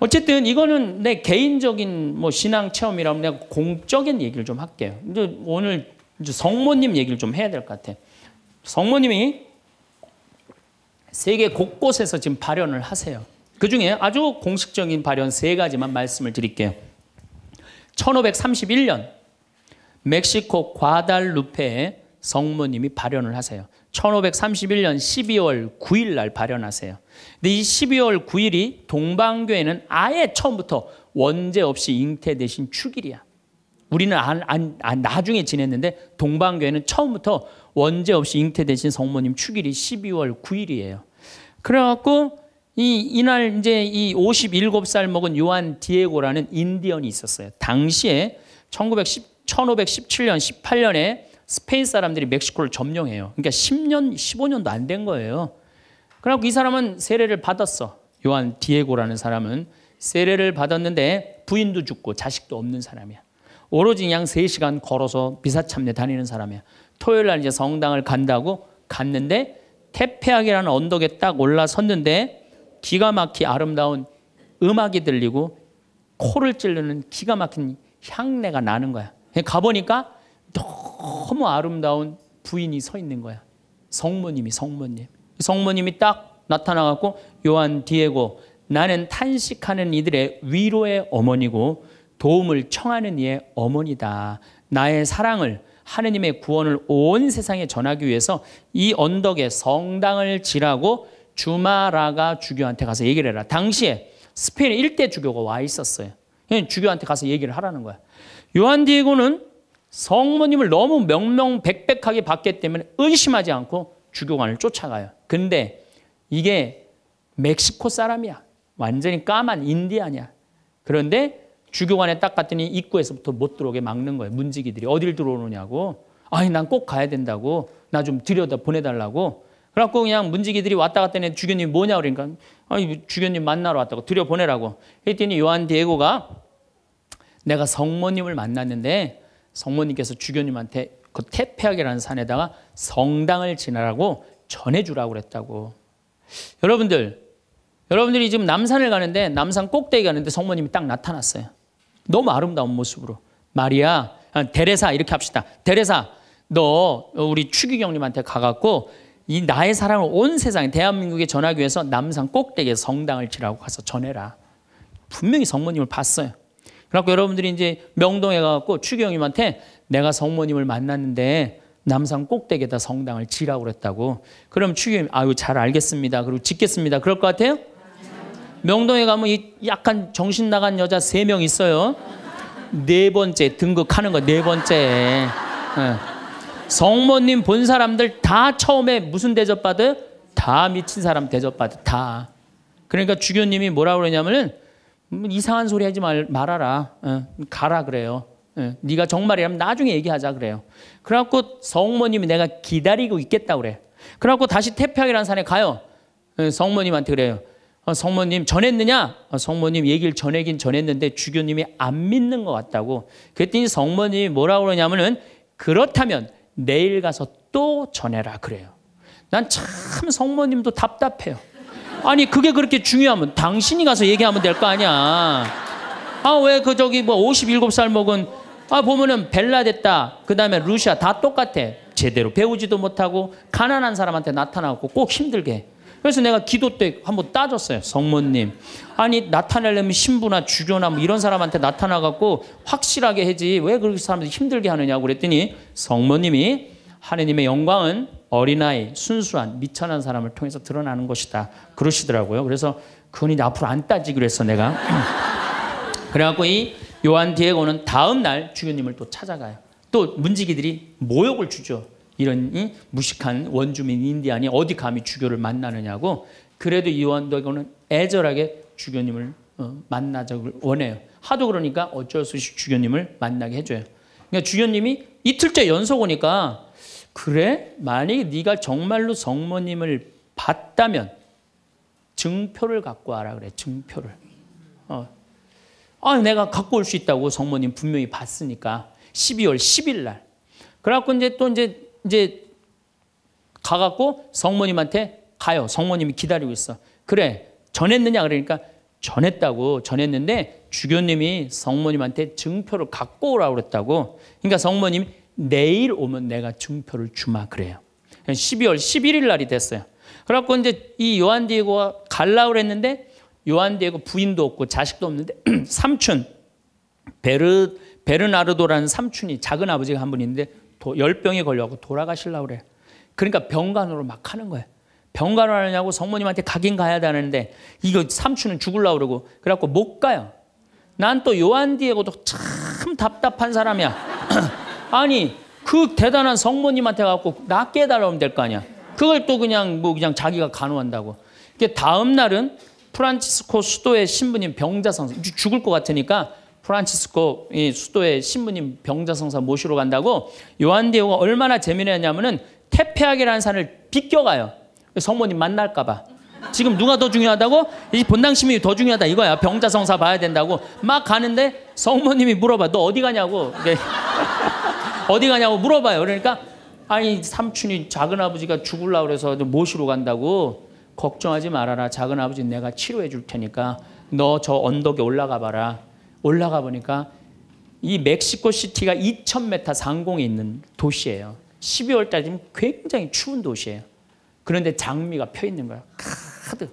어쨌든 이거는 내 개인적인 뭐 신앙 체험이라면 내가 공적인 얘기를 좀 할게요. 근데 오늘 성모님 얘기를 좀 해야 될 것 같아. 성모님이 세계 곳곳에서 지금 발현을 하세요. 그 중에 아주 공식적인 발현 세 가지만 말씀을 드릴게요. 1531년 멕시코 과달루페 성모님이 발현을 하세요. 1531년 12월 9일 날 발현하세요. 근데 이 12월 9일이 동방교회는 아예 처음부터 원죄 없이 잉태 대신 축일이야. 우리는 안, 안, 안 나중에 지냈는데 동방교회는 처음부터 원죄 없이 잉태되신 성모님 축일이 12월 9일이에요. 그래갖고 이 이날 이제 이 57살 먹은 요한 디에고라는 인디언이 있었어요. 당시에 1910, 1517년 18년에 스페인 사람들이 멕시코를 점령해요. 그러니까 10년 15년도 안 된 거예요. 그래갖고 이 사람은 세례를 받았어. 요한 디에고라는 사람은 세례를 받았는데 부인도 죽고 자식도 없는 사람이야. 오로지 그냥 3시간 걸어서 미사 참례 다니는 사람이야. 토요일 날 이제 성당을 간다고 갔는데 태평이라는 언덕에 딱 올라섰는데 기가 막히 아름다운 음악이 들리고 코를 찌르는 기가 막힌 향내가 나는 거야. 가보니까 너무 아름다운 부인이 서 있는 거야. 성모님이 성모님. 성모님이 딱 나타나갖고 요한 디에고 나는 탄식하는 이들의 위로의 어머니고 도움을 청하는 이의 어머니다. 나의 사랑을 하느님의 구원을 온 세상에 전하기 위해서 이 언덕에 성당을 지라고 주마라가 주교한테 가서 얘기를 해라. 당시에 스페인 일대 주교가 와 있었어요. 주교한테 가서 얘기를 하라는 거야. 요한 디에고는 성모님을 너무 명명백백하게 봤기 때문에 의심하지 않고 주교관을 쫓아가요. 근데 이게 멕시코 사람이야. 완전히 까만 인디안이야. 그런데 주교관에 딱 갔더니 입구에서부터 못 들어오게 막는 거예요. 문지기들이 어딜 들어오느냐고. 아니 난꼭 가야 된다고. 나 좀 들여다 보내달라고. 그래갖고 그냥 문지기들이 왔다 갔다 했 주교님 뭐냐 그러니까 아니 주교님 만나러 왔다고 들여보내라고. 그더니 요한 디에고가 내가 성모님을 만났는데 성모님께서 주교님한테 그 태페하게라는 산에다가 성당을 지나라고 전해주라고 그랬다고. 여러분들, 여러분들이 지금 남산을 가는데 남산 꼭대기 가는데 성모님이 딱 나타났어요. 너무 아름다운 모습으로 마리아 아, 데레사 이렇게 합시다. 데레사 너 우리 추기경님한테 가갖고 이 나의 사랑을 온 세상에 대한민국에 전하기 위해서 남산 꼭대기에 성당을 지라고 가서 전해라. 분명히 성모님을 봤어요. 그래갖고 여러분들이 이제 명동에 가갖고 추경님한테 기 내가 성모님을 만났는데 남산 꼭대기에다 성당을 지라고 그랬다고. 그럼 추경님 기 아유 잘 알겠습니다. 그리고 짓겠습니다. 그럴 것 같아요? 명동에 가면 이 약간 정신 나간 여자 세 명 있어요. 네 번째 등극하는 거 네 번째. 네. 성모님 본 사람들 다 처음에 무슨 대접 받아요? 다 미친 사람 대접 받아 다. 그러니까 주교님이 뭐라 그러냐면은 음, 이상한 소리 하지 말, 말아라. 어, 가라 그래요. 어, 네가 정말이라면 나중에 얘기하자 그래요. 그래갖고 성모님이 내가 기다리고 있겠다 그래. 그래갖고 다시 태평이라는 산에 가요. 성모님한테 그래요. 어, 성모님 전했느냐? 어, 성모님 얘기를 전하긴 전했는데 주교님이 안 믿는 것 같다고. 그랬더니 성모님이 뭐라고 그러냐면은 그렇다면 내일 가서 또 전해라 그래요. 난 참 성모님도 답답해요. 아니 그게 그렇게 중요하면 당신이 가서 얘기하면 될 거 아니야. 아 왜 그 저기 뭐 57살 먹은 아 보면은 벨라 됐다. 그다음에 루시아 다 똑같아. 제대로 배우지도 못하고 가난한 사람한테 나타나고 꼭 힘들게. 그래서 내가 기도 때 한번 따졌어요. 성모님. 아니 나타내려면 신부나 주교나 뭐 이런 사람한테 나타나 갖고 확실하게 해지 왜 그렇게 사람들 힘들게 하느냐고 그랬더니 성모님이 하느님의 영광은 어린아이, 순수한, 미천한 사람을 통해서 드러나는 것이다. 그러시더라고요. 그래서 그건 이제 앞으로 안 따지기로 했어, 내가. 그래갖고 이 요한 디에고는 다음 날 주교님을 또 찾아가요. 또 문지기들이 모욕을 주죠. 이런 이 무식한 원주민 인디안이 어디 감히 주교를 만나느냐고 그래도 이완덕는 애절하게 주교님을 어, 만나자고 원해요. 하도 그러니까 어쩔 수 없이 주교님을 만나게 해줘요. 그러니까 주교님이 이틀째 연속 오니까 그래 만약에 네가 정말로 성모님을 봤다면 증표를 갖고 와라 그래 증표를. 어. 아 내가 갖고 올 수 있다고 성모님 분명히 봤으니까 12월 10일 날. 그래갖고 이제 또 이제 이제 가갖고 성모님한테 가요. 성모님이 기다리고 있어. 그래. 전했느냐? 그러니까 전했다고 전했는데 주교님이 성모님한테 증표를 갖고 오라고 그랬다고. 그러니까 성모님 이 내일 오면 내가 증표를 주마 그래요. 12월 그러니까 11일 날이 됐어요. 그래갖고 이제 이 요한 디에고가 갈라 그랬는데 요한 디에고 부인도 없고 자식도 없는데 삼촌 베르 베르나르도라는 삼촌이 작은 아버지가 한 분인데 열병에 걸려갖고 돌아가시려고 그래. 그러니까 병간으로막 하는 거예요. 병간호 하느냐고 성모님한테 가긴 가야 되는데 이거 삼촌은 죽을라고 그러고 그래갖고 못 가요. 난 또 요한 디에고도 참 답답한 사람이야. 아니 그 대단한 성모님한테 갖고 낫게 해달라면 될 거 아니야. 그걸 또 그냥 뭐 그냥 자기가 간호한다고. 그 다음 날은 프란치스코 수도의 신부님 병자상 선 죽을 것 같으니까 프란치스코 이 수도의 신부님 병자성사 모시러 간다고 요한대우가 얼마나 재미있냐면은 태페악이라는 산을 비껴가요. 성모님 만날까 봐. 지금 누가 더 중요하다고? 이 본당심이 더 중요하다 이거야. 병자성사 봐야 된다고 막 가는데 성모님이 물어봐. 너 어디 가냐고. 어디 가냐고 물어봐요. 그러니까 아니 삼촌이 작은 아버지가 죽을라 그래서 모시러 간다고 걱정하지 말아라. 작은 아버지 내가 치료해 줄 테니까 너 저 언덕에 올라가 봐라. 올라가 보니까 이 멕시코 시티가 2,000m 상공에 있는 도시예요. 12월 달이면 굉장히 추운 도시예요. 그런데 장미가 펴 있는 거야. 카드.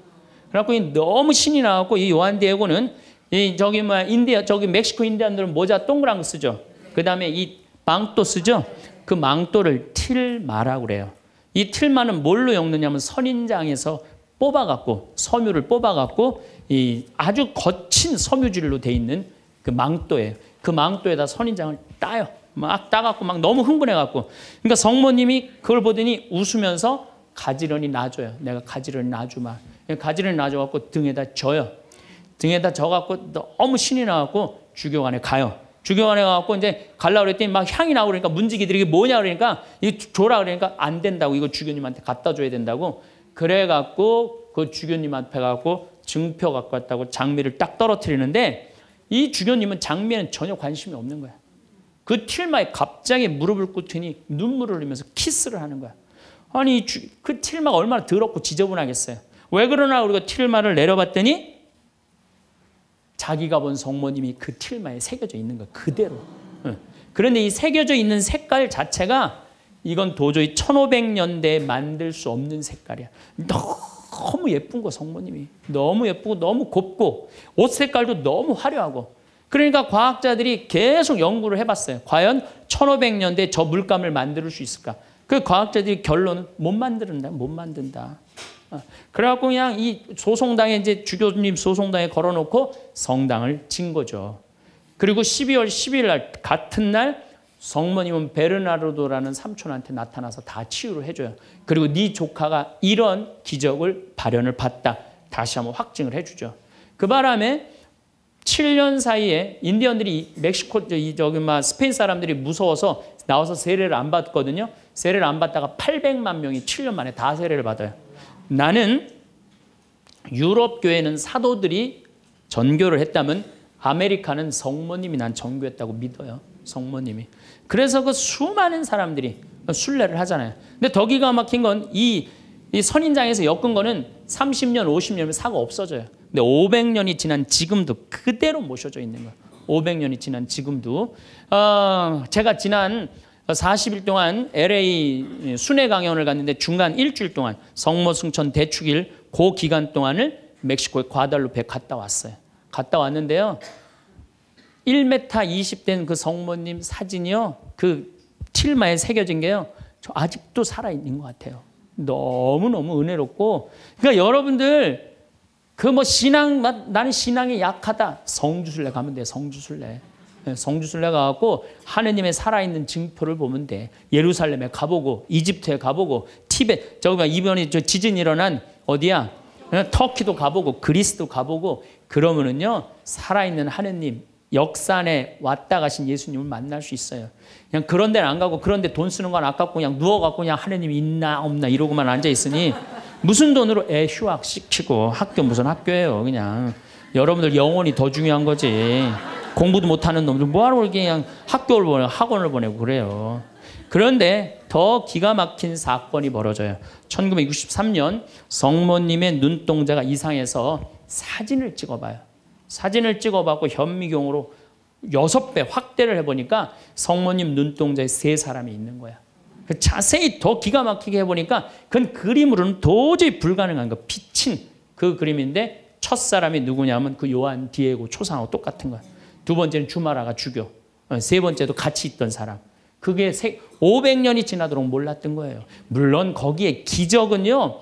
그래갖고 너무 신이 나갖고 이 요한 디에고는 이 저기 뭐 인디아 저기 멕시코 인디안들은 모자 동그란 거 쓰죠. 그다음에 이 망토 쓰죠. 그 망토를 틸마라고 그래요. 이틸마는 뭘로 엮느냐면 선인장에서 뽑아갖고 섬유를 뽑아갖고 이 아주 거친 섬유질로 돼 있는 그 망토에 그 망토에다 선인장을 따요. 막 따갖고 막 너무 흥분해갖고. 그러니까 성모님이 그걸 보더니 웃으면서 가지런히 놔줘요. 내가 가지런히 놔주마. 가지런히 놔줘갖고 등에다 져요. 등에다 져갖고 너무 신이 나갖고 주교관에 가요. 주교관에 가갖고 이제 갈라 그랬더니 막 향이 나고 오 그러니까 문지기들이 뭐냐 그러니까 이 줘라 그러니까 안 된다고 이거 주교님한테 갖다 줘야 된다고 그래갖고 그 주교님 앞에 가고 갖 증표 갖고 왔다고 장미를 딱 떨어뜨리는데 이 주교님은 장미에는 전혀 관심이 없는 거야. 그 틸마에 갑자기 무릎을 꿇더니 눈물을 흘리면서 키스를 하는 거야. 아니 그 틸마가 얼마나 더럽고 지저분하겠어요. 왜 그러나 우리가 틸마를 내려봤더니 자기가 본 성모님이 그 틸마에 새겨져 있는 거 그대로. 그런데 이 새겨져 있는 색깔 자체가 이건 도저히 1500년대에 만들 수 없는 색깔이야. 너무 너무 예쁜 거 성모님이 너무 예쁘고 너무 곱고 옷 색깔도 너무 화려하고 그러니까 과학자들이 계속 연구를 해봤어요. 과연 1500년대 저 물감을 만들 수 있을까? 그 과학자들이 결론은 못 만든다, 못 만든다. 어, 그래갖고 그냥 이 소송당에 이제 주교님 소송당에 걸어놓고 성당을 진 거죠. 그리고 12월 10일 날 같은 날 성모님은 베르나르도라는 삼촌한테 나타나서 다 치유를 해줘요. 그리고 네 조카가 이런 기적을 발현을 받다. 다시 한번 확증을 해주죠. 그 바람에 7년 사이에 인디언들이 멕시코 저기 막 스페인 사람들이 무서워서 나와서 세례를 안 받거든요. 세례를 안 받다가 800만 명이 7년 만에 다 세례를 받아요. 나는 유럽 교회는 사도들이 전교를 했다면 아메리카는 성모님이 난 전교했다고 믿어요. 성모님이. 그래서 그 수많은 사람들이 순례를 하잖아요. 근데 더 기가 막힌 건이 이 선인장에서 엮은 거는 30년, 50년이면 사가 없어져요. 근데 500년이 지난 지금도 그대로 모셔져 있는 거예요. 500년이 지난 지금도. 어, 제가 지난 40일 동안 LA 순회 강연을 갔는데 중간 일주일 동안 성모승천 대축일 그 기간 동안을 멕시코의 과달루페 갔다 왔어요. 갔다 왔는데요. 1m 20된 그 성모님 사진이요. 그 칠마에 새겨진 게요. 저 아직도 살아있는 것 같아요. 너무너무 은혜롭고. 그러니까 여러분들, 그 뭐 신앙, 나는 신앙이 약하다. 성주순례 가면 돼, 성주순례. 네, 성주순례 가갖고 하느님의 살아있는 증표를 보면 돼. 예루살렘에 가보고, 이집트에 가보고, 티벳, 저기 이번에 저 지진 일어난 어디야? 네, 터키도 가보고, 그리스도 가보고, 그러면은요, 살아있는 하느님, 역산에 왔다 가신 예수님을 만날 수 있어요. 그냥 그런 데는 안 가고 그런데 돈 쓰는 건 아깝고 그냥 누워갖고 그냥 하느님 있나 없나 이러고만 앉아있으니 무슨 돈으로 애 휴학 시키고 학교 무슨 학교예요 그냥. 여러분들 영혼이 더 중요한 거지. 공부도 못하는 놈들 뭐하러 그냥 학교를 보내 학원을 보내고 그래요. 그런데 더 기가 막힌 사건이 벌어져요. 1963년 성모님의 눈동자가 이상해서 사진을 찍어봐요. 사진을 찍어봤고 현미경으로 여섯 배 확대를 해보니까 성모님 눈동자에 세 사람이 있는 거야. 그 자세히 더 기가 막히게 해보니까 그건 그림으로는 도저히 불가능한 거. 비친 그 그림인데 첫 사람이 누구냐면 그 요한 디에고 초상하고 똑같은 거야. 두 번째는 주마라가 죽여. 어, 세 번째도 같이 있던 사람. 그게 500년이 지나도록 몰랐던 거예요. 물론 거기에 기적은요.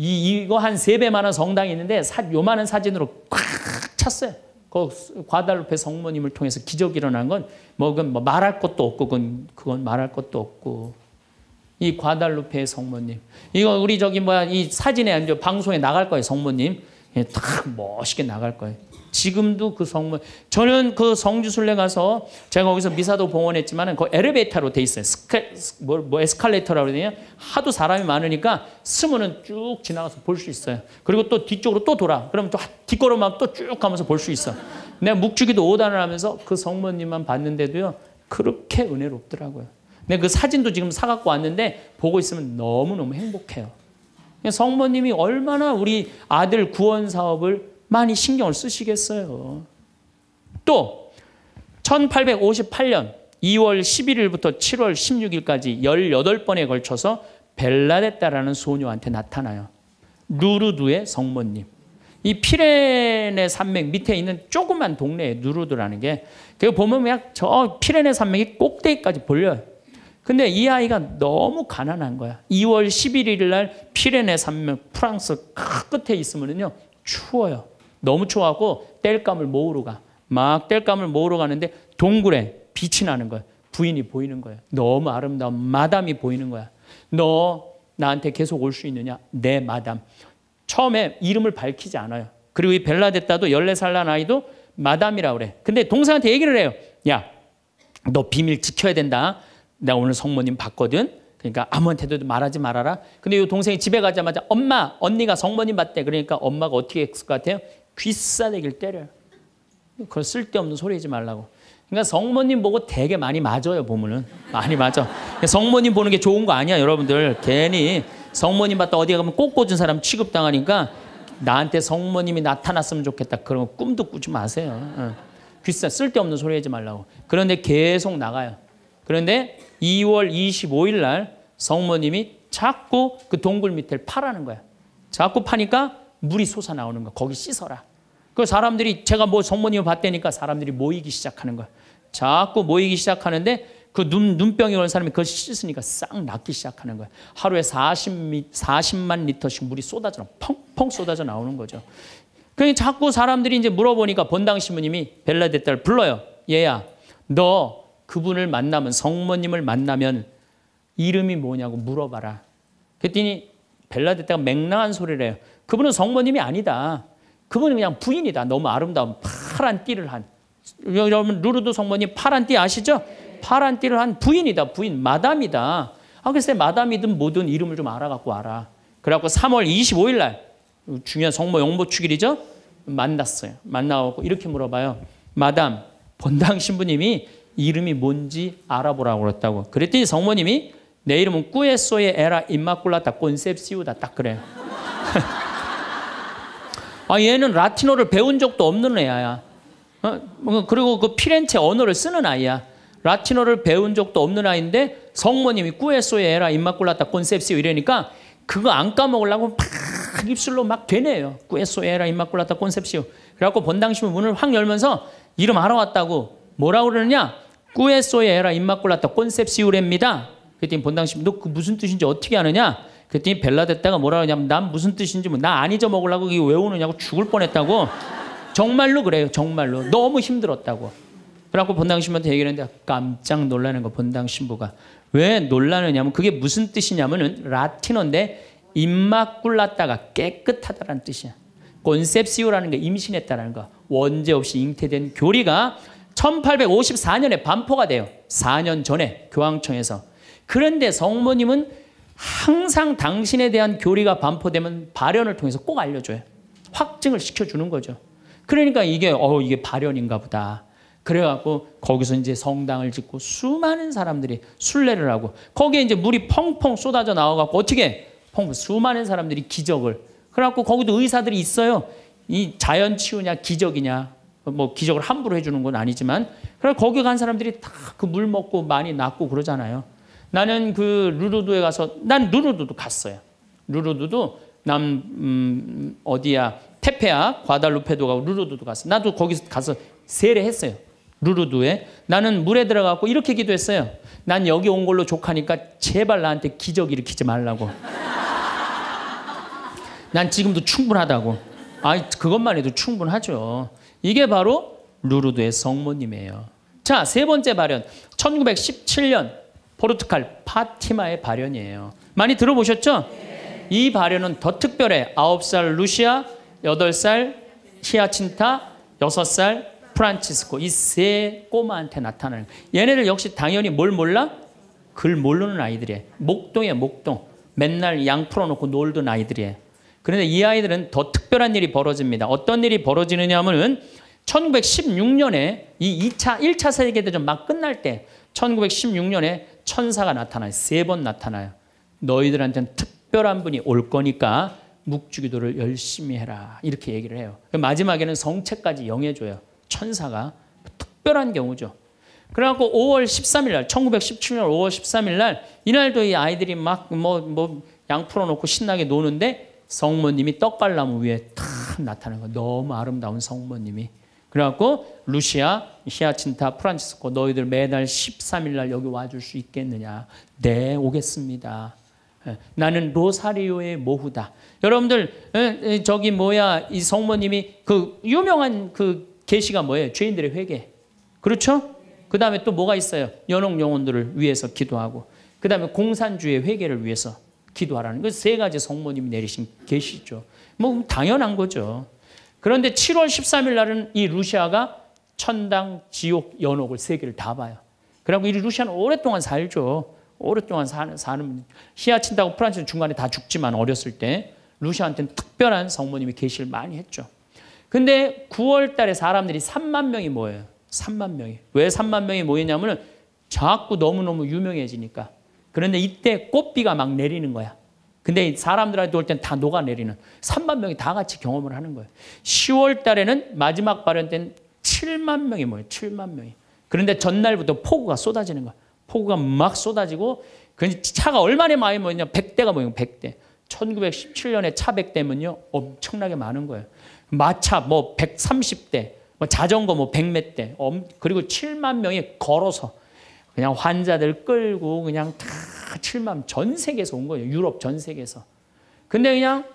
이, 이거 한 세 배만한 성당이 있는데 사, 요만한 사진으로 꽉 찼어요. 그 과달루페 성모님을 통해서 기적이 일어난 건, 뭐, 그뭐 말할 것도 없고, 그건, 그건 말할 것도 없고. 이 과달루페 성모님. 이거 우리 저기 뭐야, 이 사진에, 방송에 나갈 거예요, 성모님. 예, 멋있게 나갈 거예요. 지금도 그 성문 저는 그 성주순례 가서 제가 거기서 미사도 봉헌했지만은 그 엘리베이터로 돼 있어요. 스케 뭐, 뭐 에스컬레이터라고 되냐? 하도 사람이 많으니까 스문은 쭉 지나가서 볼 수 있어요. 그리고 또 뒤쪽으로 또 돌아. 그럼 또 뒷걸음만 또 쭉 가면서 볼 수 있어. 내가 묵주기도 5단을 하면서 그 성모님만 봤는데도요. 그렇게 은혜롭더라고요. 내가 그 사진도 지금 사 갖고 왔는데 보고 있으면 너무너무 행복해요. 성모님이 얼마나 우리 아들 구원 사업을 많이 신경을 쓰시겠어요. 또 1858년 2월 11일부터 7월 16일까지 18번에 걸쳐서 벨라데타라는 소녀한테 나타나요. 루르두의 성모님. 이 피레네 산맥 밑에 있는 조그만 동네에 누르드라는 게, 그 보면 그냥 저 피레네 산맥이 꼭대기까지 벌려요. 근데 이 아이가 너무 가난한 거야. 2월 11일 날 피레네 산맥 프랑스 끝에 있으면요, 추워요. 너무 추워하고 땔감을 모으러 가. 막 땔감을 모으러 가는데 동굴에 빛이 나는 거야. 부인이 보이는 거야. 너무 아름다운 마담이 보이는 거야. 너 나한테 계속 올 수 있느냐? 내 마담. 처음에 이름을 밝히지 않아요. 그리고 이 벨라데타도 14살 난 아이도 마담이라 그래. 근데 동생한테 얘기를 해요. 야, 너 비밀 지켜야 된다. 내가 오늘 성모님 봤거든. 그러니까 아무한테도 말하지 말아라. 근데 이 동생이 집에 가자마자 엄마, 언니가 성모님 봤대. 그러니까 엄마가 어떻게 했을 것 같아요? 귀싸대기를 때려요. 그런 쓸데없는 소리 하지 말라고. 그러니까 성모님 보고 되게 많이 맞아요, 보면은. 많이 맞아. 그러니까 성모님 보는 게 좋은 거 아니야, 여러분들. 괜히 성모님 봤다 어디 가면 꼭 꽂은 사람 취급당하니까 나한테 성모님이 나타났으면 좋겠다. 그런 꿈도 꾸지 마세요. 어. 귀싸, 쓸데없는 소리 하지 말라고. 그런데 계속 나가요. 그런데 2월 25일 날 성모님이 자꾸 그 동굴 밑을 파라는 거야. 자꾸 파니까 물이 솟아나오는 거야. 거기 씻어라. 그 사람들이 제가 뭐 성모님을 봤다니까 사람들이 모이기 시작하는 거야. 자꾸 모이기 시작하는데 그 눈, 눈병이 온 사람이 그걸 씻으니까 싹 낫기 시작하는 거야. 하루에 40, 40만 리터씩 물이 쏟아져, 펑펑 쏟아져 나오는 거죠. 그러니 자꾸 사람들이 이제 물어보니까 본당 신부님이 벨라데타를 불러요. 얘야, 너 그분을 만나면, 성모님을 만나면 이름이 뭐냐고 물어봐라. 그랬더니 벨라데타가 맹랑한 소리를 해요. 그분은 성모님이 아니다. 그분은 그냥 부인이다. 너무 아름다운 파란 띠를 한. 여러분 루르드 성모님 파란 띠 아시죠? 파란 띠를 한 부인이다. 부인 마담이다. 아 글쎄 마담이든 뭐든 이름을 좀 알아갖고 알아. 그래갖고 3월 25일 날 중요한 성모 영모 축일이죠. 만났어요. 만나갖고 이렇게 물어봐요. 마담 본당 신부님이 이름이 뭔지 알아보라고 그랬다고. 그랬더니 성모님이 내 이름은 꾸에소의 에라 임마꿀라다 콘셉시우다 딱 그래요. 아 얘는 라틴어를 배운 적도 없는 애야. 어? 뭐 그리고 그 피렌체 언어를 쓰는 아이야. 라틴어를 배운 적도 없는 아이인데 성모님이 꾸에소에 에라 임마꿀라타 콘셉시오 이러니까 그거 안 까먹으려고 막 입술로 막 되네요. 꾸에소에 에라 임마꿀라타 콘셉시오. 그래갖고 본당신문 문을 확 열면서 이름 알아왔다고 뭐라고 그러느냐? 꾸에소에 에라 임마꿀라타 콘셉시오랩니다. 그랬더니 본당신 너그 무슨 뜻인지 어떻게 아느냐? 그랬더니 벨라됐다가 뭐라 그러냐면 난 무슨 뜻인지 뭐나안 잊어먹으려고 이거 외우느냐고 죽을 뻔했다고 정말로 그래요 정말로 너무 힘들었다고 그래갖고 본당 신부한테 얘기를 했는데 깜짝 놀라는 거 본당 신부가 왜 놀라느냐면 그게 무슨 뜻이냐면은 라틴어인데 임마꿀라다가 깨끗하다라는 뜻이야 콘셉시오라는 게 임신했다라는 거 원죄 없이 잉태된 교리가 1854년에 반포가 돼요 4년 전에 교황청에서 그런데 성모님은 항상 당신에 대한 교리가 반포되면 발현을 통해서 꼭 알려줘요. 확증을 시켜주는 거죠. 그러니까 이게 어 이게 발현인가 보다. 그래갖고 거기서 이제 성당을 짓고 수많은 사람들이 순례를 하고 거기에 이제 물이 펑펑 쏟아져 나와갖고 어떻게 펑 수많은 사람들이 기적을 그래갖고 거기도 의사들이 있어요. 이 자연 치유냐 기적이냐 뭐 기적을 함부로 해주는 건 아니지만 그래 거기 간 사람들이 다 그 물 먹고 많이 낫고 그러잖아요. 나는 그루르드에 가서 난루르드도 갔어요. 루르드도남 음, 어디야 테페아 과달루페도 가고 루르드도 갔어. 나도 거기서 가서 세례했어요. 루르드에 나는 물에 들어가고 이렇게 기도했어요. 난 여기 온 걸로 족하니까 제발 나한테 기적 일으키지 말라고. 난 지금도 충분하다고. 아, 그것만 해도 충분하죠. 이게 바로 루르드의 성모님이에요. 자, 세 번째 발언 1917년 포르투갈 파티마의 발현이에요. 많이 들어보셨죠? 이 발현은 더 특별해. 9살 루시아, 8살 히아친타, 6살 프란치스코 이 세 꼬마한테 나타나는 얘네들 역시 당연히 뭘 몰라? 글 모르는 아이들이에목동에 목동. 맨날 양 풀어놓고 놀던 아이들이에요. 그런데 이 아이들은 더 특별한 일이 벌어집니다. 어떤 일이 벌어지느냐 하면은 1916년에 이 2차, 1차 세계대전 막 끝날 때 1916년에 천사가 나타나요. 세 번 나타나요. 너희들한테는 특별한 분이 올 거니까 묵주기도를 열심히 해라. 이렇게 얘기를 해요. 그 마지막에는 성체까지 영해줘요. 천사가. 특별한 경우죠. 그래갖고 5월 13일 날, 1917년 5월 13일 날, 이날도 이 아이들이 막 뭐, 뭐, 양 풀어놓고 신나게 노는데 성모님이 떡갈나무 위에 탁 나타나는 거 너무 아름다운 성모님이. 그래갖고 루시아, 히아친타, 프란치스코 너희들 매달 13일 날 여기 와줄 수 있겠느냐? 네, 오겠습니다. 예, 나는 로사리오의 모후다. 여러분들 예, 저기 뭐야 이 성모님이 그 유명한 그 계시가 뭐예요? 죄인들의 회개. 그렇죠? 그 다음에 또 뭐가 있어요? 연옥 영혼들을 위해서 기도하고 그 다음에 공산주의 회개를 위해서 기도하라는 그 세 가지 성모님이 내리신 계시죠. 뭐 당연한 거죠. 그런데 7월 13일 날은 이 루시아가 천당, 지옥, 연옥을 세 개를 다 봐요. 그리고 이 루시아는 오랫동안 살죠. 오랫동안 사는, 사는 히아친다고 프란스는 중간에 다 죽지만 어렸을 때 루시아한테는 특별한 성모님이 계시 많이 했죠. 근데 9월 달에 사람들이 3만 명이 모여요. 3만 명이. 왜 3만 명이 모이냐면은 자꾸 너무너무 유명해지니까. 그런데 이때 꽃비가 막 내리는 거야. 근데 사람들한테 올 땐 다 녹아내리는 3만 명이 다 같이 경험을 하는 거예요. 10월 달에는 마지막 발현 때 7만 명이 뭐예요? 7만 명이. 그런데 전날부터 폭우가 쏟아지는 거야. 폭우가 막 쏟아지고 그 차가 얼마나 많이 모였냐? 100대가 모인 100대. 1917년에 차 100대면요. 엄청나게 많은 거예요. 마차 뭐 130대, 뭐 자전거 뭐 100몇 대. 그리고 7만 명이 걸어서 그냥 환자들 끌고 그냥 다 7만 전 세계에서 온 거예요. 유럽 전 세계에서. 근데 그냥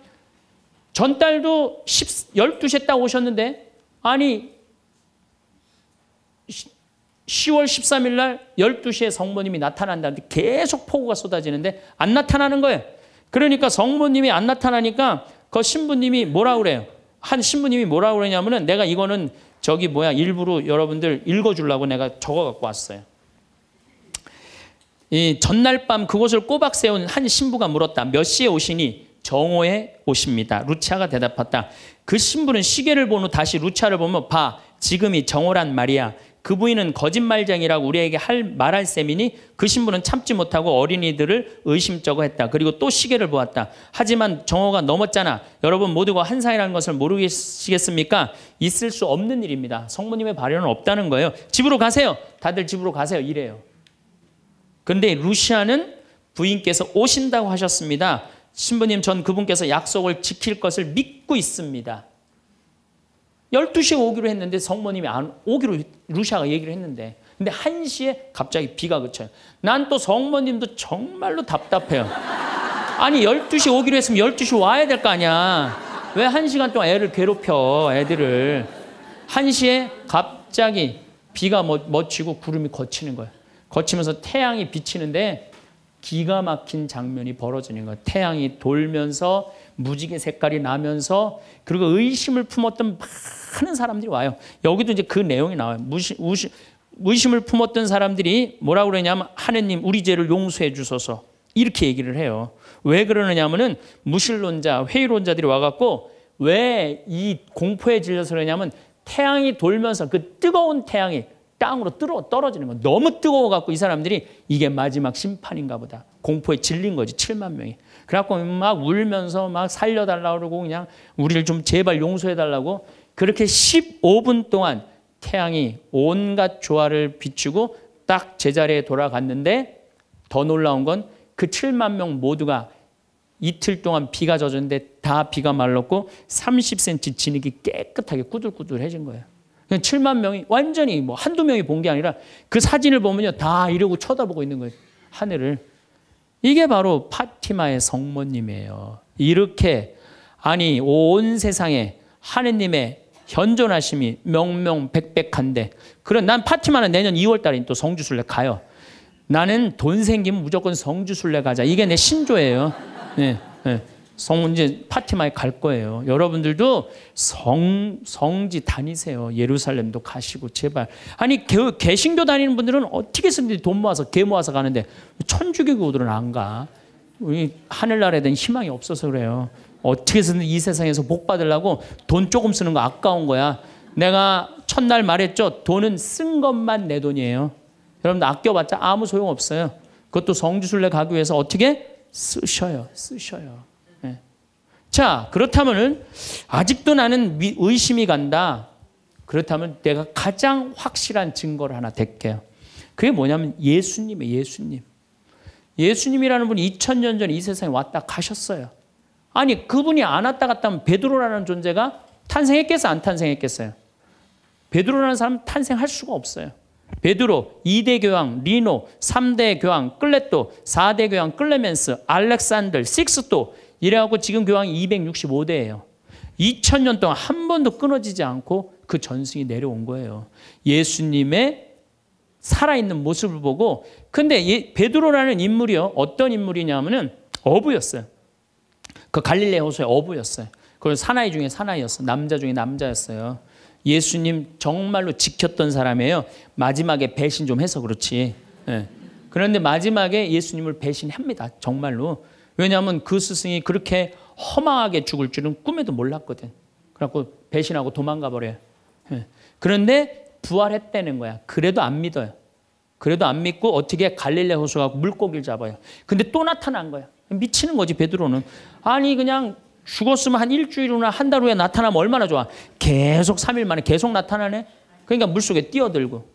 전달도 10, 12시에 딱 오셨는데 아니 10월 13일 날 12시에 성모님이 나타난다는데 계속 폭우가 쏟아지는데 안 나타나는 거예요. 그러니까 성모님이 안 나타나니까 그 신부님이 뭐라 그래요? 한 신부님이 뭐라 그러냐면은 내가 이거는 저기 뭐야 일부러 여러분들 읽어주려고 내가 적어 갖고 왔어요. 이 전날 밤 그곳을 꼬박 세운 한 신부가 물었다. 몇 시에 오시니? 정오에 오십니다. 루차가 대답했다. 그 신부는 시계를 본후 다시 루차를 보며 봐. 지금이 정오란 말이야. 그 부인은 거짓말쟁이라고 우리에게 할 말할 셈이니 그 신부는 참지 못하고 어린이들을 의심쩍어 했다. 그리고 또 시계를 보았다. 하지만 정오가 넘었잖아. 여러분 모두가 환상이라는 것을 모르시겠습니까? 있을 수 없는 일입니다. 성모님의 발언은 없다는 거예요. 집으로 가세요. 다들 집으로 가세요. 이래요. 근데 루시아는 부인께서 오신다고 하셨습니다. 신부님, 전 그분께서 약속을 지킬 것을 믿고 있습니다. 12시에 오기로 했는데 성모님이 안 오기로 루시아가 얘기를 했는데 근데 1시에 갑자기 비가 그쳐요. 난 또 성모님도 정말로 답답해요. 아니 12시 오기로 했으면 12시 와야 될 거 아니야. 왜 1시간 동안 애를 괴롭혀 애들을. 1시에 갑자기 비가 멎, 멎고 구름이 걷히는 거예요. 거치면서 태양이 비치는데 기가 막힌 장면이 벌어지는 거예요. 태양이 돌면서 무지개 색깔이 나면서 그리고 의심을 품었던 많은 사람들이 와요. 여기도 이제 그 내용이 나와요. 무시, 의심을 품었던 사람들이 뭐라고 그러냐면 하느님 우리 죄를 용서해 주소서 이렇게 얘기를 해요. 왜 그러느냐면은 무신론자, 회의론자들이 와갖고 왜 이 공포에 질려서 그러냐면 태양이 돌면서 그 뜨거운 태양이 땅으로 떨어지는 거 너무 뜨거워갖고 이 사람들이 이게 마지막 심판인가 보다. 공포에 질린 거지, 7만 명이. 그래갖고 막 울면서 막 살려달라고 그러고 그냥 우리를 좀 제발 용서해달라고 그렇게 15분 동안 태양이 온갖 조화를 비추고 딱 제자리에 돌아갔는데 더 놀라운 건 그 7만 명 모두가 이틀 동안 비가 젖었는데 다 비가 말랐고 30cm 진흙이 깨끗하게 꾸들꾸들해진 거예요. 7만 명이 완전히 뭐 한두 명이 본 게 아니라 그 사진을 보면요. 다 이러고 쳐다보고 있는 거예요. 하늘을. 이게 바로 파티마의 성모님이에요. 이렇게 아니 온 세상에 하느님의 현존하심이 명명백백한데 그런 난 파티마는 내년 2월 달에 또 성주순례 가요. 나는 돈 생기면 무조건 성주순례 가자. 이게 내 신조예요. 네, 네. 성문제 파티마에 갈 거예요. 여러분들도 성, 성지 다니세요. 예루살렘도 가시고, 제발. 아니, 개, 개신교 다니는 분들은 어떻게 쓰든지 돈 모아서, 개 모아서 가는데, 천주교교들은 안 가. 우리 하늘나라에 대한 희망이 없어서 그래요. 어떻게 쓰든지 이 세상에서 복 받으려고 돈 조금 쓰는 거 아까운 거야. 내가 첫날 말했죠. 돈은 쓴 것만 내 돈이에요. 여러분들 아껴봤자 아무 소용 없어요. 그것도 성지순례 가기 위해서 어떻게? 쓰셔요. 쓰셔요. 자, 그렇다면은 아직도 나는 의심이 간다. 그렇다면 내가 가장 확실한 증거를 하나 댈게요. 그게 뭐냐면 예수님의 예수님. 예수님이라는 분이 2000년 전에 이 세상에 왔다 가셨어요. 아니, 그분이 안 왔다 갔다 하면 베드로라는 존재가 탄생했겠어요? 안 탄생했겠어요? 베드로라는 사람 탄생할 수가 없어요. 베드로, 2대 교황, 리노, 3대 교황, 클레토, 4대 교황, 클레멘스, 알렉산들, 식스도 이래갖고 지금 교황 265대예요. 2000년 동안 한 번도 끊어지지 않고 그 전승이 내려온 거예요. 예수님의 살아있는 모습을 보고 근데 예, 베드로라는 인물이요. 어떤 인물이냐면은 어부였어요. 그 갈릴레 호수의 어부였어요. 그 사나이 중에 사나이였어. 남자 중에 남자였어요. 예수님 정말로 지켰던 사람이에요. 마지막에 배신 좀 해서 그렇지. 네. 그런데 마지막에 예수님을 배신합니다. 정말로. 왜냐하면 그 스승이 그렇게 허망하게 죽을 줄은 꿈에도 몰랐거든. 그래갖고 배신하고 도망가 버려요. 예. 그런데 부활했다는 거야. 그래도 안 믿어요. 그래도 안 믿고 어떻게 갈릴레 호수 가고 물고기를 잡아요. 근데 또 나타난 거야. 미치는 거지 베드로는. 아니 그냥 죽었으면 한 일주일이나 한 달 후에 나타나면 얼마나 좋아. 계속 3일 만에 계속 나타나네. 그러니까 물속에 뛰어들고.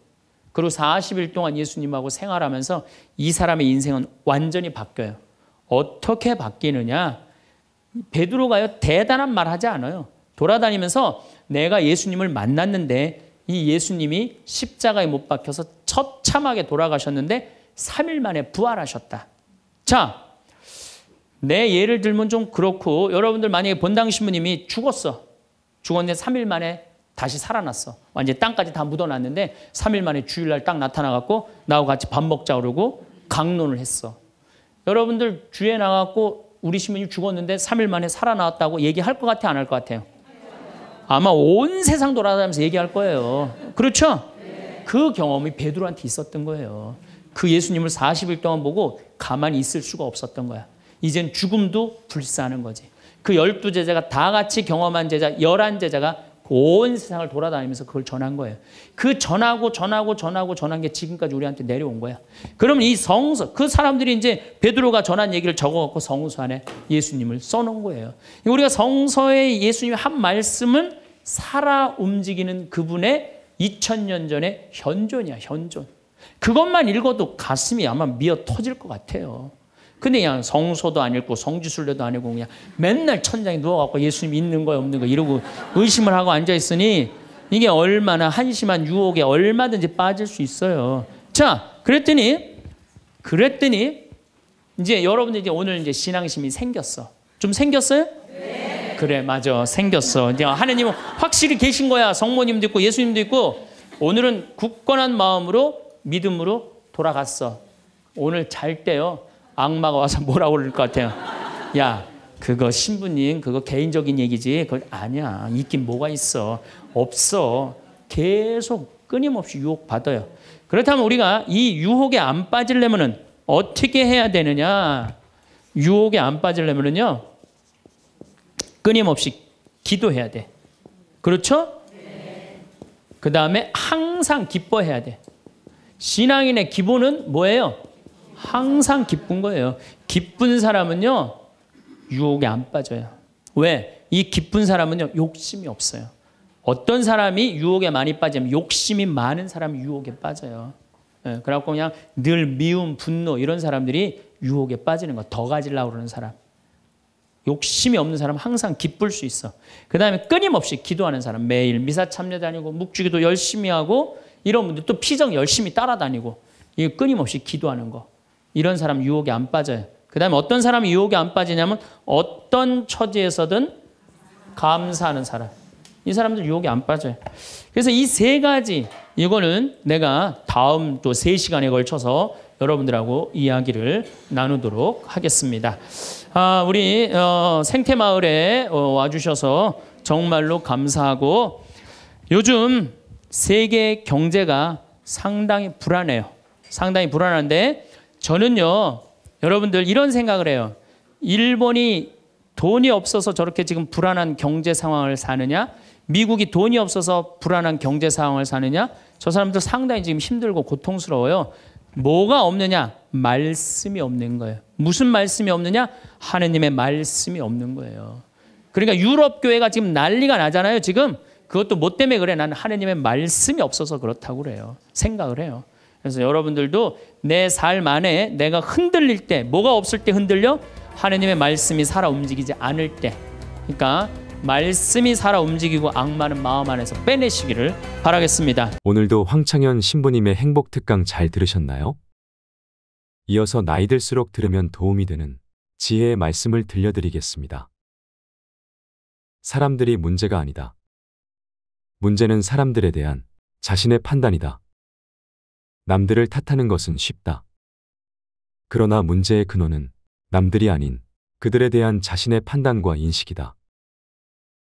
그리고 40일 동안 예수님하고 생활하면서 이 사람의 인생은 완전히 바뀌어요. 어떻게 바뀌느냐? 베드로가요 대단한 말 하지 않아요. 돌아다니면서 내가 예수님을 만났는데 이 예수님이 십자가에 못 박혀서 처참하게 돌아가셨는데 3일 만에 부활하셨다. 자, 내 예를 들면 좀 그렇고 여러분들 만약에 본당 신부님이 죽었어. 죽었는데 3일 만에 다시 살아났어. 완전 땅까지 다 묻어놨는데 3일 만에 주일날 딱 나타나갖고 나하고 같이 밥 먹자 그러고 강론을 했어. 여러분들 주에 나갔고 우리 시민이 죽었는데 3일 만에 살아나왔다고 얘기할 것 같아 안할 것 같아요? 아마 온 세상 돌아다니면서 얘기할 거예요. 그렇죠? 그 경험이 베드로한테 있었던 거예요. 그 예수님을 40일 동안 보고 가만히 있을 수가 없었던 거야. 이젠 죽음도 불사하는 거지. 그 열두 제자가 다 같이 경험한 제자 열한 제자가 온 세상을 돌아다니면서 그걸 전한 거예요. 그 전하고 전하고 전하고 전한 게 지금까지 우리한테 내려온 거야. 그럼 이 성서 그 사람들이 이제 베드로가 전한 얘기를 적어갖고 성서 안에 예수님을 써놓은 거예요. 우리가 성서의 예수님 한 말씀은 살아 움직이는 그분의 2000년 전의 현존이야 현존. 그것만 읽어도 가슴이 아마 미어 터질 것 같아요. 근데 그냥 성소도 아니고 성지순례도 아니고 그냥 맨날 천장에 누워갖고 예수님 있는 거야 없는 거 이러고 의심을 하고 앉아 있으니 이게 얼마나 한심한 유혹에 얼마든지 빠질 수 있어요. 자, 그랬더니 그랬더니 이제 여러분들 이제 오늘 이제 신앙심이 생겼어. 좀 생겼어요? 네. 그래, 맞아. 생겼어. 이제 하느님은 확실히 계신 거야. 성모님도 있고 예수님도 있고 오늘은 굳건한 마음으로 믿음으로 돌아갔어. 오늘 잘 때요. 악마가 와서 뭐라 그럴 것 같아요. 야, 그거 신부님, 그거 개인적인 얘기지. 그걸 아니야. 있긴 뭐가 있어. 없어. 계속 끊임없이 유혹받아요. 그렇다면 우리가 이 유혹에 안 빠지려면은 어떻게 해야 되느냐? 유혹에 안 빠지려면은요. 끊임없이 기도해야 돼. 그렇죠? 그 다음에 항상 기뻐해야 돼. 신앙인의 기본은 뭐예요? 항상 기쁜 거예요. 기쁜 사람은요, 유혹에 안 빠져요. 왜? 이 기쁜 사람은요, 욕심이 없어요. 어떤 사람이 유혹에 많이 빠지면 욕심이 많은 사람이 유혹에 빠져요. 예, 그래갖고 그냥 늘 미움, 분노 이런 사람들이 유혹에 빠지는 거. 더 가지려고 그러는 사람. 욕심이 없는 사람 항상 기쁠 수 있어. 그 다음에 끊임없이 기도하는 사람. 매일 미사 참여 다니고 묵주기도 열심히 하고 이런 분들 또 피정 열심히 따라다니고 이 끊임없이 기도하는 거. 이런 사람 유혹에 안 빠져요. 그 다음에 어떤 사람이 유혹에 안 빠지냐면 어떤 처지에서든 감사하는 사람. 이 사람들 유혹에 안 빠져요. 그래서 이 세 가지, 이거는 내가 다음 또 세 시간에 걸쳐서 여러분들하고 이야기를 나누도록 하겠습니다. 아, 우리 어, 생태마을에 어, 와주셔서 정말로 감사하고 요즘 세계 경제가 상당히 불안해요. 상당히 불안한데 저는요, 여러분들 이런 생각을 해요. 일본이 돈이 없어서 저렇게 지금 불안한 경제 상황을 사느냐? 미국이 돈이 없어서 불안한 경제 상황을 사느냐? 저 사람들 상당히 지금 힘들고 고통스러워요. 뭐가 없느냐? 말씀이 없는 거예요. 무슨 말씀이 없느냐? 하느님의 말씀이 없는 거예요. 그러니까 유럽 교회가 지금 난리가 나잖아요. 지금 그것도 뭐 때문에 그래? 난 하느님의 말씀이 없어서 그렇다고 그래요. 생각을 해요. 그래서 여러분들도 내삶 안에 내가 흔들릴 때 뭐가 없을 때 흔들려? 하느님의 말씀이 살아 움직이지 않을 때. 그러니까 말씀이 살아 움직이고 악마는 마음 안에서 빼내시기를 바라겠습니다. 오늘도 황창현 신부님의 행복 특강 잘 들으셨나요? 이어서 나이 들수록 들으면 도움이 되는 지혜의 말씀을 들려드리겠습니다. 사람들이 문제가 아니다. 문제는 사람들에 대한 자신의 판단이다. 남들을 탓하는 것은 쉽다. 그러나 문제의 근원은 남들이 아닌 그들에 대한 자신의 판단과 인식이다.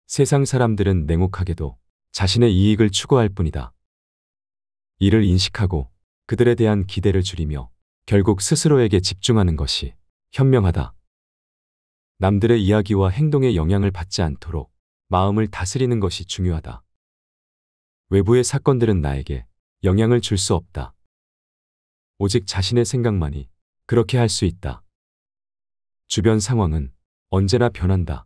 세상 사람들은 냉혹하게도 자신의 이익을 추구할 뿐이다. 이를 인식하고 그들에 대한 기대를 줄이며 결국 스스로에게 집중하는 것이 현명하다. 남들의 이야기와 행동에 영향을 받지 않도록 마음을 다스리는 것이 중요하다. 외부의 사건들은 나에게 영향을 줄 수 없다. 오직 자신의 생각만이 그렇게 할 수 있다. 주변 상황은 언제나 변한다.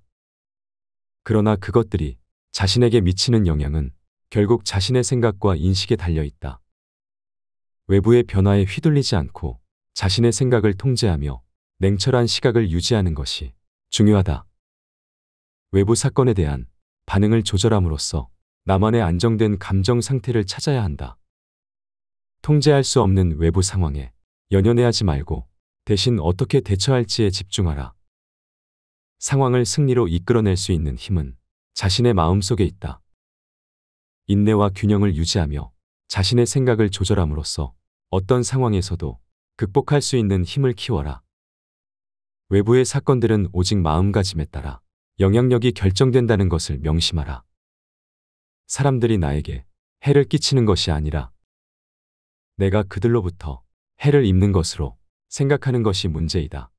그러나 그것들이 자신에게 미치는 영향은 결국 자신의 생각과 인식에 달려 있다. 외부의 변화에 휘둘리지 않고 자신의 생각을 통제하며 냉철한 시각을 유지하는 것이 중요하다. 외부 사건에 대한 반응을 조절함으로써 나만의 안정된 감정 상태를 찾아야 한다. 통제할 수 없는 외부 상황에 연연해하지 말고 대신 어떻게 대처할지에 집중하라. 상황을 승리로 이끌어낼 수 있는 힘은 자신의 마음속에 있다. 인내와 균형을 유지하며 자신의 생각을 조절함으로써 어떤 상황에서도 극복할 수 있는 힘을 키워라. 외부의 사건들은 오직 마음가짐에 따라 영향력이 결정된다는 것을 명심하라. 사람들이 나에게 해를 끼치는 것이 아니라 내가 그들로부터 해를 입는 것으로 생각하는 것이 문제이다.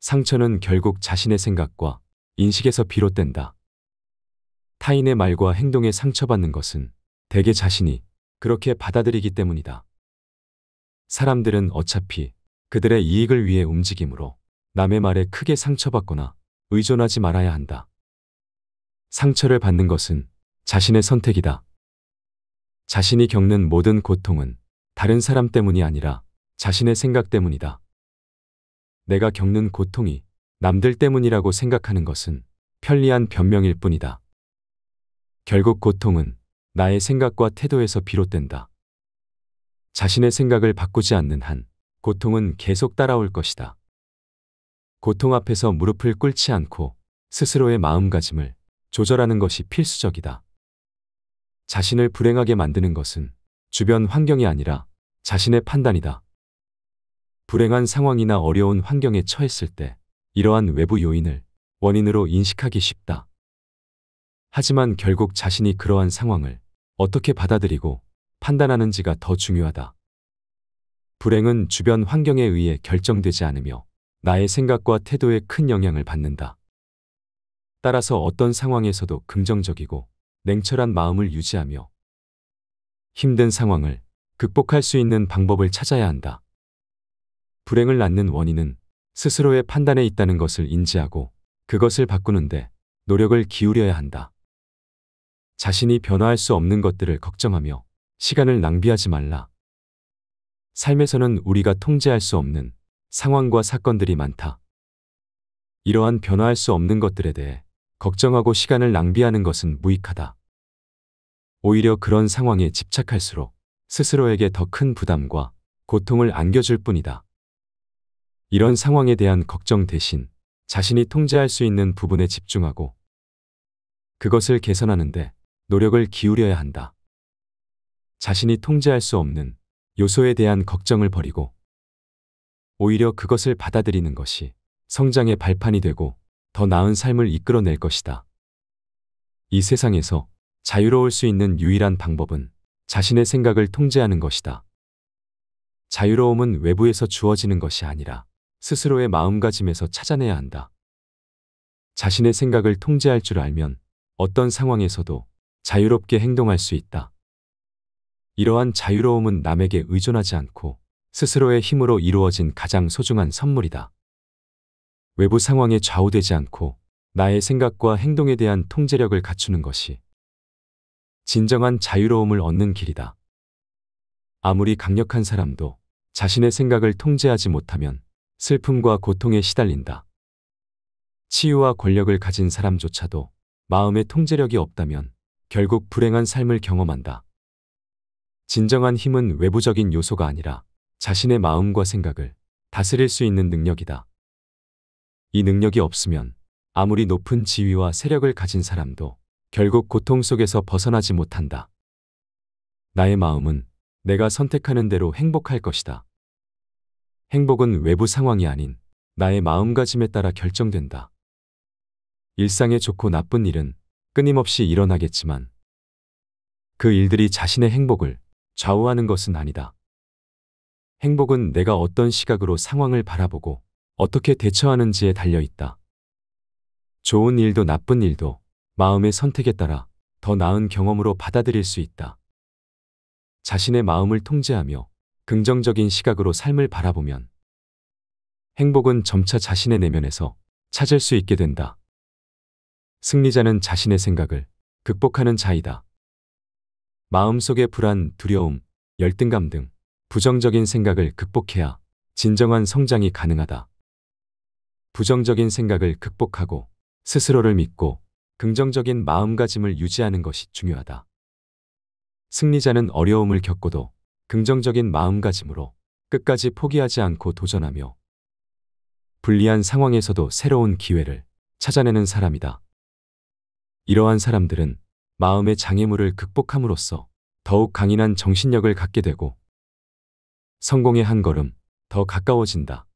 상처는 결국 자신의 생각과 인식에서 비롯된다. 타인의 말과 행동에 상처받는 것은 대개 자신이 그렇게 받아들이기 때문이다. 사람들은 어차피 그들의 이익을 위해 움직이므로 남의 말에 크게 상처받거나 의존하지 말아야 한다. 상처를 받는 것은 자신의 선택이다. 자신이 겪는 모든 고통은 다른 사람 때문이 아니라 자신의 생각 때문이다. 내가 겪는 고통이 남들 때문이라고 생각하는 것은 편리한 변명일 뿐이다. 결국 고통은 나의 생각과 태도에서 비롯된다. 자신의 생각을 바꾸지 않는 한 고통은 계속 따라올 것이다. 고통 앞에서 무릎을 꿇지 않고 스스로의 마음가짐을 조절하는 것이 필수적이다. 자신을 불행하게 만드는 것은 주변 환경이 아니라 자신의 판단이다. 불행한 상황이나 어려운 환경에 처했을 때 이러한 외부 요인을 원인으로 인식하기 쉽다. 하지만 결국 자신이 그러한 상황을 어떻게 받아들이고 판단하는지가 더 중요하다. 불행은 주변 환경에 의해 결정되지 않으며 나의 생각과 태도에 큰 영향을 받는다. 따라서 어떤 상황에서도 긍정적이고 냉철한 마음을 유지하며 힘든 상황을 극복할 수 있는 방법을 찾아야 한다. 불행을 낳는 원인은 스스로의 판단에 있다는 것을 인지하고 그것을 바꾸는데 노력을 기울여야 한다. 자신이 변화할 수 없는 것들을 걱정하며 시간을 낭비하지 말라. 삶에서는 우리가 통제할 수 없는 상황과 사건들이 많다. 이러한 변화할 수 없는 것들에 대해 걱정하고 시간을 낭비하는 것은 무익하다. 오히려 그런 상황에 집착할수록 스스로에게 더 큰 부담과 고통을 안겨줄 뿐이다. 이런 상황에 대한 걱정 대신 자신이 통제할 수 있는 부분에 집중하고 그것을 개선하는데 노력을 기울여야 한다. 자신이 통제할 수 없는 요소에 대한 걱정을 버리고 오히려 그것을 받아들이는 것이 성장의 발판이 되고 더 나은 삶을 이끌어낼 것이다. 이 세상에서 자유로울 수 있는 유일한 방법은 자신의 생각을 통제하는 것이다. 자유로움은 외부에서 주어지는 것이 아니라 스스로의 마음가짐에서 찾아내야 한다. 자신의 생각을 통제할 줄 알면 어떤 상황에서도 자유롭게 행동할 수 있다. 이러한 자유로움은 남에게 의존하지 않고 스스로의 힘으로 이루어진 가장 소중한 선물이다. 외부 상황에 좌우되지 않고 나의 생각과 행동에 대한 통제력을 갖추는 것이 진정한 자유로움을 얻는 길이다. 아무리 강력한 사람도 자신의 생각을 통제하지 못하면 슬픔과 고통에 시달린다. 치유와 권력을 가진 사람조차도 마음의 통제력이 없다면 결국 불행한 삶을 경험한다. 진정한 힘은 외부적인 요소가 아니라 자신의 마음과 생각을 다스릴 수 있는 능력이다. 이 능력이 없으면 아무리 높은 지위와 세력을 가진 사람도 결국 고통 속에서 벗어나지 못한다. 나의 마음은 내가 선택하는 대로 행복할 것이다. 행복은 외부 상황이 아닌 나의 마음가짐에 따라 결정된다. 일상에 좋고 나쁜 일은 끊임없이 일어나겠지만 그 일들이 자신의 행복을 좌우하는 것은 아니다. 행복은 내가 어떤 시각으로 상황을 바라보고 어떻게 대처하는지에 달려 있다. 좋은 일도 나쁜 일도 마음의 선택에 따라 더 나은 경험으로 받아들일 수 있다. 자신의 마음을 통제하며 긍정적인 시각으로 삶을 바라보면 행복은 점차 자신의 내면에서 찾을 수 있게 된다. 승리자는 자신의 생각을 극복하는 자이다. 마음속의 불안, 두려움, 열등감 등 부정적인 생각을 극복해야 진정한 성장이 가능하다. 부정적인 생각을 극복하고 스스로를 믿고 긍정적인 마음가짐을 유지하는 것이 중요하다. 승리자는 어려움을 겪고도 긍정적인 마음가짐으로 끝까지 포기하지 않고 도전하며 불리한 상황에서도 새로운 기회를 찾아내는 사람이다. 이러한 사람들은 마음의 장애물을 극복함으로써 더욱 강인한 정신력을 갖게 되고 성공의 한 걸음 더 가까워진다.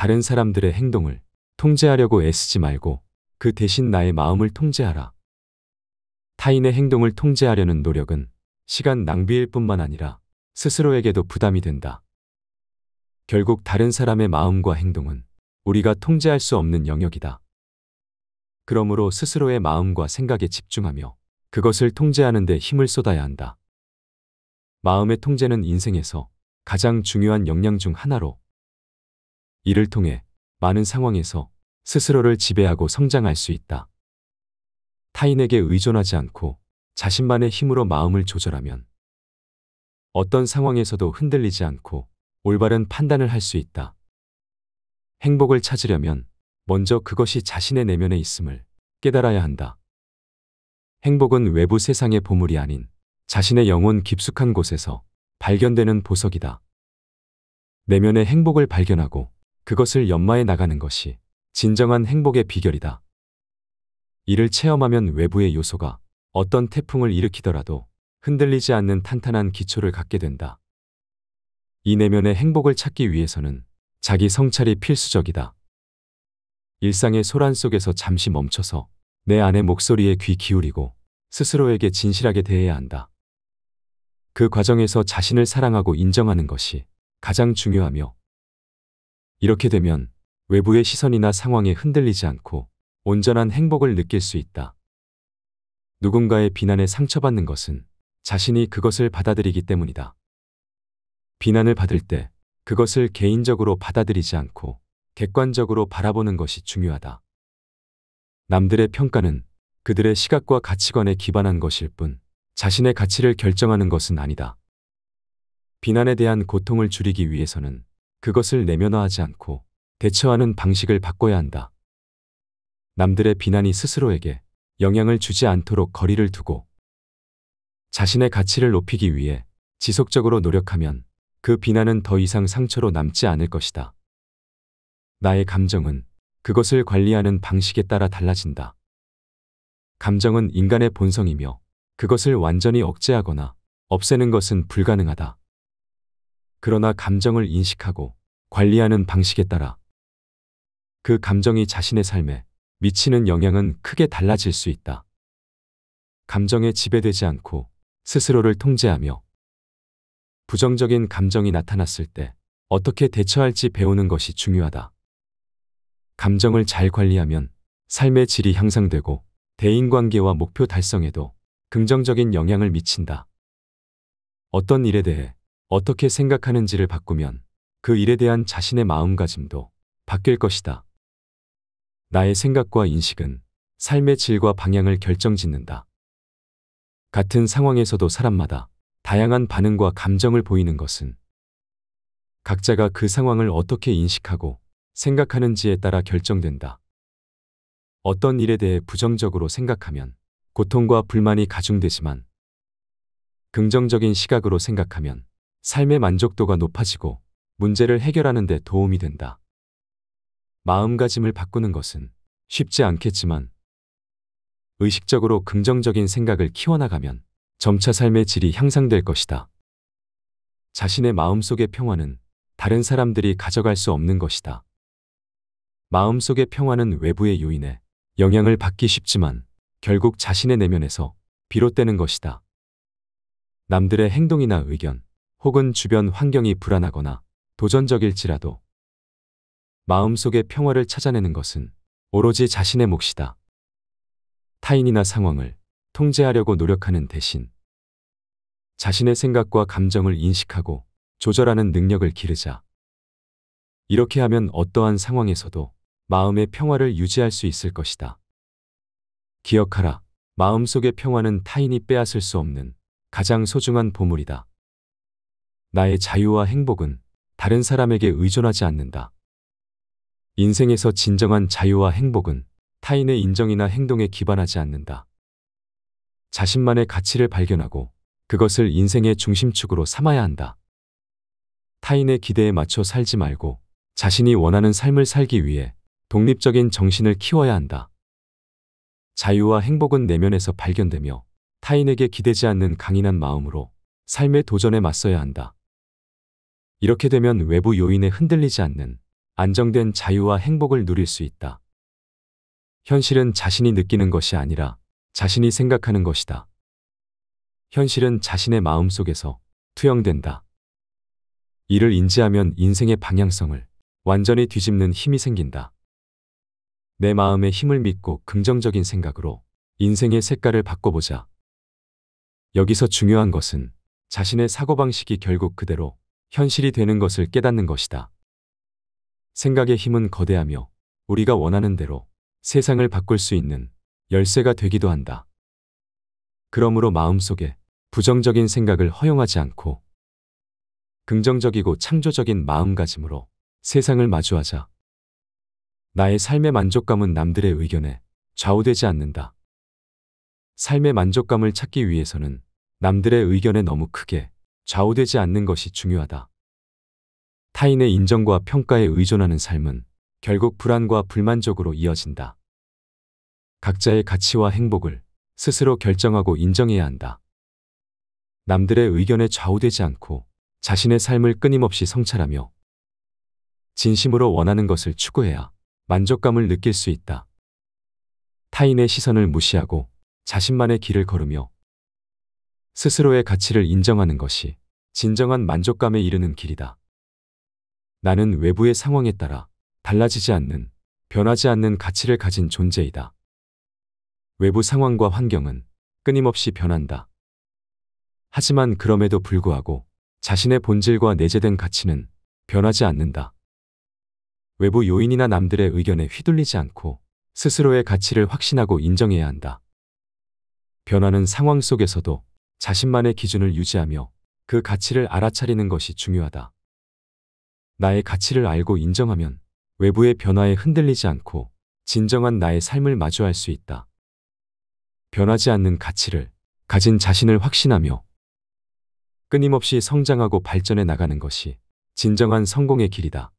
다른 사람들의 행동을 통제하려고 애쓰지 말고 그 대신 나의 마음을 통제하라. 타인의 행동을 통제하려는 노력은 시간 낭비일 뿐만 아니라 스스로에게도 부담이 된다. 결국 다른 사람의 마음과 행동은 우리가 통제할 수 없는 영역이다. 그러므로 스스로의 마음과 생각에 집중하며 그것을 통제하는 데 힘을 쏟아야 한다. 마음의 통제는 인생에서 가장 중요한 역량 중 하나로 이를 통해 많은 상황에서 스스로를 지배하고 성장할 수 있다. 타인에게 의존하지 않고 자신만의 힘으로 마음을 조절하면 어떤 상황에서도 흔들리지 않고 올바른 판단을 할 수 있다. 행복을 찾으려면 먼저 그것이 자신의 내면에 있음을 깨달아야 한다. 행복은 외부 세상의 보물이 아닌 자신의 영혼 깊숙한 곳에서 발견되는 보석이다. 내면의 행복을 발견하고 그것을 연마해 나가는 것이 진정한 행복의 비결이다. 이를 체험하면 외부의 요소가 어떤 태풍을 일으키더라도 흔들리지 않는 탄탄한 기초를 갖게 된다. 이 내면의 행복을 찾기 위해서는 자기 성찰이 필수적이다. 일상의 소란 속에서 잠시 멈춰서 내 안의 목소리에 귀 기울이고 스스로에게 진실하게 대해야 한다. 그 과정에서 자신을 사랑하고 인정하는 것이 가장 중요하며 이렇게 되면 외부의 시선이나 상황에 흔들리지 않고 온전한 행복을 느낄 수 있다. 누군가의 비난에 상처받는 것은 자신이 그것을 받아들이기 때문이다. 비난을 받을 때 그것을 개인적으로 받아들이지 않고 객관적으로 바라보는 것이 중요하다. 남들의 평가는 그들의 시각과 가치관에 기반한 것일 뿐 자신의 가치를 결정하는 것은 아니다. 비난에 대한 고통을 줄이기 위해서는 그것을 내면화하지 않고 대처하는 방식을 바꿔야 한다. 남들의 비난이 스스로에게 영향을 주지 않도록 거리를 두고 자신의 가치를 높이기 위해 지속적으로 노력하면 그 비난은 더 이상 상처로 남지 않을 것이다. 나의 감정은 그것을 관리하는 방식에 따라 달라진다. 감정은 인간의 본성이며 그것을 완전히 억제하거나 없애는 것은 불가능하다. 그러나 감정을 인식하고 관리하는 방식에 따라 그 감정이 자신의 삶에 미치는 영향은 크게 달라질 수 있다. 감정에 지배되지 않고 스스로를 통제하며 부정적인 감정이 나타났을 때 어떻게 대처할지 배우는 것이 중요하다. 감정을 잘 관리하면 삶의 질이 향상되고 대인관계와 목표 달성에도 긍정적인 영향을 미친다. 어떤 일에 대해 어떻게 생각하는지를 바꾸면 그 일에 대한 자신의 마음가짐도 바뀔 것이다. 나의 생각과 인식은 삶의 질과 방향을 결정짓는다. 같은 상황에서도 사람마다 다양한 반응과 감정을 보이는 것은 각자가 그 상황을 어떻게 인식하고 생각하는지에 따라 결정된다. 어떤 일에 대해 부정적으로 생각하면 고통과 불만이 가중되지만 긍정적인 시각으로 생각하면 삶의 만족도가 높아지고 문제를 해결하는 데 도움이 된다. 마음가짐을 바꾸는 것은 쉽지 않겠지만 의식적으로 긍정적인 생각을 키워나가면 점차 삶의 질이 향상될 것이다. 자신의 마음속의 평화는 다른 사람들이 가져갈 수 없는 것이다. 마음속의 평화는 외부의 요인에 영향을 받기 쉽지만 결국 자신의 내면에서 비롯되는 것이다. 남들의 행동이나 의견, 혹은 주변 환경이 불안하거나 도전적일지라도 마음속의 평화를 찾아내는 것은 오로지 자신의 몫이다. 타인이나 상황을 통제하려고 노력하는 대신 자신의 생각과 감정을 인식하고 조절하는 능력을 기르자. 이렇게 하면 어떠한 상황에서도 마음의 평화를 유지할 수 있을 것이다. 기억하라. 마음속의 평화는 타인이 빼앗을 수 없는 가장 소중한 보물이다. 나의 자유와 행복은 다른 사람에게 의존하지 않는다. 인생에서 진정한 자유와 행복은 타인의 인정이나 행동에 기반하지 않는다. 자신만의 가치를 발견하고 그것을 인생의 중심축으로 삼아야 한다. 타인의 기대에 맞춰 살지 말고 자신이 원하는 삶을 살기 위해 독립적인 정신을 키워야 한다. 자유와 행복은 내면에서 발견되며 타인에게 기대지 않는 강인한 마음으로 삶의 도전에 맞서야 한다. 이렇게 되면 외부 요인에 흔들리지 않는 안정된 자유와 행복을 누릴 수 있다. 현실은 자신이 느끼는 것이 아니라 자신이 생각하는 것이다. 현실은 자신의 마음 속에서 투영된다. 이를 인지하면 인생의 방향성을 완전히 뒤집는 힘이 생긴다. 내 마음의 힘을 믿고 긍정적인 생각으로 인생의 색깔을 바꿔보자. 여기서 중요한 것은 자신의 사고방식이 결국 그대로 현실이 되는 것을 깨닫는 것이다. 생각의 힘은 거대하며 우리가 원하는 대로 세상을 바꿀 수 있는 열쇠가 되기도 한다. 그러므로 마음속에 부정적인 생각을 허용하지 않고 긍정적이고 창조적인 마음가짐으로 세상을 마주하자. 나의 삶의 만족감은 남들의 의견에 좌우되지 않는다. 삶의 만족감을 찾기 위해서는 남들의 의견에 너무 크게 좌우되지 않는 것이 중요하다. 타인의 인정과 평가에 의존하는 삶은 결국 불안과 불만족으로 이어진다. 각자의 가치와 행복을 스스로 결정하고 인정해야 한다. 남들의 의견에 좌우되지 않고 자신의 삶을 끊임없이 성찰하며 진심으로 원하는 것을 추구해야 만족감을 느낄 수 있다. 타인의 시선을 무시하고 자신만의 길을 걸으며 스스로의 가치를 인정하는 것이 진정한 만족감에 이르는 길이다. 나는 외부의 상황에 따라 달라지지 않는, 변하지 않는 가치를 가진 존재이다. 외부 상황과 환경은 끊임없이 변한다. 하지만 그럼에도 불구하고 자신의 본질과 내재된 가치는 변하지 않는다. 외부 요인이나 남들의 의견에 휘둘리지 않고 스스로의 가치를 확신하고 인정해야 한다. 변화는 상황 속에서도 자신만의 기준을 유지하며 그 가치를 알아차리는 것이 중요하다. 나의 가치를 알고 인정하면 외부의 변화에 흔들리지 않고 진정한 나의 삶을 마주할 수 있다. 변하지 않는 가치를 가진 자신을 확신하며 끊임없이 성장하고 발전해 나가는 것이 진정한 성공의 길이다.